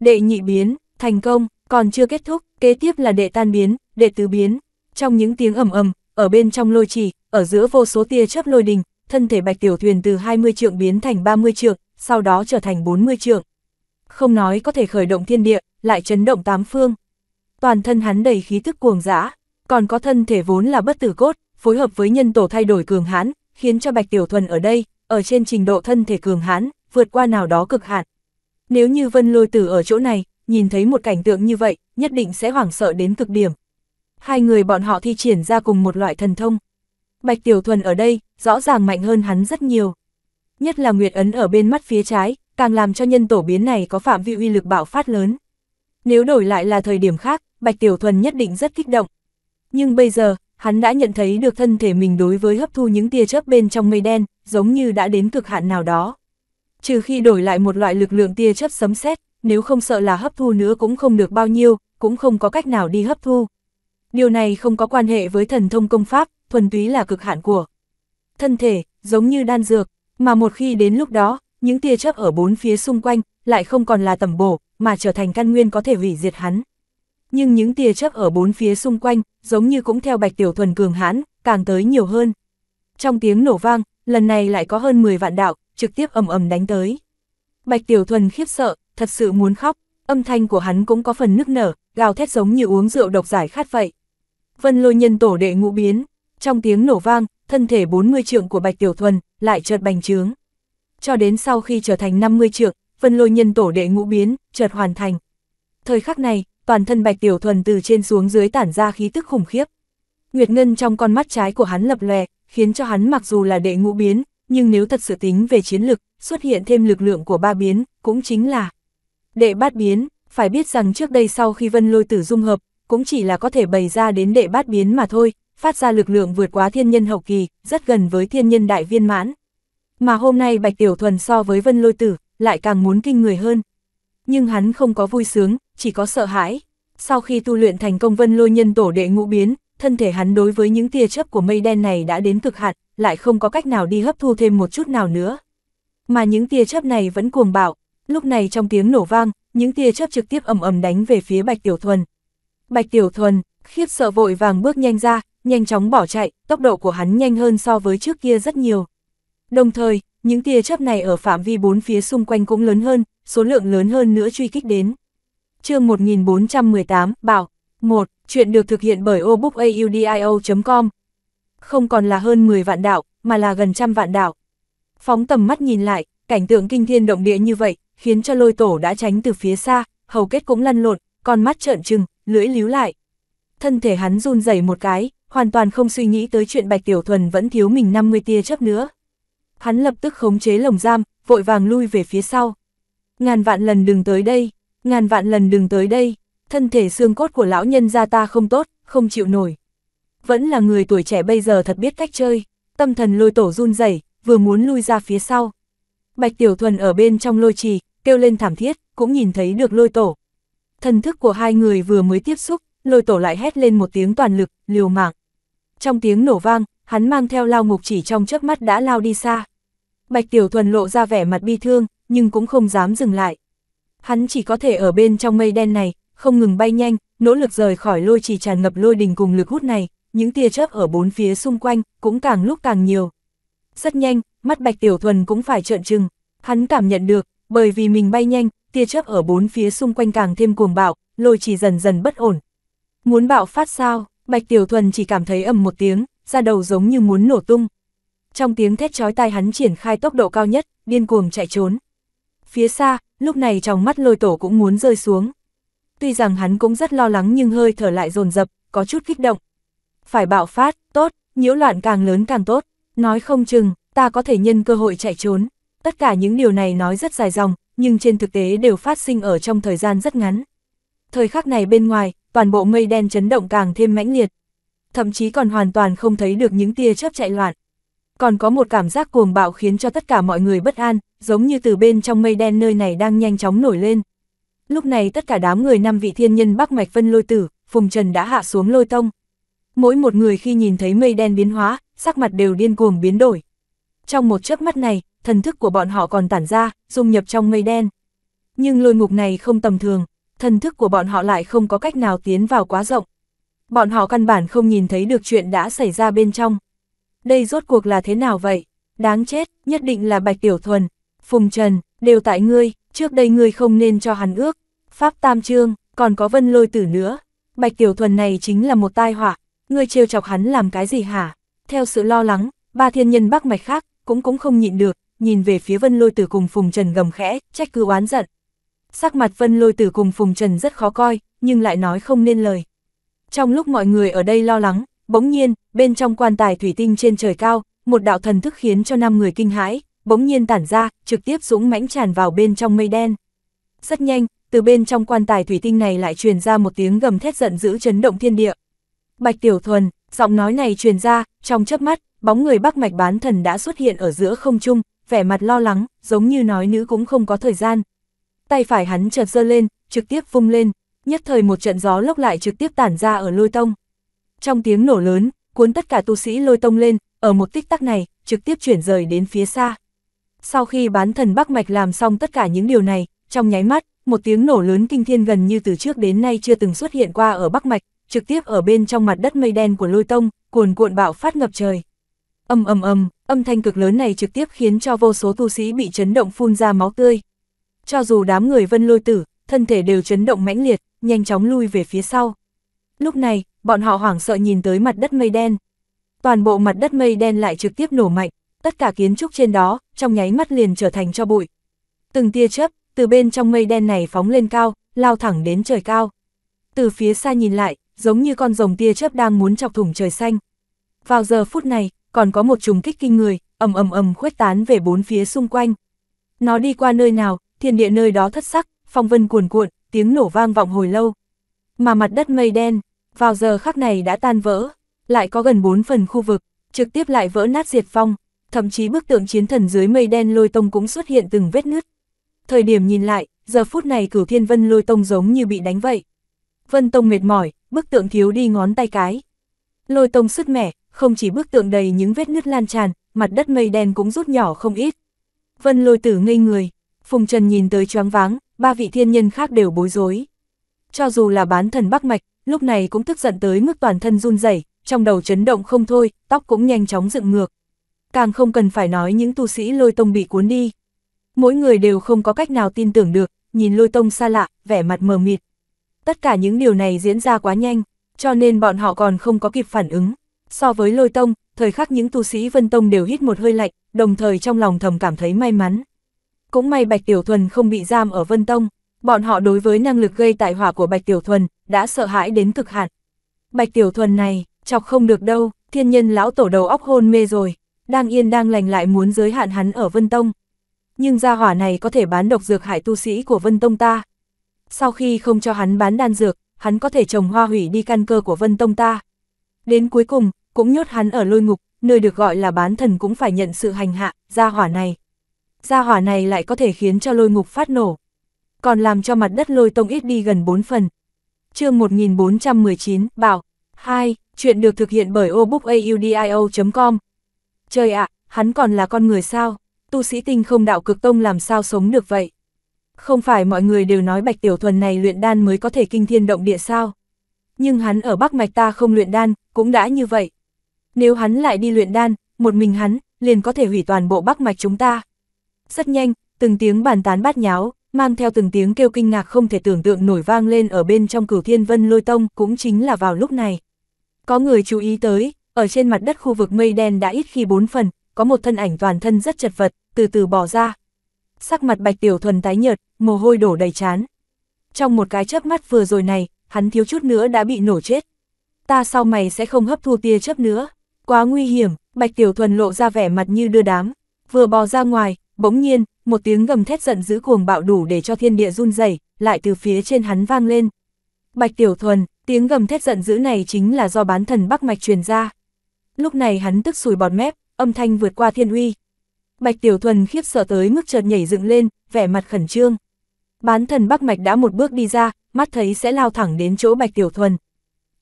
Đệ nhị biến, thành công, còn chưa kết thúc, kế tiếp là đệ tan biến, đệ tứ biến. Trong những tiếng ầm ầm, ở bên trong lôi trì, ở giữa vô số tia chớp lôi đình, thân thể bạch tiểu thuyền từ 20 trượng biến thành 30 trượng, sau đó trở thành 40 trượng. Không nói có thể khởi động thiên địa, lại chấn động tám phương. Toàn thân hắn đầy khí thức cuồng dã, còn có thân thể vốn là bất tử cốt, phối hợp với nhân tổ thay đổi cường hãn, khiến cho bạch tiểu thuần ở đây, ở trên trình độ thân thể cường hãn, vượt qua nào đó cực hạn. Nếu như vân lôi tử ở chỗ này, nhìn thấy một cảnh tượng như vậy, nhất định sẽ hoảng sợ đến cực điểm. Hai người bọn họ thi triển ra cùng một loại thần thông. Bạch Tiểu Thuần ở đây, rõ ràng mạnh hơn hắn rất nhiều. Nhất là Nguyệt Ấn ở bên mắt phía trái, càng làm cho nhân tổ biến này có phạm vi uy lực bạo phát lớn. Nếu đổi lại là thời điểm khác, Bạch Tiểu Thuần nhất định rất kích động. Nhưng bây giờ, hắn đã nhận thấy được thân thể mình đối với hấp thu những tia chớp bên trong mây đen, giống như đã đến cực hạn nào đó. Trừ khi đổi lại một loại lực lượng tia chớp sấm sét, nếu không sợ là hấp thu nữa cũng không được bao nhiêu, cũng không có cách nào đi hấp thu. Điều này không có quan hệ với thần thông công pháp, thuần túy là cực hạn của thân thể, giống như đan dược, mà một khi đến lúc đó, những tia chớp ở bốn phía xung quanh, lại không còn là tầm bổ, mà trở thành căn nguyên có thể hủy diệt hắn. Nhưng những tia chớp ở bốn phía xung quanh, giống như cũng theo Bạch Tiểu Thuần cường hãn, càng tới nhiều hơn. Trong tiếng nổ vang, lần này lại có hơn 10 vạn đạo, trực tiếp ầm ầm đánh tới. Bạch Tiểu Thuần khiếp sợ, thật sự muốn khóc, âm thanh của hắn cũng có phần nức nở, gào thét giống như uống rượu độc giải khát vậy. Vân lôi nhân tổ đệ ngũ biến, trong tiếng nổ vang, thân thể 40 trượng của Bạch Tiểu Thuần lại chợt bành trướng. Cho đến sau khi trở thành 50 trượng, phân lôi nhân tổ đệ ngũ biến, chợt hoàn thành. Thời khắc này, toàn thân Bạch Tiểu Thuần từ trên xuống dưới tản ra khí tức khủng khiếp. Nguyệt Ngân trong con mắt trái của hắn lập lòe, khiến cho hắn mặc dù là đệ ngũ biến, nhưng nếu thật sự tính về chiến lực, xuất hiện thêm lực lượng của ba biến, cũng chính là đệ bát biến, phải biết rằng trước đây sau khi vân lôi tử dung hợp, cũng chỉ là có thể bày ra đến đệ bát biến mà thôi, phát ra lực lượng vượt quá thiên nhân hậu kỳ, rất gần với thiên nhân đại viên mãn. Mà hôm nay Bạch Tiểu Thuần so với Vân Lôi Tử, lại càng muốn kinh người hơn. Nhưng hắn không có vui sướng, chỉ có sợ hãi. Sau khi tu luyện thành công Vân Lôi Nhân Tổ đệ ngũ biến, thân thể hắn đối với những tia chớp của mây đen này đã đến cực hạn, lại không có cách nào đi hấp thu thêm một chút nào nữa. Mà những tia chớp này vẫn cuồng bạo, lúc này trong tiếng nổ vang, những tia chớp trực tiếp ầm ầm đánh về phía Bạch Tiểu Thuần. Bạch Tiểu Thuần, khiếp sợ vội vàng bước nhanh ra, nhanh chóng bỏ chạy, tốc độ của hắn nhanh hơn so với trước kia rất nhiều. Đồng thời, những tia chớp này ở phạm vi bốn phía xung quanh cũng lớn hơn, số lượng lớn hơn nữa truy kích đến. chương 1418, bảo 1. Chuyện được thực hiện bởi obookaudio.com Không còn là hơn 10 vạn đạo, mà là gần trăm vạn đạo. Phóng tầm mắt nhìn lại, cảnh tượng kinh thiên động địa như vậy, khiến cho lôi tổ đã tránh từ phía xa, hầu kết cũng lăn lộn, con mắt trợn trừng, lưỡi líu lại. Thân thể hắn run rẩy một cái, hoàn toàn không suy nghĩ tới chuyện Bạch Tiểu Thuần vẫn thiếu mình 50 tia chấp nữa. Hắn lập tức khống chế lồng giam, vội vàng lui về phía sau. Ngàn vạn lần đừng tới đây, ngàn vạn lần đừng tới đây, thân thể xương cốt của lão nhân gia ta không tốt, không chịu nổi. Vẫn là người tuổi trẻ bây giờ thật biết cách chơi, tâm thần lôi tổ run rẩy vừa muốn lui ra phía sau. Bạch Tiểu Thuần ở bên trong lôi trì, kêu lên thảm thiết, cũng nhìn thấy được lôi tổ. Thần thức của hai người vừa mới tiếp xúc, lôi tổ lại hét lên một tiếng toàn lực, liều mạng. Trong tiếng nổ vang, hắn mang theo lao ngục chỉ trong chớp mắt đã lao đi xa. Bạch Tiểu Thuần lộ ra vẻ mặt bi thương, nhưng cũng không dám dừng lại. Hắn chỉ có thể ở bên trong mây đen này, không ngừng bay nhanh, nỗ lực rời khỏi lôi chỉ tràn ngập lôi đình cùng lực hút này, những tia chớp ở bốn phía xung quanh cũng càng lúc càng nhiều. Rất nhanh, mắt Bạch Tiểu Thuần cũng phải trợn trừng, hắn cảm nhận được, bởi vì mình bay nhanh, tia chớp ở bốn phía xung quanh càng thêm cuồng bạo, lôi chỉ dần dần bất ổn. Muốn bạo phát sao? Bạch Tiểu Thuần chỉ cảm thấy ầm một tiếng, da đầu giống như muốn nổ tung. Trong tiếng thét chói tai hắn triển khai tốc độ cao nhất, điên cuồng chạy trốn. Phía xa, lúc này trong mắt lôi tổ cũng muốn rơi xuống. Tuy rằng hắn cũng rất lo lắng nhưng hơi thở lại dồn dập, có chút kích động. Phải bạo phát, tốt, nhiễu loạn càng lớn càng tốt, nói không chừng, ta có thể nhân cơ hội chạy trốn. Tất cả những điều này nói rất dài dòng, nhưng trên thực tế đều phát sinh ở trong thời gian rất ngắn. Thời khắc này bên ngoài, toàn bộ mây đen chấn động càng thêm mãnh liệt. Thậm chí còn hoàn toàn không thấy được những tia chớp chạy loạn. Còn có một cảm giác cuồng bạo khiến cho tất cả mọi người bất an, giống như từ bên trong mây đen nơi này đang nhanh chóng nổi lên. Lúc này tất cả đám người năm vị thiên nhân Bắc Mạch phân Lôi Tử, Phùng Trần đã hạ xuống lôi tông. Mỗi một người khi nhìn thấy mây đen biến hóa, sắc mặt đều điên cuồng biến đổi. Trong một chớp mắt này, thần thức của bọn họ còn tản ra, dung nhập trong mây đen. Nhưng lôi ngục này không tầm thường, thần thức của bọn họ lại không có cách nào tiến vào quá rộng. Bọn họ căn bản không nhìn thấy được chuyện đã xảy ra bên trong. Đây rốt cuộc là thế nào vậy? Đáng chết, nhất định là Bạch Tiểu Thuần, Phùng Trần, đều tại ngươi, trước đây ngươi không nên cho hắn ước. Pháp Tam Trương, còn có Vân Lôi Tử nữa. Bạch Tiểu Thuần này chính là một tai họa, ngươi trêu chọc hắn làm cái gì hả? Theo sự lo lắng, ba thiên nhân bắc mạch khác cũng cũng không nhịn được, nhìn về phía Vân Lôi Tử cùng Phùng Trần gầm khẽ, trách cứ oán giận sắc mặt vân lôi tử cùng Phùng Trần rất khó coi, nhưng lại nói không nên lời. Trong lúc mọi người ở đây lo lắng, bỗng nhiên, bên trong quan tài thủy tinh trên trời cao, một đạo thần thức khiến cho năm người kinh hãi, bỗng nhiên tản ra, trực tiếp dũng mãnh tràn vào bên trong mây đen. Rất nhanh, từ bên trong quan tài thủy tinh này lại truyền ra một tiếng gầm thét giận dữ chấn động thiên địa. Bạch Tiểu Thuần, giọng nói này truyền ra, trong chớp mắt, bóng người Bắc Mạch Bán Thần đã xuất hiện ở giữa không trung, vẻ mặt lo lắng, giống như nói nữ cũng không có thời gian, tay phải hắn chợt giơ lên, trực tiếp vung lên, nhất thời một trận gió lốc lại trực tiếp tản ra ở lôi tông. Trong tiếng nổ lớn, cuốn tất cả tu sĩ lôi tông lên, ở một tích tắc này, trực tiếp chuyển rời đến phía xa. Sau khi bán thần Bắc Mạch làm xong tất cả những điều này, trong nháy mắt, một tiếng nổ lớn kinh thiên gần như từ trước đến nay chưa từng xuất hiện qua ở Bắc Mạch, trực tiếp ở bên trong mặt đất mây đen của lôi tông, cuồn cuộn bạo phát ngập trời. Âm âm âm, âm thanh cực lớn này trực tiếp khiến cho vô số tu sĩ bị chấn động phun ra máu tươi cho dù đám người vân lôi tử, thân thể đều chấn động mãnh liệt, nhanh chóng lui về phía sau. Lúc này, bọn họ hoảng sợ nhìn tới mặt đất mây đen. Toàn bộ mặt đất mây đen lại trực tiếp nổ mạnh, tất cả kiến trúc trên đó, trong nháy mắt liền trở thành cho bụi. Từng tia chớp, từ bên trong mây đen này phóng lên cao, lao thẳng đến trời cao. Từ phía xa nhìn lại, giống như con rồng tia chớp đang muốn chọc thủng trời xanh. Vào giờ phút này, còn có một trùng kích kinh người, ầm ầm ầm khuếch tán về bốn phía xung quanh. Nó đi qua nơi nào, thiên địa nơi đó thất sắc, phong vân cuồn cuộn, tiếng nổ vang vọng hồi lâu. Mà mặt đất mây đen, vào giờ khắc này đã tan vỡ, lại có gần 4 phần khu vực, trực tiếp lại vỡ nát diệt phong, thậm chí bức tượng chiến thần dưới mây đen lôi tông cũng xuất hiện từng vết nứt. Thời điểm nhìn lại, giờ phút này cửu thiên vân lôi tông giống như bị đánh vậy. Vân tông mệt mỏi, bức tượng thiếu đi ngón tay cái. Lôi tông sứt mẻ, không chỉ bức tượng đầy những vết nứt lan tràn, mặt đất mây đen cũng rút nhỏ không ít. Vân lôi tử ngây người, Phùng Trần nhìn tới choáng váng, ba vị thiên nhân khác đều bối rối. Cho dù là bán thần Bắc Mạch, lúc này cũng tức giận tới mức toàn thân run rẩy, trong đầu chấn động không thôi, tóc cũng nhanh chóng dựng ngược. Càng không cần phải nói những tu sĩ lôi tông bị cuốn đi. Mỗi người đều không có cách nào tin tưởng được, nhìn lôi tông xa lạ, vẻ mặt mờ mịt. Tất cả những điều này diễn ra quá nhanh, cho nên bọn họ còn không có kịp phản ứng. So với lôi tông, thời khắc những tu sĩ vân tông đều hít một hơi lạnh, đồng thời trong lòng thầm cảm thấy may mắn. Cũng may Bạch Tiểu Thuần không bị giam ở Vân Tông, bọn họ đối với năng lực gây tại hỏa của Bạch Tiểu Thuần đã sợ hãi đến cực hạn. Bạch Tiểu Thuần này, chọc không được đâu, thiên nhân lão tổ đầu óc hôn mê rồi, đang yên đang lành lại muốn giới hạn hắn ở Vân Tông. Nhưng gia hỏa này có thể bán độc dược hại tu sĩ của Vân Tông ta. Sau khi không cho hắn bán đan dược, hắn có thể trồng hoa hủy đi căn cơ của Vân Tông ta. Đến cuối cùng, cũng nhốt hắn ở lôi ngục, nơi được gọi là bán thần cũng phải nhận sự hành hạ, gia hỏa này, gia hỏa này lại có thể khiến cho lôi ngục phát nổ. Còn làm cho mặt đất lôi tông ít đi gần 4 phần. chương 1419, bảo, 2, chuyện được thực hiện bởi obookaudio.com. Trời ạ, hắn còn là con người sao? Tu sĩ tinh không đạo cực tông làm sao sống được vậy? Không phải mọi người đều nói bạch tiểu thuần này luyện đan mới có thể kinh thiên động địa sao? Nhưng hắn ở Bắc Mạch ta không luyện đan, cũng đã như vậy. Nếu hắn lại đi luyện đan, một mình hắn, liền có thể hủy toàn bộ Bắc Mạch chúng ta. Rất nhanh, từng tiếng bàn tán bát nháo, mang theo từng tiếng kêu kinh ngạc không thể tưởng tượng nổi vang lên ở bên trong cửu thiên vân lôi tông cũng chính là vào lúc này. Có người chú ý tới, ở trên mặt đất khu vực mây đen đã ít khi bốn phần, có một thân ảnh toàn thân rất chật vật, từ từ bỏ ra. Sắc mặt bạch tiểu thuần tái nhợt, mồ hôi đổ đầy chán. Trong một cái chớp mắt vừa rồi này, hắn thiếu chút nữa đã bị nổ chết. Ta sau mày sẽ không hấp thu tia chớp nữa. Quá nguy hiểm, bạch tiểu thuần lộ ra vẻ mặt như đưa đám. Vừa bò ra ngoài, Bỗng nhiên, một tiếng gầm thét giận dữ cuồng bạo đủ để cho thiên địa run rẩy, lại từ phía trên hắn vang lên. Bạch Tiểu Thuần, tiếng gầm thét giận dữ này chính là do bán thần Bắc Mạch truyền ra. Lúc này hắn tức sùi bọt mép, âm thanh vượt qua thiên uy. Bạch Tiểu Thuần khiếp sợ tới mức chợt nhảy dựng lên, vẻ mặt khẩn trương. Bán thần Bắc Mạch đã một bước đi ra, mắt thấy sẽ lao thẳng đến chỗ Bạch Tiểu Thuần.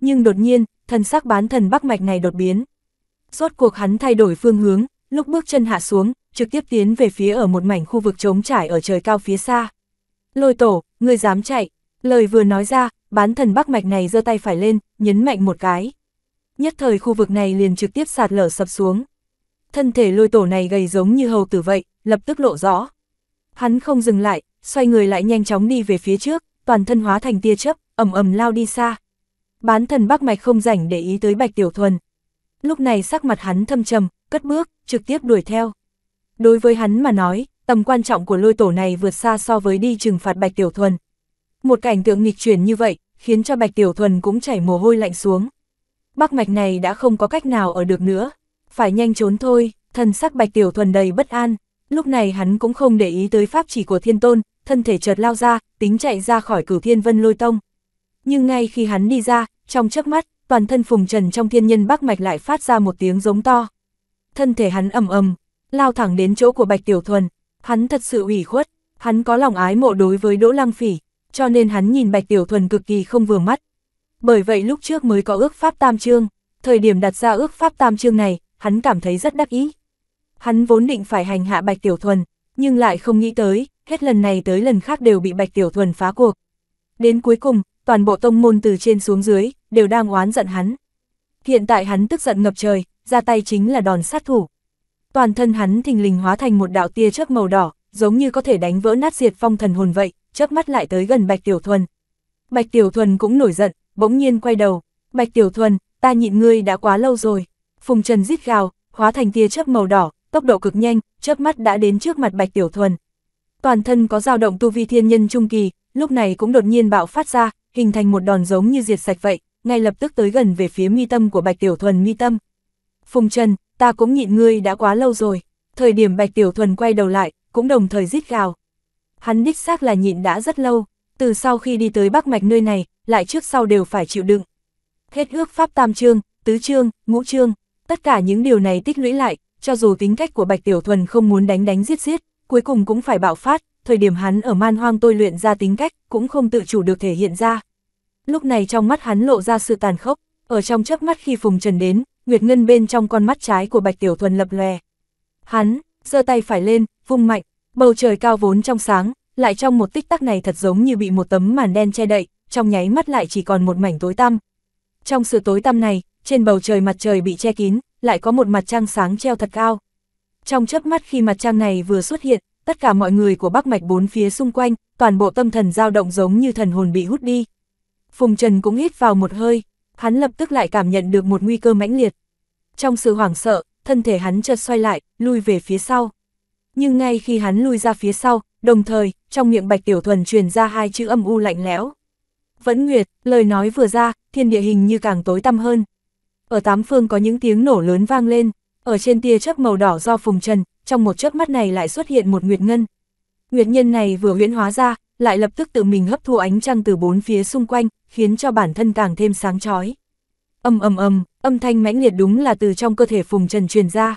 Nhưng đột nhiên, thần sắc bán thần Bắc Mạch này đột biến. Rốt cuộc hắn thay đổi phương hướng, lúc bước chân hạ xuống, trực tiếp tiến về phía ở một mảnh khu vực trống trải ở trời cao phía xa. Lôi tổ, ngươi dám chạy, lời vừa nói ra, bán thần bắc mạch này giơ tay phải lên, nhấn mạnh một cái. Nhất thời khu vực này liền trực tiếp sạt lở sập xuống. Thân thể lôi tổ này gầy giống như hầu tử vậy, lập tức lộ rõ. Hắn không dừng lại, xoay người lại nhanh chóng đi về phía trước, toàn thân hóa thành tia chớp, ầm ầm lao đi xa. Bán thần Bắc Mạch không rảnh để ý tới Bạch Tiểu Thuần. Lúc này sắc mặt hắn thâm trầm, cất bước, trực tiếp đuổi theo. Đối với hắn mà nói, tầm quan trọng của lôi tổ này vượt xa so với đi trừng phạt Bạch Tiểu Thuần. Một cảnh tượng nghịch chuyển như vậy, khiến cho Bạch Tiểu Thuần cũng chảy mồ hôi lạnh xuống. Bắc mạch này đã không có cách nào ở được nữa, phải nhanh trốn thôi, thân sắc Bạch Tiểu Thuần đầy bất an. Lúc này hắn cũng không để ý tới pháp chỉ của Thiên Tôn, thân thể chợt lao ra, tính chạy ra khỏi cửu Thiên Vân Lôi Tông. Nhưng ngay khi hắn đi ra, trong chớp mắt, toàn thân phùng trần trong thiên nhân Bắc mạch lại phát ra một tiếng giống to. Thân thể hắn ầm ầm, lao thẳng đến chỗ của Bạch Tiểu Thuần. Hắn thật sự ủy khuất, hắn có lòng ái mộ đối với Đỗ Lăng Phỉ, cho nên hắn nhìn Bạch Tiểu Thuần cực kỳ không vừa mắt. Bởi vậy lúc trước mới có ước pháp tam chương, thời điểm đặt ra ước pháp tam chương này, hắn cảm thấy rất đắc ý. Hắn vốn định phải hành hạ Bạch Tiểu Thuần, nhưng lại không nghĩ tới, hết lần này tới lần khác đều bị Bạch Tiểu Thuần phá cuộc. Đến cuối cùng, toàn bộ tông môn từ trên xuống dưới, đều đang oán giận hắn. Hiện tại hắn tức giận ngập trời, ra tay chính là đòn sát thủ toàn thân hắn thình lình hóa thành một đạo tia chớp màu đỏ, giống như có thể đánh vỡ nát diệt phong thần hồn vậy, chớp mắt lại tới gần Bạch Tiểu Thuần. Bạch Tiểu Thuần cũng nổi giận, bỗng nhiên quay đầu, "Bạch Tiểu Thuần, ta nhịn ngươi đã quá lâu rồi." Phùng Trần rít gào, hóa thành tia chớp màu đỏ, tốc độ cực nhanh, chớp mắt đã đến trước mặt Bạch Tiểu Thuần. Toàn thân có dao động tu vi thiên nhân trung kỳ, lúc này cũng đột nhiên bạo phát ra, hình thành một đòn giống như diệt sạch vậy, ngay lập tức tới gần về phía mi tâm của Bạch Tiểu Thuần mi tâm. Phùng Trần, ta cũng nhịn ngươi đã quá lâu rồi, thời điểm Bạch Tiểu Thuần quay đầu lại, cũng đồng thời rít gào. Hắn đích xác là nhịn đã rất lâu, từ sau khi đi tới Bắc Mạch nơi này, lại trước sau đều phải chịu đựng. Hết ước pháp tam trương, tứ chương, ngũ chương, tất cả những điều này tích lũy lại, cho dù tính cách của Bạch Tiểu Thuần không muốn đánh đánh giết giết, cuối cùng cũng phải bạo phát, thời điểm hắn ở man hoang tôi luyện ra tính cách, cũng không tự chủ được thể hiện ra. Lúc này trong mắt hắn lộ ra sự tàn khốc, ở trong chớp mắt khi Phùng Trần đến, Nguyệt Ngân bên trong con mắt trái của Bạch Tiểu Thuần lập lè, Hắn, giơ tay phải lên, vung mạnh, bầu trời cao vốn trong sáng, lại trong một tích tắc này thật giống như bị một tấm màn đen che đậy, trong nháy mắt lại chỉ còn một mảnh tối tăm. Trong sự tối tăm này, trên bầu trời mặt trời bị che kín, lại có một mặt trăng sáng treo thật cao. Trong chớp mắt khi mặt trăng này vừa xuất hiện, tất cả mọi người của Bắc Mạch bốn phía xung quanh, toàn bộ tâm thần dao động giống như thần hồn bị hút đi. Phùng Trần cũng hít vào một hơi, hắn lập tức lại cảm nhận được một nguy cơ mãnh liệt. Trong sự hoảng sợ, thân thể hắn chợt xoay lại, lui về phía sau. Nhưng ngay khi hắn lui ra phía sau, đồng thời, trong miệng Bạch Tiểu Thuần truyền ra hai chữ âm u lạnh lẽo. Vẫn Nguyệt, lời nói vừa ra, thiên địa hình như càng tối tăm hơn. Ở tám phương có những tiếng nổ lớn vang lên, ở trên tia chớp màu đỏ do phùng trần, trong một chớp mắt này lại xuất hiện một Nguyệt Ngân. Nguyệt Nhân này vừa huyễn hóa ra, lại lập tức tự mình hấp thu ánh trăng từ bốn phía xung quanh, khiến cho bản thân càng thêm sáng chói. Âm âm âm Âm thanh mãnh liệt đúng là từ trong cơ thể Phùng Trần truyền ra.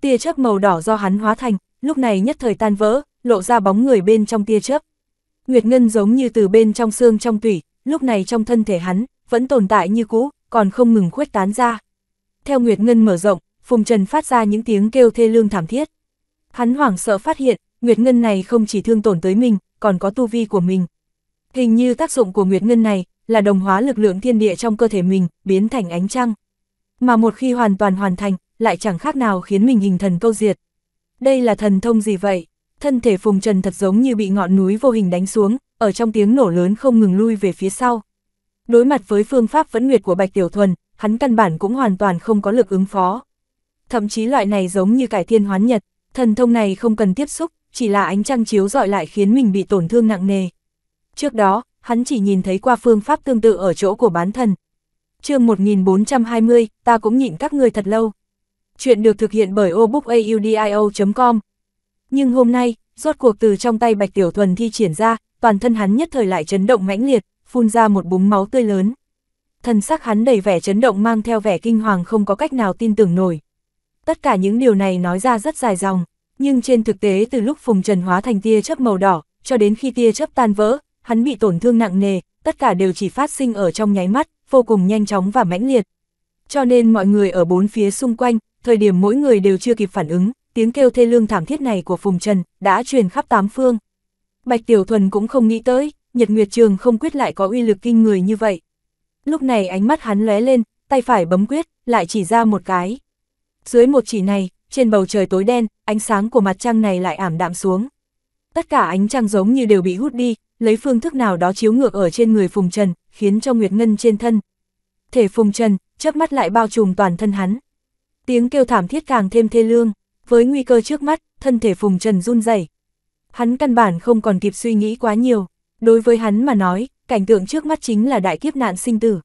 Tia chớp màu đỏ do hắn hóa thành, lúc này nhất thời tan vỡ, lộ ra bóng người bên trong tia chớp. Nguyệt Ngân giống như từ bên trong xương trong tủy, lúc này trong thân thể hắn, vẫn tồn tại như cũ, còn không ngừng khuếch tán ra. Theo Nguyệt Ngân mở rộng, Phùng Trần phát ra những tiếng kêu thê lương thảm thiết. Hắn hoảng sợ phát hiện, Nguyệt Ngân này không chỉ thương tổn tới mình, còn có tu vi của mình. Hình như tác dụng của Nguyệt Ngân này là đồng hóa lực lượng thiên địa trong cơ thể mình, biến thành ánh trăng mà một khi hoàn toàn hoàn thành, lại chẳng khác nào khiến mình hình thần câu diệt. Đây là thần thông gì vậy? Thân thể Phùng Trần thật giống như bị ngọn núi vô hình đánh xuống, ở trong tiếng nổ lớn không ngừng lui về phía sau. Đối mặt với phương pháp vẫn nguyệt của Bạch Tiểu Thuần, hắn căn bản cũng hoàn toàn không có lực ứng phó. Thậm chí loại này giống như cải thiên hoán nhật, thần thông này không cần tiếp xúc, chỉ là ánh trăng chiếu dọi lại khiến mình bị tổn thương nặng nề. Trước đó, hắn chỉ nhìn thấy qua phương pháp tương tự ở chỗ của bán thần, chương 1420, ta cũng nhịn các người thật lâu. Chuyện được thực hiện bởi obookaudio.com. Nhưng hôm nay, rốt cuộc từ trong tay Bạch Tiểu Thuần thi triển ra, toàn thân hắn nhất thời lại chấn động mãnh liệt, phun ra một búng máu tươi lớn. Thần sắc hắn đầy vẻ chấn động mang theo vẻ kinh hoàng không có cách nào tin tưởng nổi. Tất cả những điều này nói ra rất dài dòng, nhưng trên thực tế từ lúc Phùng Trần hóa thành tia chớp màu đỏ, cho đến khi tia chớp tan vỡ, hắn bị tổn thương nặng nề, tất cả đều chỉ phát sinh ở trong nháy mắt, vô cùng nhanh chóng và mãnh liệt. Cho nên mọi người ở bốn phía xung quanh, thời điểm mỗi người đều chưa kịp phản ứng, tiếng kêu thê lương thảm thiết này của Phùng Trần đã truyền khắp tám phương. Bạch Tiểu Thuần cũng không nghĩ tới, Nhật Nguyệt Trường không quyết lại có uy lực kinh người như vậy. Lúc này ánh mắt hắn lóe lên, tay phải bấm quyết, lại chỉ ra một cái. Dưới một chỉ này, trên bầu trời tối đen, ánh sáng của mặt trăng này lại ảm đạm xuống. Tất cả ánh trăng giống như đều bị hút đi, lấy phương thức nào đó chiếu ngược ở trên người Phùng Trần, khiến cho Nguyệt Ngân trên thân. Thể Phùng Trần, chớp mắt lại bao trùm toàn thân hắn. Tiếng kêu thảm thiết càng thêm thê lương, với nguy cơ trước mắt, thân thể Phùng Trần run rẩy. Hắn căn bản không còn kịp suy nghĩ quá nhiều, đối với hắn mà nói, cảnh tượng trước mắt chính là đại kiếp nạn sinh tử.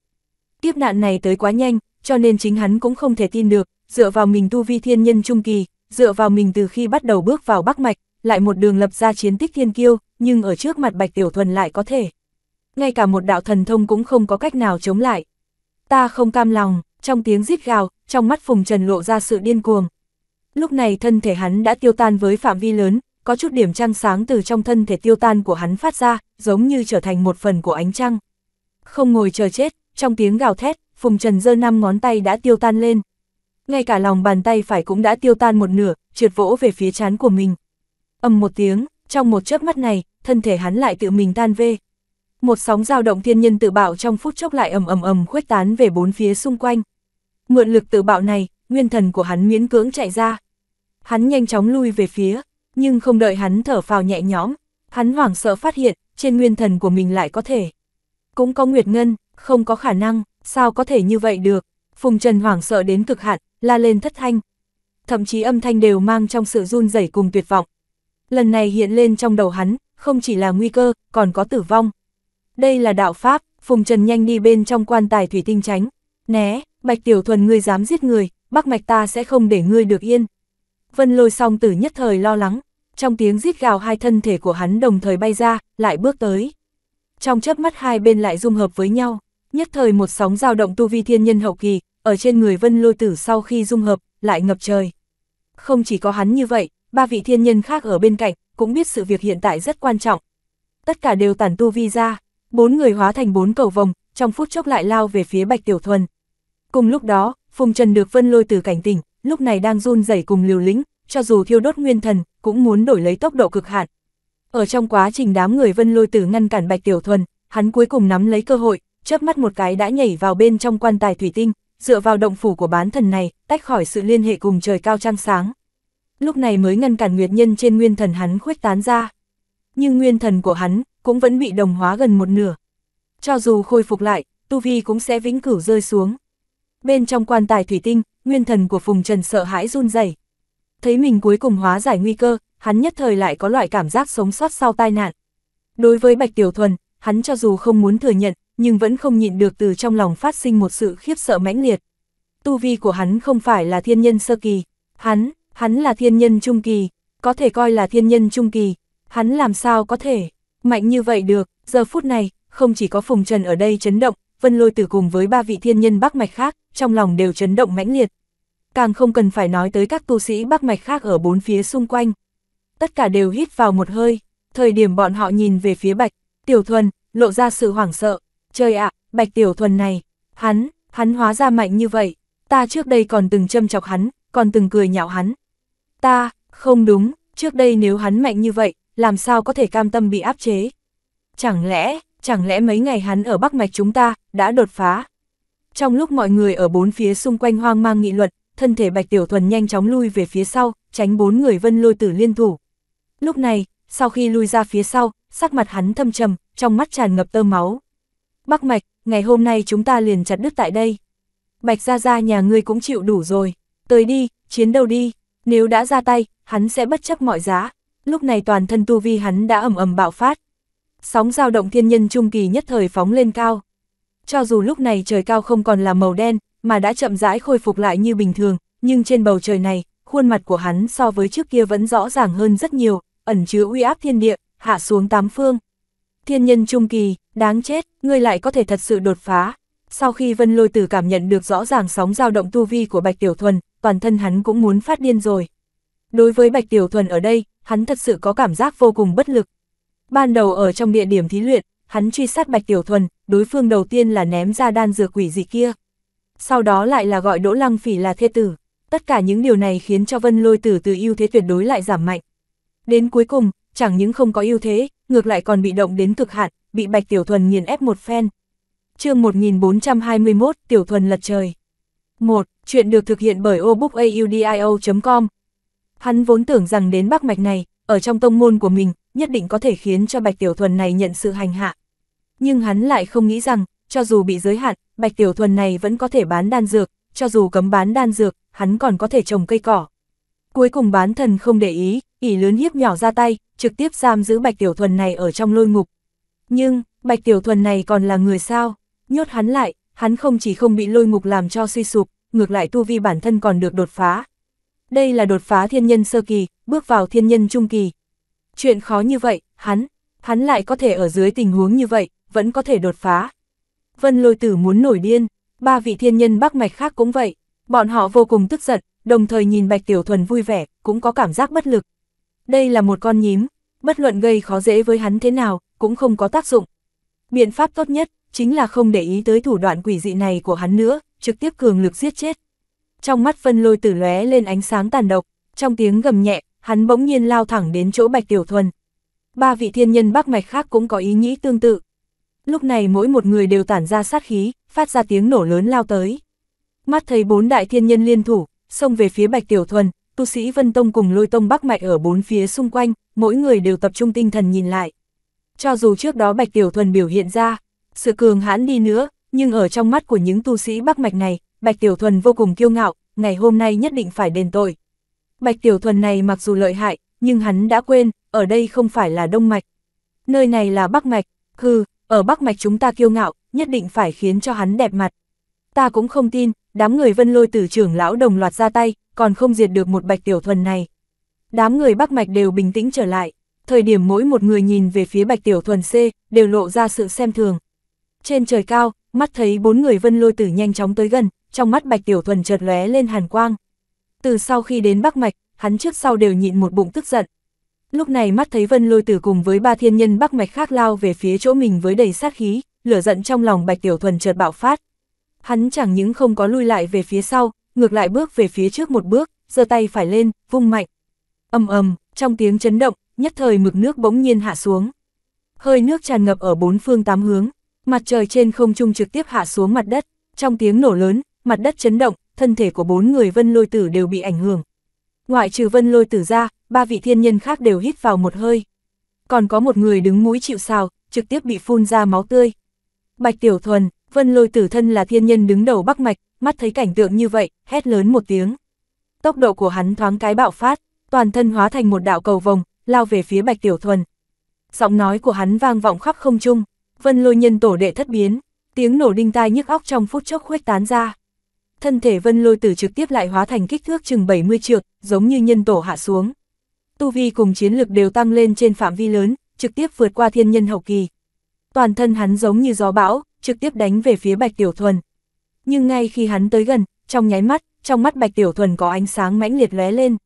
Kiếp nạn này tới quá nhanh, cho nên chính hắn cũng không thể tin được, dựa vào mình tu vi thiên nhân trung kỳ, dựa vào mình từ khi bắt đầu bước vào Bắc Mạch, lại một đường lập ra chiến tích thiên kiêu, nhưng ở trước mặt Bạch Tiểu Thuần lại có thể. Ngay cả một đạo thần thông cũng không có cách nào chống lại. Ta không cam lòng, trong tiếng rít gào, trong mắt Phùng Trần lộ ra sự điên cuồng. Lúc này thân thể hắn đã tiêu tan với phạm vi lớn, có chút điểm trăng sáng từ trong thân thể tiêu tan của hắn phát ra, giống như trở thành một phần của ánh trăng. Không ngồi chờ chết, trong tiếng gào thét, Phùng Trần dơ năm ngón tay đã tiêu tan lên. Ngay cả lòng bàn tay phải cũng đã tiêu tan một nửa, trượt vỗ về phía chán của mình ầm một tiếng, trong một chớp mắt này, thân thể hắn lại tự mình tan vê. Một sóng dao động thiên nhân tự bạo trong phút chốc lại ầm ầm ầm khuếch tán về bốn phía xung quanh. Mượn lực tự bạo này, nguyên thần của hắn miễn cưỡng chạy ra. Hắn nhanh chóng lui về phía, nhưng không đợi hắn thở phào nhẹ nhõm, hắn hoảng sợ phát hiện, trên nguyên thần của mình lại có thể. Cũng có Nguyệt Ngân, không có khả năng, sao có thể như vậy được. Phùng Trần hoảng sợ đến cực hạn, la lên thất thanh. Thậm chí âm thanh đều mang trong sự run rẩy cùng tuyệt vọng lần này hiện lên trong đầu hắn, không chỉ là nguy cơ, còn có tử vong. Đây là đạo Pháp, Phùng Trần nhanh đi bên trong quan tài thủy tinh tránh. Né, Bạch Tiểu Thuần ngươi dám giết người, bắc mạch ta sẽ không để ngươi được yên. Vân lôi song tử nhất thời lo lắng, trong tiếng giết gào hai thân thể của hắn đồng thời bay ra, lại bước tới. Trong chớp mắt hai bên lại dung hợp với nhau, nhất thời một sóng dao động tu vi thiên nhân hậu kỳ, ở trên người vân lôi tử sau khi dung hợp, lại ngập trời. Không chỉ có hắn như vậy, ba vị thiên nhân khác ở bên cạnh, cũng biết sự việc hiện tại rất quan trọng. Tất cả đều tản tu vi ra, bốn người hóa thành bốn cầu vòng, trong phút chốc lại lao về phía Bạch Tiểu Thuần. Cùng lúc đó, Phùng Trần được vân lôi từ cảnh tỉnh, lúc này đang run rẩy cùng liều lĩnh, cho dù thiêu đốt nguyên thần, cũng muốn đổi lấy tốc độ cực hạn. Ở trong quá trình đám người vân lôi tử ngăn cản Bạch Tiểu Thuần, hắn cuối cùng nắm lấy cơ hội, chớp mắt một cái đã nhảy vào bên trong quan tài thủy tinh, dựa vào động phủ của bán thần này, tách khỏi sự liên hệ cùng trời cao trăng sáng lúc này mới ngăn cản Nguyệt Nhân trên nguyên thần hắn khuếch tán ra. Nhưng nguyên thần của hắn cũng vẫn bị đồng hóa gần một nửa. Cho dù khôi phục lại, tu vi cũng sẽ vĩnh cửu rơi xuống. Bên trong quan tài thủy tinh, nguyên thần của Phùng Trần sợ hãi run rẩy. Thấy mình cuối cùng hóa giải nguy cơ, hắn nhất thời lại có loại cảm giác sống sót sau tai nạn. Đối với Bạch Tiểu Thuần, hắn cho dù không muốn thừa nhận, nhưng vẫn không nhịn được từ trong lòng phát sinh một sự khiếp sợ mãnh liệt. Tu vi của hắn không phải là thiên nhân sơ kỳ, hắn Hắn là thiên nhân trung kỳ, có thể coi là thiên nhân trung kỳ, hắn làm sao có thể, mạnh như vậy được, giờ phút này, không chỉ có Phùng Trần ở đây chấn động, Vân Lôi Tử cùng với ba vị thiên nhân Bắc Mạch khác, trong lòng đều chấn động mãnh liệt. Càng không cần phải nói tới các tu sĩ Bắc Mạch khác ở bốn phía xung quanh. Tất cả đều hít vào một hơi, thời điểm bọn họ nhìn về phía Bạch, Tiểu Thuần, lộ ra sự hoảng sợ. Trời ạ, Bạch Tiểu Thuần này, hắn, hắn hóa ra mạnh như vậy, ta trước đây còn từng châm chọc hắn, còn từng cười nhạo hắn, Ta, không đúng, trước đây nếu hắn mạnh như vậy, làm sao có thể cam tâm bị áp chế? Chẳng lẽ, chẳng lẽ mấy ngày hắn ở Bắc Mạch chúng ta, đã đột phá? Trong lúc mọi người ở bốn phía xung quanh hoang mang nghị luận, thân thể Bạch Tiểu Thuần nhanh chóng lui về phía sau, tránh bốn người vân lôi tử liên thủ. Lúc này, sau khi lui ra phía sau, sắc mặt hắn thâm trầm, trong mắt tràn ngập tơ máu. Bắc Mạch, ngày hôm nay chúng ta liền chặt đứt tại đây. Bạch Gia Gia nhà ngươi cũng chịu đủ rồi, tới đi, chiến đấu đi. Nếu đã ra tay, hắn sẽ bất chấp mọi giá. Lúc này toàn thân tu vi hắn đã ầm ầm bạo phát. Sóng dao động thiên nhân trung kỳ nhất thời phóng lên cao. Cho dù lúc này trời cao không còn là màu đen, mà đã chậm rãi khôi phục lại như bình thường, nhưng trên bầu trời này, khuôn mặt của hắn so với trước kia vẫn rõ ràng hơn rất nhiều, ẩn chứa uy áp thiên địa, hạ xuống tám phương. Thiên nhân trung kỳ, đáng chết, ngươi lại có thể thật sự đột phá, sau khi Vân Lôi Tử cảm nhận được rõ ràng sóng dao động tu vi của Bạch Tiểu Thuần, toàn thân hắn cũng muốn phát điên rồi. Đối với Bạch Tiểu Thuần ở đây, hắn thật sự có cảm giác vô cùng bất lực. Ban đầu ở trong địa điểm thí luyện, hắn truy sát Bạch Tiểu Thuần, đối phương đầu tiên là ném ra đan dược quỷ gì kia. Sau đó lại là gọi Đỗ Lăng Phỉ là thê tử. Tất cả những điều này khiến cho Vân Lôi Tử từ ưu thế tuyệt đối lại giảm mạnh. Đến cuối cùng, chẳng những không có ưu thế, ngược lại còn bị động đến cực hạn, bị Bạch Tiểu Thuần nghiền ép một phen, chương 1421, Tiểu Thuần lật trời. 1. Chuyện được thực hiện bởi obookaudio.com Hắn vốn tưởng rằng đến Bắc Mạch này, ở trong tông môn của mình, nhất định có thể khiến cho Bạch Tiểu Thuần này nhận sự hành hạ. Nhưng hắn lại không nghĩ rằng, cho dù bị giới hạn, Bạch Tiểu Thuần này vẫn có thể bán đan dược, cho dù cấm bán đan dược, hắn còn có thể trồng cây cỏ. Cuối cùng bán thần không để ý, ỉ lớn hiếp nhỏ ra tay, trực tiếp giam giữ Bạch Tiểu Thuần này ở trong lôi ngục. Nhưng, Bạch Tiểu Thuần này còn là người sao? nhốt hắn lại, hắn không chỉ không bị lôi ngục làm cho suy sụp, ngược lại tu vi bản thân còn được đột phá. Đây là đột phá thiên nhân sơ kỳ, bước vào thiên nhân trung kỳ. Chuyện khó như vậy, hắn, hắn lại có thể ở dưới tình huống như vậy, vẫn có thể đột phá. Vân lôi tử muốn nổi điên, ba vị thiên nhân bắc mạch khác cũng vậy, bọn họ vô cùng tức giận, đồng thời nhìn Bạch Tiểu Thuần vui vẻ, cũng có cảm giác bất lực. Đây là một con nhím, bất luận gây khó dễ với hắn thế nào, cũng không có tác dụng. Biện pháp tốt nhất, chính là không để ý tới thủ đoạn quỷ dị này của hắn nữa, trực tiếp cường lực giết chết. Trong mắt phân lôi tử lóe lên ánh sáng tàn độc, trong tiếng gầm nhẹ, hắn bỗng nhiên lao thẳng đến chỗ Bạch Tiểu Thuần. Ba vị thiên nhân bác mạch khác cũng có ý nghĩ tương tự. Lúc này mỗi một người đều tản ra sát khí, phát ra tiếng nổ lớn lao tới. Mắt thấy bốn đại thiên nhân liên thủ, xông về phía Bạch Tiểu Thuần, tu sĩ Vân Tông cùng lôi tông bắc mạch ở bốn phía xung quanh, mỗi người đều tập trung tinh thần nhìn lại. Cho dù trước đó Bạch Tiểu Thuần biểu hiện ra, sự cường hãn đi nữa, nhưng ở trong mắt của những tu sĩ Bắc Mạch này, Bạch Tiểu Thuần vô cùng kiêu ngạo, ngày hôm nay nhất định phải đền tội. Bạch Tiểu Thuần này mặc dù lợi hại, nhưng hắn đã quên, ở đây không phải là Đông Mạch. Nơi này là Bắc Mạch, hừ, ở Bắc Mạch chúng ta kiêu ngạo, nhất định phải khiến cho hắn đẹp mặt. Ta cũng không tin, đám người vân lôi tử trưởng lão đồng loạt ra tay, còn không diệt được một Bạch Tiểu Thuần này. Đám người Bắc Mạch đều bình tĩnh trở lại, thời điểm mỗi một người nhìn về phía Bạch Tiểu Thuần C, đều lộ ra sự xem thường. Trên trời cao, mắt thấy bốn người vân lôi tử nhanh chóng tới gần, trong mắt Bạch Tiểu Thuần chợt lóe lên hàn quang. Từ sau khi đến Bắc Mạch, hắn trước sau đều nhịn một bụng tức giận. Lúc này mắt thấy vân lôi tử cùng với ba thiên nhân Bắc Mạch khác lao về phía chỗ mình với đầy sát khí, lửa giận trong lòng Bạch Tiểu Thuần chợt bạo phát. Hắn chẳng những không có lui lại về phía sau, ngược lại bước về phía trước một bước, giơ tay phải lên, vung mạnh. Ầm ầm, trong tiếng chấn động, nhất thời mực nước bỗng nhiên hạ xuống. Hơi nước tràn ngập ở bốn phương tám hướng, Mặt trời trên không trung trực tiếp hạ xuống mặt đất, trong tiếng nổ lớn, mặt đất chấn động, thân thể của bốn người vân lôi tử đều bị ảnh hưởng. Ngoại trừ vân lôi tử ra, ba vị thiên nhân khác đều hít vào một hơi. Còn có một người đứng mũi chịu sào, trực tiếp bị phun ra máu tươi. Bạch Tiểu Thuần, vân lôi tử thân là thiên nhân đứng đầu bắc mạch, mắt thấy cảnh tượng như vậy, hét lớn một tiếng. Tốc độ của hắn thoáng cái bạo phát, toàn thân hóa thành một đạo cầu vồng, lao về phía Bạch Tiểu Thuần. Giọng nói của hắn vang vọng khắp không trung. Vân lôi nhân tổ đệ thất biến, tiếng nổ đinh tai nhức óc trong phút chốc khuếch tán ra. Thân thể vân lôi tử trực tiếp lại hóa thành kích thước chừng 70 trượng, giống như nhân tổ hạ xuống. Tu vi cùng chiến lực đều tăng lên trên phạm vi lớn, trực tiếp vượt qua thiên nhân hậu kỳ. Toàn thân hắn giống như gió bão, trực tiếp đánh về phía Bạch Tiểu Thuần. Nhưng ngay khi hắn tới gần, trong nháy mắt, trong mắt Bạch Tiểu Thuần có ánh sáng mãnh liệt lóe lên.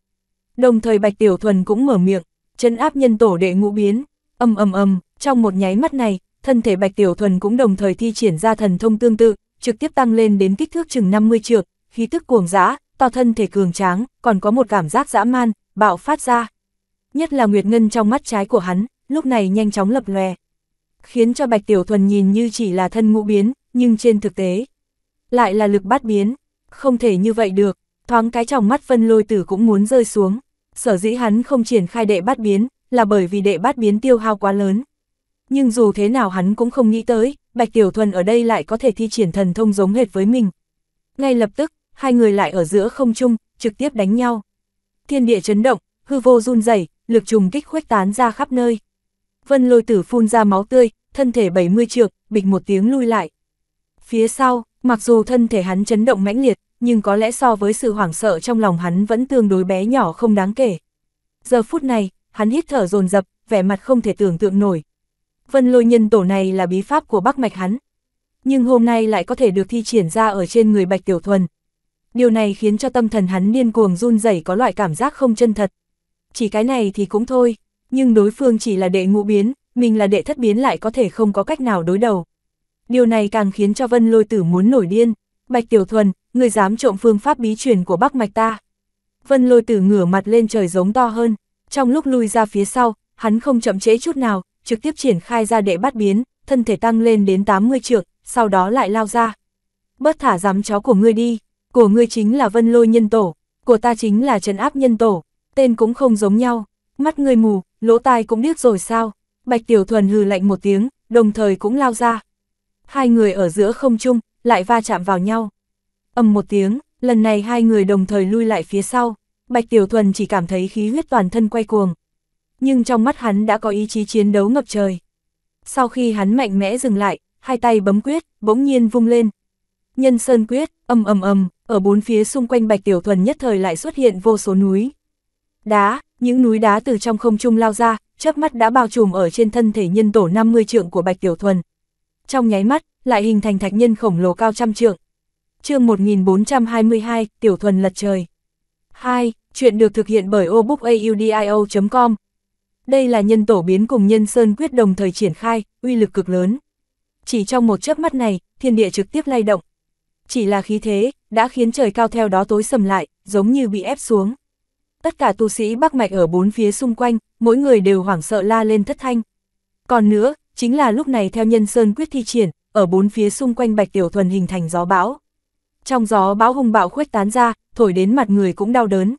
Đồng thời Bạch Tiểu Thuần cũng mở miệng, chân áp nhân tổ đệ ngũ biến, âm âm âm trong một nháy mắt này, thân thể Bạch Tiểu Thuần cũng đồng thời thi triển ra thần thông tương tự, trực tiếp tăng lên đến kích thước chừng 50 trượng, khí tức cuồng dã, to thân thể cường tráng, còn có một cảm giác dã man, bạo phát ra. Nhất là Nguyệt Ngân trong mắt trái của hắn, lúc này nhanh chóng lập lòe. Khiến cho Bạch Tiểu Thuần nhìn như chỉ là thân ngũ biến, nhưng trên thực tế, lại là lực bát biến, không thể như vậy được, thoáng cái trong mắt phân lôi tử cũng muốn rơi xuống. Sở dĩ hắn không triển khai đệ bát biến, là bởi vì đệ bát biến tiêu hao quá lớn, nhưng dù thế nào hắn cũng không nghĩ tới, Bạch Tiểu Thuần ở đây lại có thể thi triển thần thông giống hệt với mình. Ngay lập tức, hai người lại ở giữa không trung, trực tiếp đánh nhau. Thiên địa chấn động, hư vô run rẩy, lực trùng kích khuếch tán ra khắp nơi. Vân lôi tử phun ra máu tươi, thân thể 70 trượng, bịch một tiếng lui lại. Phía sau, mặc dù thân thể hắn chấn động mãnh liệt, nhưng có lẽ so với sự hoảng sợ trong lòng hắn vẫn tương đối bé nhỏ không đáng kể. Giờ phút này, hắn hít thở dồn dập, vẻ mặt không thể tưởng tượng nổi, Vân lôi nhân tổ này là bí pháp của Bắc Mạch hắn. Nhưng hôm nay lại có thể được thi triển ra ở trên người Bạch Tiểu Thuần. Điều này khiến cho tâm thần hắn điên cuồng run rẩy có loại cảm giác không chân thật. Chỉ cái này thì cũng thôi, nhưng đối phương chỉ là đệ ngũ biến, mình là đệ thất biến lại có thể không có cách nào đối đầu. Điều này càng khiến cho Vân lôi tử muốn nổi điên. Bạch Tiểu Thuần, người dám trộm phương pháp bí truyền của Bắc Mạch ta. Vân lôi tử ngửa mặt lên trời giống to hơn. Trong lúc lui ra phía sau, hắn không chậm chế chút nào, trực tiếp triển khai ra đệ bát biến, thân thể tăng lên đến 80 trượng, sau đó lại lao ra. Bớt thả dám chó của ngươi đi, của ngươi chính là vân lôi nhân tổ, của ta chính là trần áp nhân tổ, tên cũng không giống nhau, mắt ngươi mù, lỗ tai cũng điếc rồi sao, bạch tiểu thuần hừ lạnh một tiếng, đồng thời cũng lao ra. Hai người ở giữa không chung, lại va chạm vào nhau. ầm một tiếng, lần này hai người đồng thời lui lại phía sau, bạch tiểu thuần chỉ cảm thấy khí huyết toàn thân quay cuồng nhưng trong mắt hắn đã có ý chí chiến đấu ngập trời. Sau khi hắn mạnh mẽ dừng lại, hai tay bấm quyết, bỗng nhiên vung lên. Nhân sơn quyết, ầm ầm ầm, ở bốn phía xung quanh Bạch Tiểu Thuần nhất thời lại xuất hiện vô số núi. Đá, những núi đá từ trong không trung lao ra, chớp mắt đã bao trùm ở trên thân thể nhân tổ 50 trượng của Bạch Tiểu Thuần. Trong nháy mắt, lại hình thành thạch nhân khổng lồ cao trăm trượng. Chương 1422, Tiểu Thuần lật trời. 2. Chuyện được thực hiện bởi obookaudio.com, đây là nhân tổ biến cùng nhân sơn quyết đồng thời triển khai, uy lực cực lớn. Chỉ trong một chớp mắt này, thiên địa trực tiếp lay động. Chỉ là khí thế, đã khiến trời cao theo đó tối sầm lại, giống như bị ép xuống. Tất cả tu sĩ Bắc Mạch ở bốn phía xung quanh, mỗi người đều hoảng sợ la lên thất thanh. Còn nữa, chính là lúc này theo nhân sơn quyết thi triển, ở bốn phía xung quanh Bạch Tiểu Thuần hình thành gió bão. Trong gió bão hung bạo khuếch tán ra, thổi đến mặt người cũng đau đớn.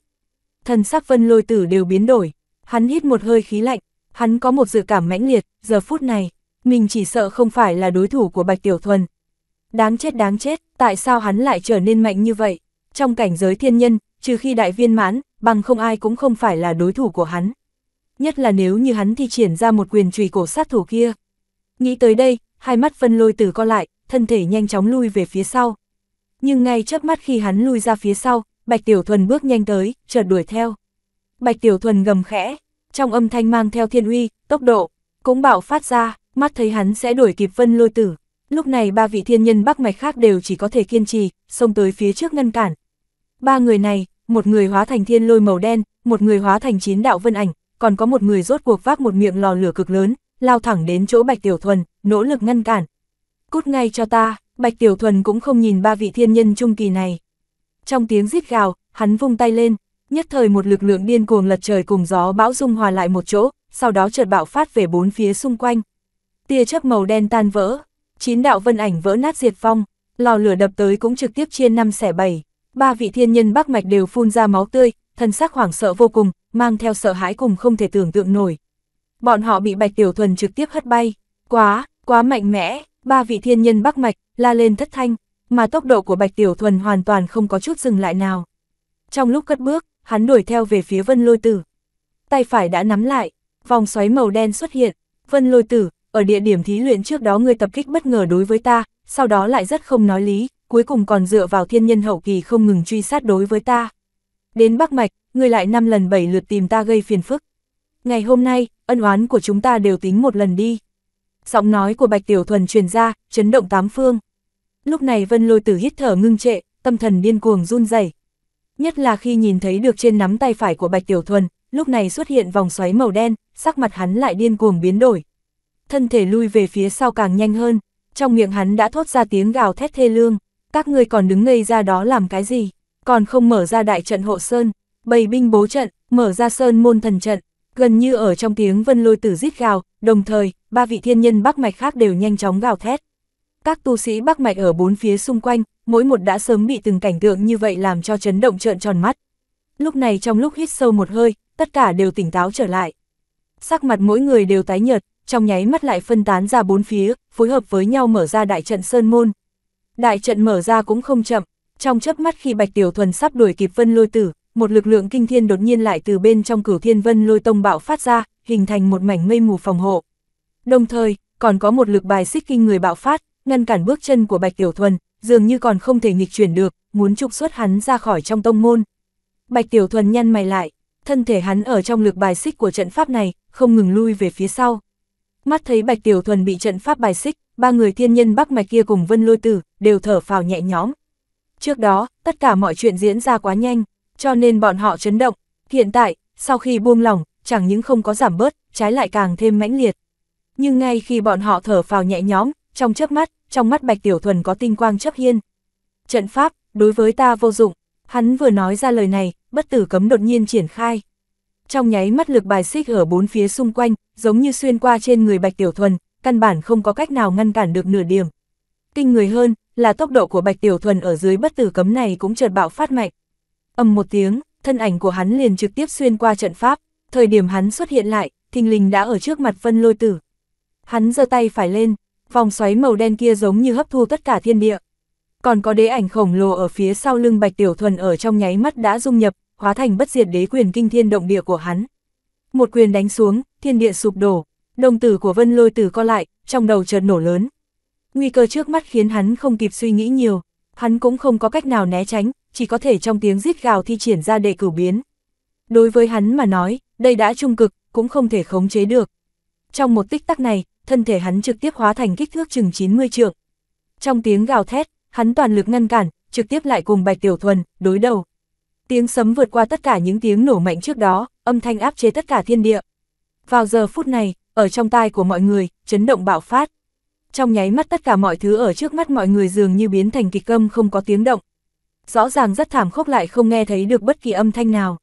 Thần sắc vân lôi tử đều biến đổi. Hắn hít một hơi khí lạnh, hắn có một dự cảm mãnh liệt, giờ phút này, mình chỉ sợ không phải là đối thủ của Bạch Tiểu Thuần. Đáng chết đáng chết, tại sao hắn lại trở nên mạnh như vậy? Trong cảnh giới thiên nhân, trừ khi đại viên mãn, bằng không ai cũng không phải là đối thủ của hắn. Nhất là nếu như hắn thi triển ra một quyền trùy cổ sát thủ kia. Nghĩ tới đây, hai mắt phân lôi từ co lại, thân thể nhanh chóng lui về phía sau. Nhưng ngay trước mắt khi hắn lui ra phía sau, Bạch Tiểu Thuần bước nhanh tới, chợt đuổi theo. Bạch Tiểu Thuần gầm khẽ, trong âm thanh mang theo thiên uy, tốc độ, cũng bạo phát ra, mắt thấy hắn sẽ đuổi kịp vân lôi tử. Lúc này ba vị thiên nhân bắc mạch khác đều chỉ có thể kiên trì, xông tới phía trước ngăn cản. Ba người này, một người hóa thành thiên lôi màu đen, một người hóa thành chín đạo vân ảnh, còn có một người rốt cuộc vác một miệng lò lửa cực lớn, lao thẳng đến chỗ Bạch Tiểu Thuần, nỗ lực ngăn cản. Cút ngay cho ta, Bạch Tiểu Thuần cũng không nhìn ba vị thiên nhân trung kỳ này. Trong tiếng rít gào, hắn vung tay lên, nhất thời một lực lượng điên cuồng lật trời cùng gió bão dung hòa lại một chỗ, sau đó chợt bạo phát về bốn phía xung quanh. Tia chớp màu đen tan vỡ, chín đạo vân ảnh vỡ nát diệt phong, lò lửa đập tới cũng trực tiếp chia năm xẻ bảy. Ba vị thiên nhân Bắc Mạch đều phun ra máu tươi, thân xác hoảng sợ vô cùng, mang theo sợ hãi cùng không thể tưởng tượng nổi. Bọn họ bị Bạch Tiểu Thuần trực tiếp hất bay, quá, quá mạnh mẽ, ba vị thiên nhân Bắc Mạch la lên thất thanh, mà tốc độ của Bạch Tiểu Thuần hoàn toàn không có chút dừng lại nào. Trong lúc cất bước, hắn đuổi theo về phía vân lôi tử. Tay phải đã nắm lại, vòng xoáy màu đen xuất hiện, vân lôi tử, ở địa điểm thí luyện trước đó ngươi tập kích bất ngờ đối với ta, sau đó lại rất không nói lý, cuối cùng còn dựa vào thiên nhân hậu kỳ không ngừng truy sát đối với ta. Đến Bắc Mạch, ngươi lại năm lần bảy lượt tìm ta gây phiền phức. Ngày hôm nay, ân oán của chúng ta đều tính một lần đi. Giọng nói của Bạch Tiểu Thuần truyền ra, chấn động tám phương. Lúc này Vân Lôi Tử hít thở ngưng trệ, tâm thần điên cuồng run rẩy nhất là khi nhìn thấy được trên nắm tay phải của Bạch Tiểu Thuần, lúc này xuất hiện vòng xoáy màu đen, sắc mặt hắn lại điên cuồng biến đổi. Thân thể lui về phía sau càng nhanh hơn, trong miệng hắn đã thốt ra tiếng gào thét thê lương, các ngươi còn đứng ngây ra đó làm cái gì, còn không mở ra đại trận hộ sơn, bày binh bố trận, mở ra sơn môn thần trận, gần như ở trong tiếng vân lôi tử rít gào, đồng thời, ba vị thiên nhân bắc mạch khác đều nhanh chóng gào thét. Các tu sĩ Bắc Mạch ở bốn phía xung quanh, mỗi một đã sớm bị từng cảnh tượng như vậy làm cho chấn động trợn tròn mắt. Lúc này trong lúc hít sâu một hơi, tất cả đều tỉnh táo trở lại. Sắc mặt mỗi người đều tái nhợt, trong nháy mắt lại phân tán ra bốn phía, phối hợp với nhau mở ra đại trận Sơn Môn. Đại trận mở ra cũng không chậm, trong chớp mắt khi Bạch Tiểu Thuần sắp đuổi kịp Vân Lôi Tử, một lực lượng kinh thiên đột nhiên lại từ bên trong cửu thiên Vân Lôi Tông bạo phát ra, hình thành một mảnh mây mù phòng hộ. Đồng thời, còn có một lực bài xích kinh người bạo phát, ngăn cản bước chân của Bạch Tiểu Thuần, dường như còn không thể nghịch chuyển được, muốn trục xuất hắn ra khỏi trong tông môn. Bạch Tiểu Thuần nhăn mày lại, thân thể hắn ở trong lực bài xích của trận pháp này, không ngừng lui về phía sau. Mắt thấy Bạch Tiểu Thuần bị trận pháp bài xích, ba người thiên nhân bắc mạch kia cùng Vân Lôi Tử đều thở phào nhẹ nhõm. Trước đó, tất cả mọi chuyện diễn ra quá nhanh, cho nên bọn họ chấn động. Hiện tại, sau khi buông lỏng, chẳng những không có giảm bớt, trái lại càng thêm mãnh liệt. Nhưng ngay khi bọn họ thở phào nhẹ nhõm, trong chớp mắt, trong mắt Bạch Tiểu Thuần có tinh quang chấp hiên. Trận pháp, đối với ta vô dụng, hắn vừa nói ra lời này, bất tử cấm đột nhiên triển khai. Trong nháy mắt lực bài xích ở bốn phía xung quanh, giống như xuyên qua trên người Bạch Tiểu Thuần, căn bản không có cách nào ngăn cản được nửa điểm. Kinh người hơn, là tốc độ của Bạch Tiểu Thuần ở dưới bất tử cấm này cũng chợt bạo phát mạnh. Âm một tiếng, thân ảnh của hắn liền trực tiếp xuyên qua trận pháp, thời điểm hắn xuất hiện lại, thình lình đã ở trước mặt Vân Lôi Tử. Hắn giơ tay phải lên, vòng xoáy màu đen kia giống như hấp thu tất cả thiên địa. Còn có đế ảnh khổng lồ ở phía sau lưng Bạch Tiểu Thuần ở trong nháy mắt đã dung nhập, hóa thành bất diệt đế quyền kinh thiên động địa của hắn. Một quyền đánh xuống, thiên địa sụp đổ, đồng tử của Vân Lôi Tử co lại, trong đầu chợt nổ lớn. Nguy cơ trước mắt khiến hắn không kịp suy nghĩ nhiều, hắn cũng không có cách nào né tránh, chỉ có thể trong tiếng rít gào thi triển ra đệ cửu biến. Đối với hắn mà nói, đây đã trung cực, cũng không thể khống chế được. Trong một tích tắc này, thân thể hắn trực tiếp hóa thành kích thước chừng 90 trượng. Trong tiếng gào thét, hắn toàn lực ngăn cản, trực tiếp lại cùng Bạch Tiểu Thuần, đối đầu. Tiếng sấm vượt qua tất cả những tiếng nổ mạnh trước đó, âm thanh áp chế tất cả thiên địa. Vào giờ phút này, ở trong tai của mọi người, chấn động bạo phát. Trong nháy mắt tất cả mọi thứ ở trước mắt mọi người dường như biến thành kịch âm không có tiếng động. Rõ ràng rất thảm khốc lại không nghe thấy được bất kỳ âm thanh nào.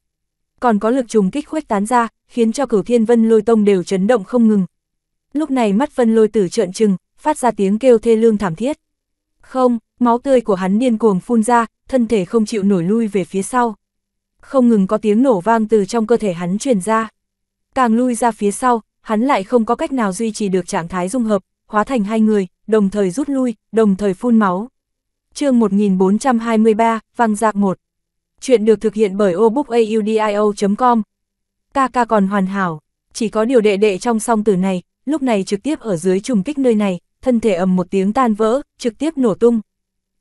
Còn có lực trùng kích khuếch tán ra, khiến cho cửu thiên vân lôi tông đều chấn động không ngừng lúc này mắt vân lôi tử trợn trừng, phát ra tiếng kêu thê lương thảm thiết. Không, máu tươi của hắn điên cuồng phun ra, thân thể không chịu nổi lui về phía sau. Không ngừng có tiếng nổ vang từ trong cơ thể hắn truyền ra. Càng lui ra phía sau, hắn lại không có cách nào duy trì được trạng thái dung hợp, hóa thành hai người, đồng thời rút lui, đồng thời phun máu. chương 1423, Văng Giạc 1 Chuyện được thực hiện bởi obookaudio.com Kaka còn hoàn hảo, chỉ có điều đệ đệ trong song tử này, lúc này trực tiếp ở dưới trùng kích nơi này, thân thể ầm một tiếng tan vỡ, trực tiếp nổ tung.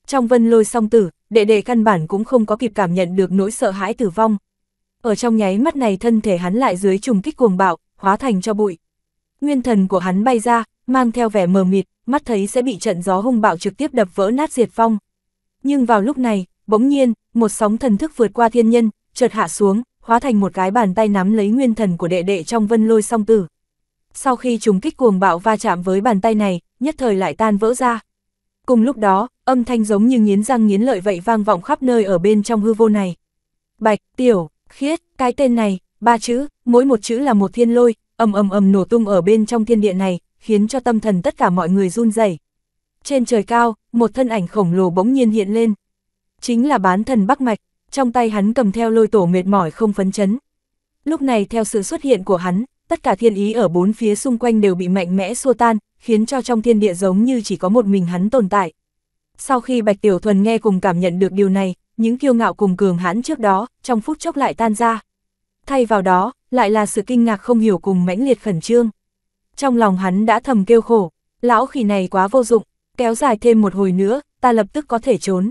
Trong vân lôi song tử, đệ đệ căn bản cũng không có kịp cảm nhận được nỗi sợ hãi tử vong. Ở trong nháy mắt này thân thể hắn lại dưới trùng kích cuồng bạo, hóa thành cho bụi. Nguyên thần của hắn bay ra, mang theo vẻ mờ mịt, mắt thấy sẽ bị trận gió hung bạo trực tiếp đập vỡ nát diệt phong. Nhưng vào lúc này, bỗng nhiên, một sóng thần thức vượt qua thiên nhân, chợt hạ xuống, hóa thành một cái bàn tay nắm lấy nguyên thần của đệ đệ trong vân lôi song tử sau khi trùng kích cuồng bạo va chạm với bàn tay này, nhất thời lại tan vỡ ra. Cùng lúc đó, âm thanh giống như nghiến răng nghiến lợi vậy vang vọng khắp nơi ở bên trong hư vô này. Bạch, tiểu, khiết, cái tên này, ba chữ, mỗi một chữ là một thiên lôi, ầm ầm ầm nổ tung ở bên trong thiên địa này, khiến cho tâm thần tất cả mọi người run rẩy. Trên trời cao, một thân ảnh khổng lồ bỗng nhiên hiện lên. Chính là bán thần Bắc Mạch, trong tay hắn cầm theo lôi tổ mệt mỏi không phấn chấn. Lúc này theo sự xuất hiện của hắn, tất cả thiên ý ở bốn phía xung quanh đều bị mạnh mẽ xua tan, khiến cho trong thiên địa giống như chỉ có một mình hắn tồn tại. Sau khi Bạch Tiểu Thuần nghe cùng cảm nhận được điều này, những kiêu ngạo cùng cường hãn trước đó, trong phút chốc lại tan ra. Thay vào đó, lại là sự kinh ngạc không hiểu cùng mãnh liệt khẩn trương. Trong lòng hắn đã thầm kêu khổ, lão khỉ này quá vô dụng, kéo dài thêm một hồi nữa, ta lập tức có thể trốn.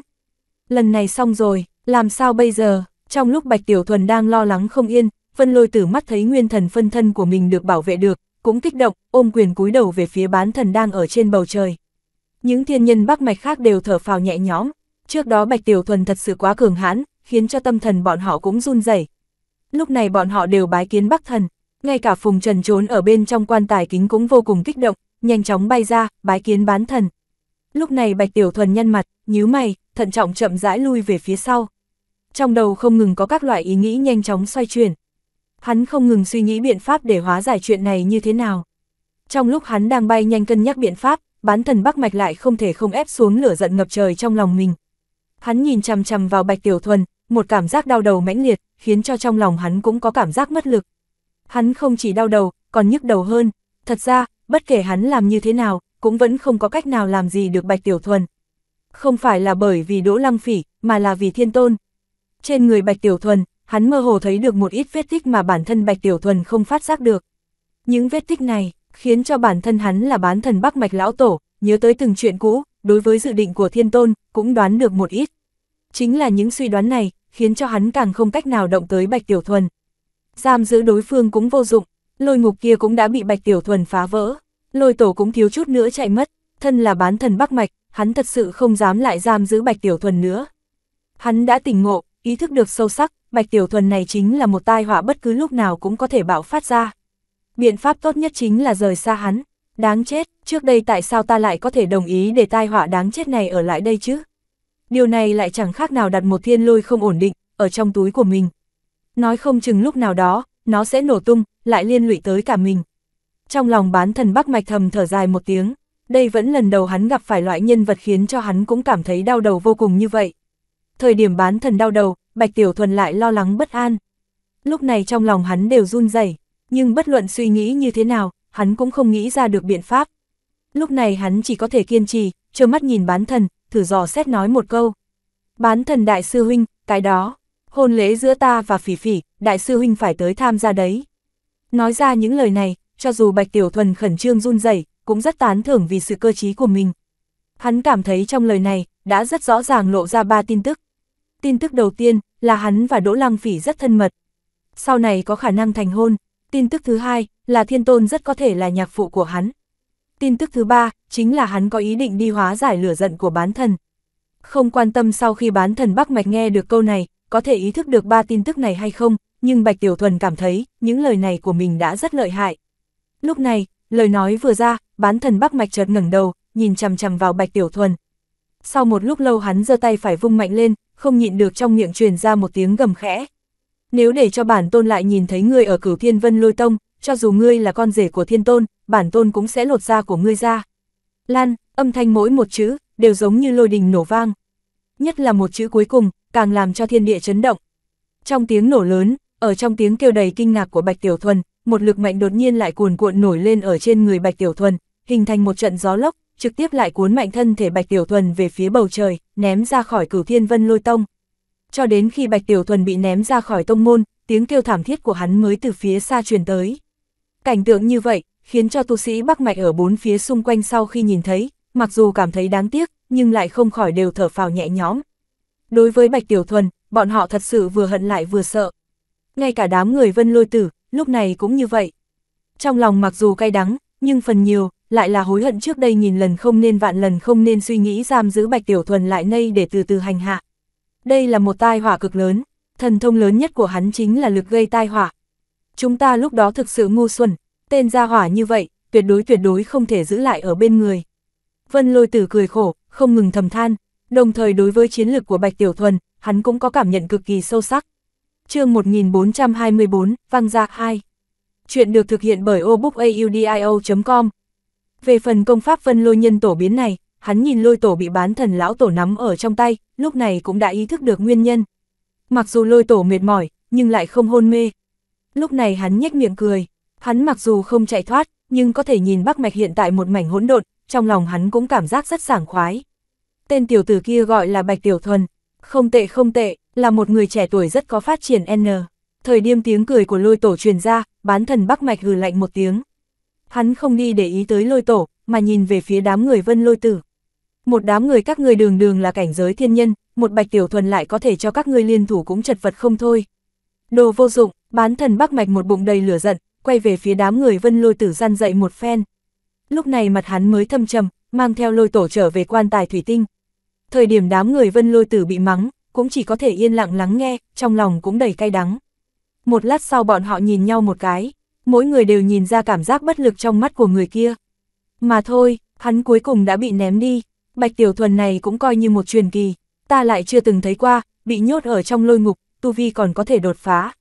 Lần này xong rồi, làm sao bây giờ? Trong lúc Bạch Tiểu Thuần đang lo lắng không yên, Vân lôi tử mắt thấy nguyên thần phân thân của mình được bảo vệ được, cũng kích động, ôm quyền cúi đầu về phía bán thần đang ở trên bầu trời. Những thiên nhân bắc mạch khác đều thở phào nhẹ nhõm, trước đó Bạch Tiểu Thuần thật sự quá cường hãn, khiến cho tâm thần bọn họ cũng run rẩy. Lúc này bọn họ đều bái kiến Bắc Thần, ngay cả Phùng Trần trốn ở bên trong quan tài kính cũng vô cùng kích động, nhanh chóng bay ra, bái kiến bán thần. Lúc này Bạch Tiểu Thuần nhăn mặt, nhíu mày, thận trọng chậm rãi lui về phía sau. Trong đầu không ngừng có các loại ý nghĩ nhanh chóng xoay chuyển hắn không ngừng suy nghĩ biện pháp để hóa giải chuyện này như thế nào. Trong lúc hắn đang bay nhanh cân nhắc biện pháp, bán thần Bắc Mạch lại không thể không ép xuống lửa giận ngập trời trong lòng mình. Hắn nhìn chằm chằm vào Bạch Tiểu Thuần, một cảm giác đau đầu mãnh liệt, khiến cho trong lòng hắn cũng có cảm giác mất lực. Hắn không chỉ đau đầu, còn nhức đầu hơn. Thật ra, bất kể hắn làm như thế nào, cũng vẫn không có cách nào làm gì được Bạch Tiểu Thuần. Không phải là bởi vì Đỗ Lăng Phỉ, mà là vì Thiên Tôn. Trên người Bạch Tiểu Thuần, hắn mơ hồ thấy được một ít vết tích mà bản thân Bạch Tiểu Thuần không phát giác được. Những vết tích này, khiến cho bản thân hắn là bán thần Bắc Mạch Lão Tổ, nhớ tới từng chuyện cũ, đối với dự định của Thiên Tôn, cũng đoán được một ít. Chính là những suy đoán này, khiến cho hắn càng không cách nào động tới Bạch Tiểu Thuần. Giam giữ đối phương cũng vô dụng, lôi ngục kia cũng đã bị Bạch Tiểu Thuần phá vỡ, lôi tổ cũng thiếu chút nữa chạy mất, thân là bán thần Bắc Mạch, hắn thật sự không dám lại giam giữ Bạch Tiểu Thuần nữa. Hắn đã tỉnh ngộ, ý thức được sâu sắc, Bạch Tiểu Thuần này chính là một tai họa bất cứ lúc nào cũng có thể bạo phát ra. Biện pháp tốt nhất chính là rời xa hắn. Đáng chết, trước đây tại sao ta lại có thể đồng ý để tai họa đáng chết này ở lại đây chứ? Điều này lại chẳng khác nào đặt một thiên lôi không ổn định, ở trong túi của mình. Nói không chừng lúc nào đó, nó sẽ nổ tung, lại liên lụy tới cả mình. Trong lòng bán thần Bắc Mạch thầm thở dài một tiếng, đây vẫn lần đầu hắn gặp phải loại nhân vật khiến cho hắn cũng cảm thấy đau đầu vô cùng như vậy. Thời điểm bán thần đau đầu, Bạch Tiểu Thuần lại lo lắng bất an. Lúc này trong lòng hắn đều run rẩy, nhưng bất luận suy nghĩ như thế nào, hắn cũng không nghĩ ra được biện pháp. Lúc này hắn chỉ có thể kiên trì, trơ mắt nhìn bán thần, thử dò xét nói một câu. Bán thần đại sư huynh, cái đó, hôn lễ giữa ta và phỉ phỉ, đại sư huynh phải tới tham gia đấy. Nói ra những lời này, cho dù Bạch Tiểu Thuần khẩn trương run rẩy, cũng rất tán thưởng vì sự cơ trí của mình. Hắn cảm thấy trong lời này, đã rất rõ ràng lộ ra ba tin tức tin tức đầu tiên là hắn và Đỗ Lăng Phỉ rất thân mật. Sau này có khả năng thành hôn, tin tức thứ hai là Thiên Tôn rất có thể là nhạc phụ của hắn. Tin tức thứ ba chính là hắn có ý định đi hóa giải lửa giận của bán thần. Không quan tâm sau khi bán thần Bắc Mạch nghe được câu này, có thể ý thức được ba tin tức này hay không, nhưng Bạch Tiểu Thuần cảm thấy những lời này của mình đã rất lợi hại. Lúc này, lời nói vừa ra, bán thần Bắc Mạch chợt ngẩng đầu, nhìn chằm chằm vào Bạch Tiểu Thuần, sau một lúc lâu hắn giơ tay phải vung mạnh lên, không nhịn được trong miệng truyền ra một tiếng gầm khẽ. Nếu để cho bản tôn lại nhìn thấy ngươi ở cửu thiên vân lôi tông, cho dù ngươi là con rể của thiên tôn, bản tôn cũng sẽ lột da của ngươi ra. Lan, âm thanh mỗi một chữ, đều giống như lôi đình nổ vang. Nhất là một chữ cuối cùng, càng làm cho thiên địa chấn động. Trong tiếng nổ lớn, ở trong tiếng kêu đầy kinh ngạc của Bạch Tiểu Thuần, một lực mạnh đột nhiên lại cuồn cuộn nổi lên ở trên người Bạch Tiểu Thuần, hình thành một trận gió lốc, trực tiếp lại cuốn mạnh thân thể Bạch Tiểu Thuần về phía bầu trời, ném ra khỏi cửu thiên vân lôi tông. Cho đến khi Bạch Tiểu Thuần bị ném ra khỏi tông môn, tiếng kêu thảm thiết của hắn mới từ phía xa truyền tới. Cảnh tượng như vậy, khiến cho tu sĩ Bắc Mạch ở bốn phía xung quanh sau khi nhìn thấy, mặc dù cảm thấy đáng tiếc, nhưng lại không khỏi đều thở phào nhẹ nhõm. Đối với Bạch Tiểu Thuần, bọn họ thật sự vừa hận lại vừa sợ. Ngay cả đám người vân lôi tử, lúc này cũng như vậy. Trong lòng mặc dù cay đắng, nhưng phần nhiều, lại là hối hận trước đây nghìn lần không nên vạn lần không nên suy nghĩ giam giữ Bạch Tiểu Thuần lại nay để từ từ hành hạ. Đây là một tai họa cực lớn, thần thông lớn nhất của hắn chính là lực gây tai họa. Chúng ta lúc đó thực sự ngu xuẩn, tên gia hỏa như vậy, tuyệt đối tuyệt đối không thể giữ lại ở bên người. Vân lôi tử cười khổ, không ngừng thầm than, đồng thời đối với chiến lược của Bạch Tiểu Thuần, hắn cũng có cảm nhận cực kỳ sâu sắc. chương 1424, Văng Gia 2 Chuyện được thực hiện bởi obookaudio.com, về phần công pháp vân lôi nhân tổ biến này, hắn nhìn lôi tổ bị bán thần lão tổ nắm ở trong tay, lúc này cũng đã ý thức được nguyên nhân. Mặc dù lôi tổ mệt mỏi, nhưng lại không hôn mê. Lúc này hắn nhếch miệng cười, hắn mặc dù không chạy thoát, nhưng có thể nhìn Bắc Mạch hiện tại một mảnh hỗn độn, trong lòng hắn cũng cảm giác rất sảng khoái. Tên tiểu tử kia gọi là Bạch Tiểu Thuần, không tệ không tệ, là một người trẻ tuổi rất có phát triển N. Thời điểm tiếng cười của lôi tổ truyền ra, bán thần Bắc Mạch hừ lạnh một tiếng hắn không đi để ý tới lôi tổ, mà nhìn về phía đám người vân lôi tử. Một đám người các người đường đường là cảnh giới thiên nhân, một bạch tiểu thuần lại có thể cho các ngươi liên thủ cũng chật vật không thôi. Đồ vô dụng, bán thần bắc mạch một bụng đầy lửa giận, quay về phía đám người vân lôi tử gian dậy một phen. Lúc này mặt hắn mới thâm trầm, mang theo lôi tổ trở về quan tài thủy tinh. Thời điểm đám người vân lôi tử bị mắng, cũng chỉ có thể yên lặng lắng nghe, trong lòng cũng đầy cay đắng. Một lát sau bọn họ nhìn nhau một cái mỗi người đều nhìn ra cảm giác bất lực trong mắt của người kia. Mà thôi, hắn cuối cùng đã bị ném đi, Bạch Tiểu Thuần này cũng coi như một truyền kỳ, ta lại chưa từng thấy qua, bị nhốt ở trong lôi ngục, tu vi còn có thể đột phá.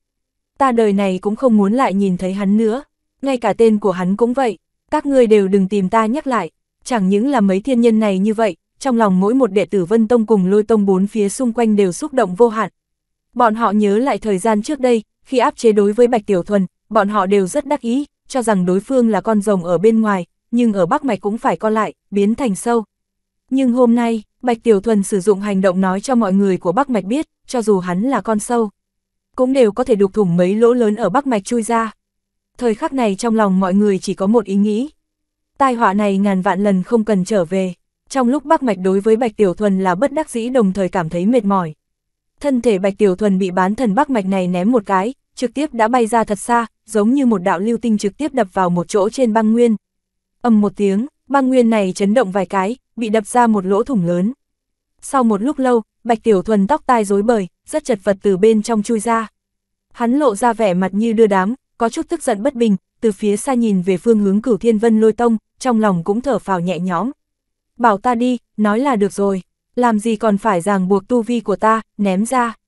Ta đời này cũng không muốn lại nhìn thấy hắn nữa, ngay cả tên của hắn cũng vậy, các ngươi đều đừng tìm ta nhắc lại, chẳng những là mấy thiên nhân này như vậy, trong lòng mỗi một đệ tử Vân Tông cùng lôi tông bốn phía xung quanh đều xúc động vô hạn. Bọn họ nhớ lại thời gian trước đây, khi áp chế đối với Bạch Tiểu Thuần, bọn họ đều rất đắc ý, cho rằng đối phương là con rồng ở bên ngoài, nhưng ở Bắc Mạch cũng phải co lại, biến thành sâu. Nhưng hôm nay, Bạch Tiểu Thuần sử dụng hành động nói cho mọi người của Bắc Mạch biết, cho dù hắn là con sâu, cũng đều có thể đục thủng mấy lỗ lớn ở Bắc Mạch chui ra. Thời khắc này trong lòng mọi người chỉ có một ý nghĩ. Tai họa này ngàn vạn lần không cần trở về. Trong lúc Bắc Mạch đối với Bạch Tiểu Thuần là bất đắc dĩ đồng thời cảm thấy mệt mỏi. Thân thể Bạch Tiểu Thuần bị bán thần Bắc Mạch này ném một cái, trực tiếp đã bay ra thật xa, giống như một đạo lưu tinh trực tiếp đập vào một chỗ trên băng nguyên. Âm một tiếng, băng nguyên này chấn động vài cái, bị đập ra một lỗ thủng lớn. Sau một lúc lâu, Bạch Tiểu Thuần tóc tai rối bời, rất chật vật từ bên trong chui ra. Hắn lộ ra vẻ mặt như đưa đám, có chút tức giận bất bình, từ phía xa nhìn về phương hướng cửu thiên vân lôi tông, trong lòng cũng thở phào nhẹ nhõm. Bảo ta đi, nói là được rồi, làm gì còn phải ràng buộc tu vi của ta, ném ra.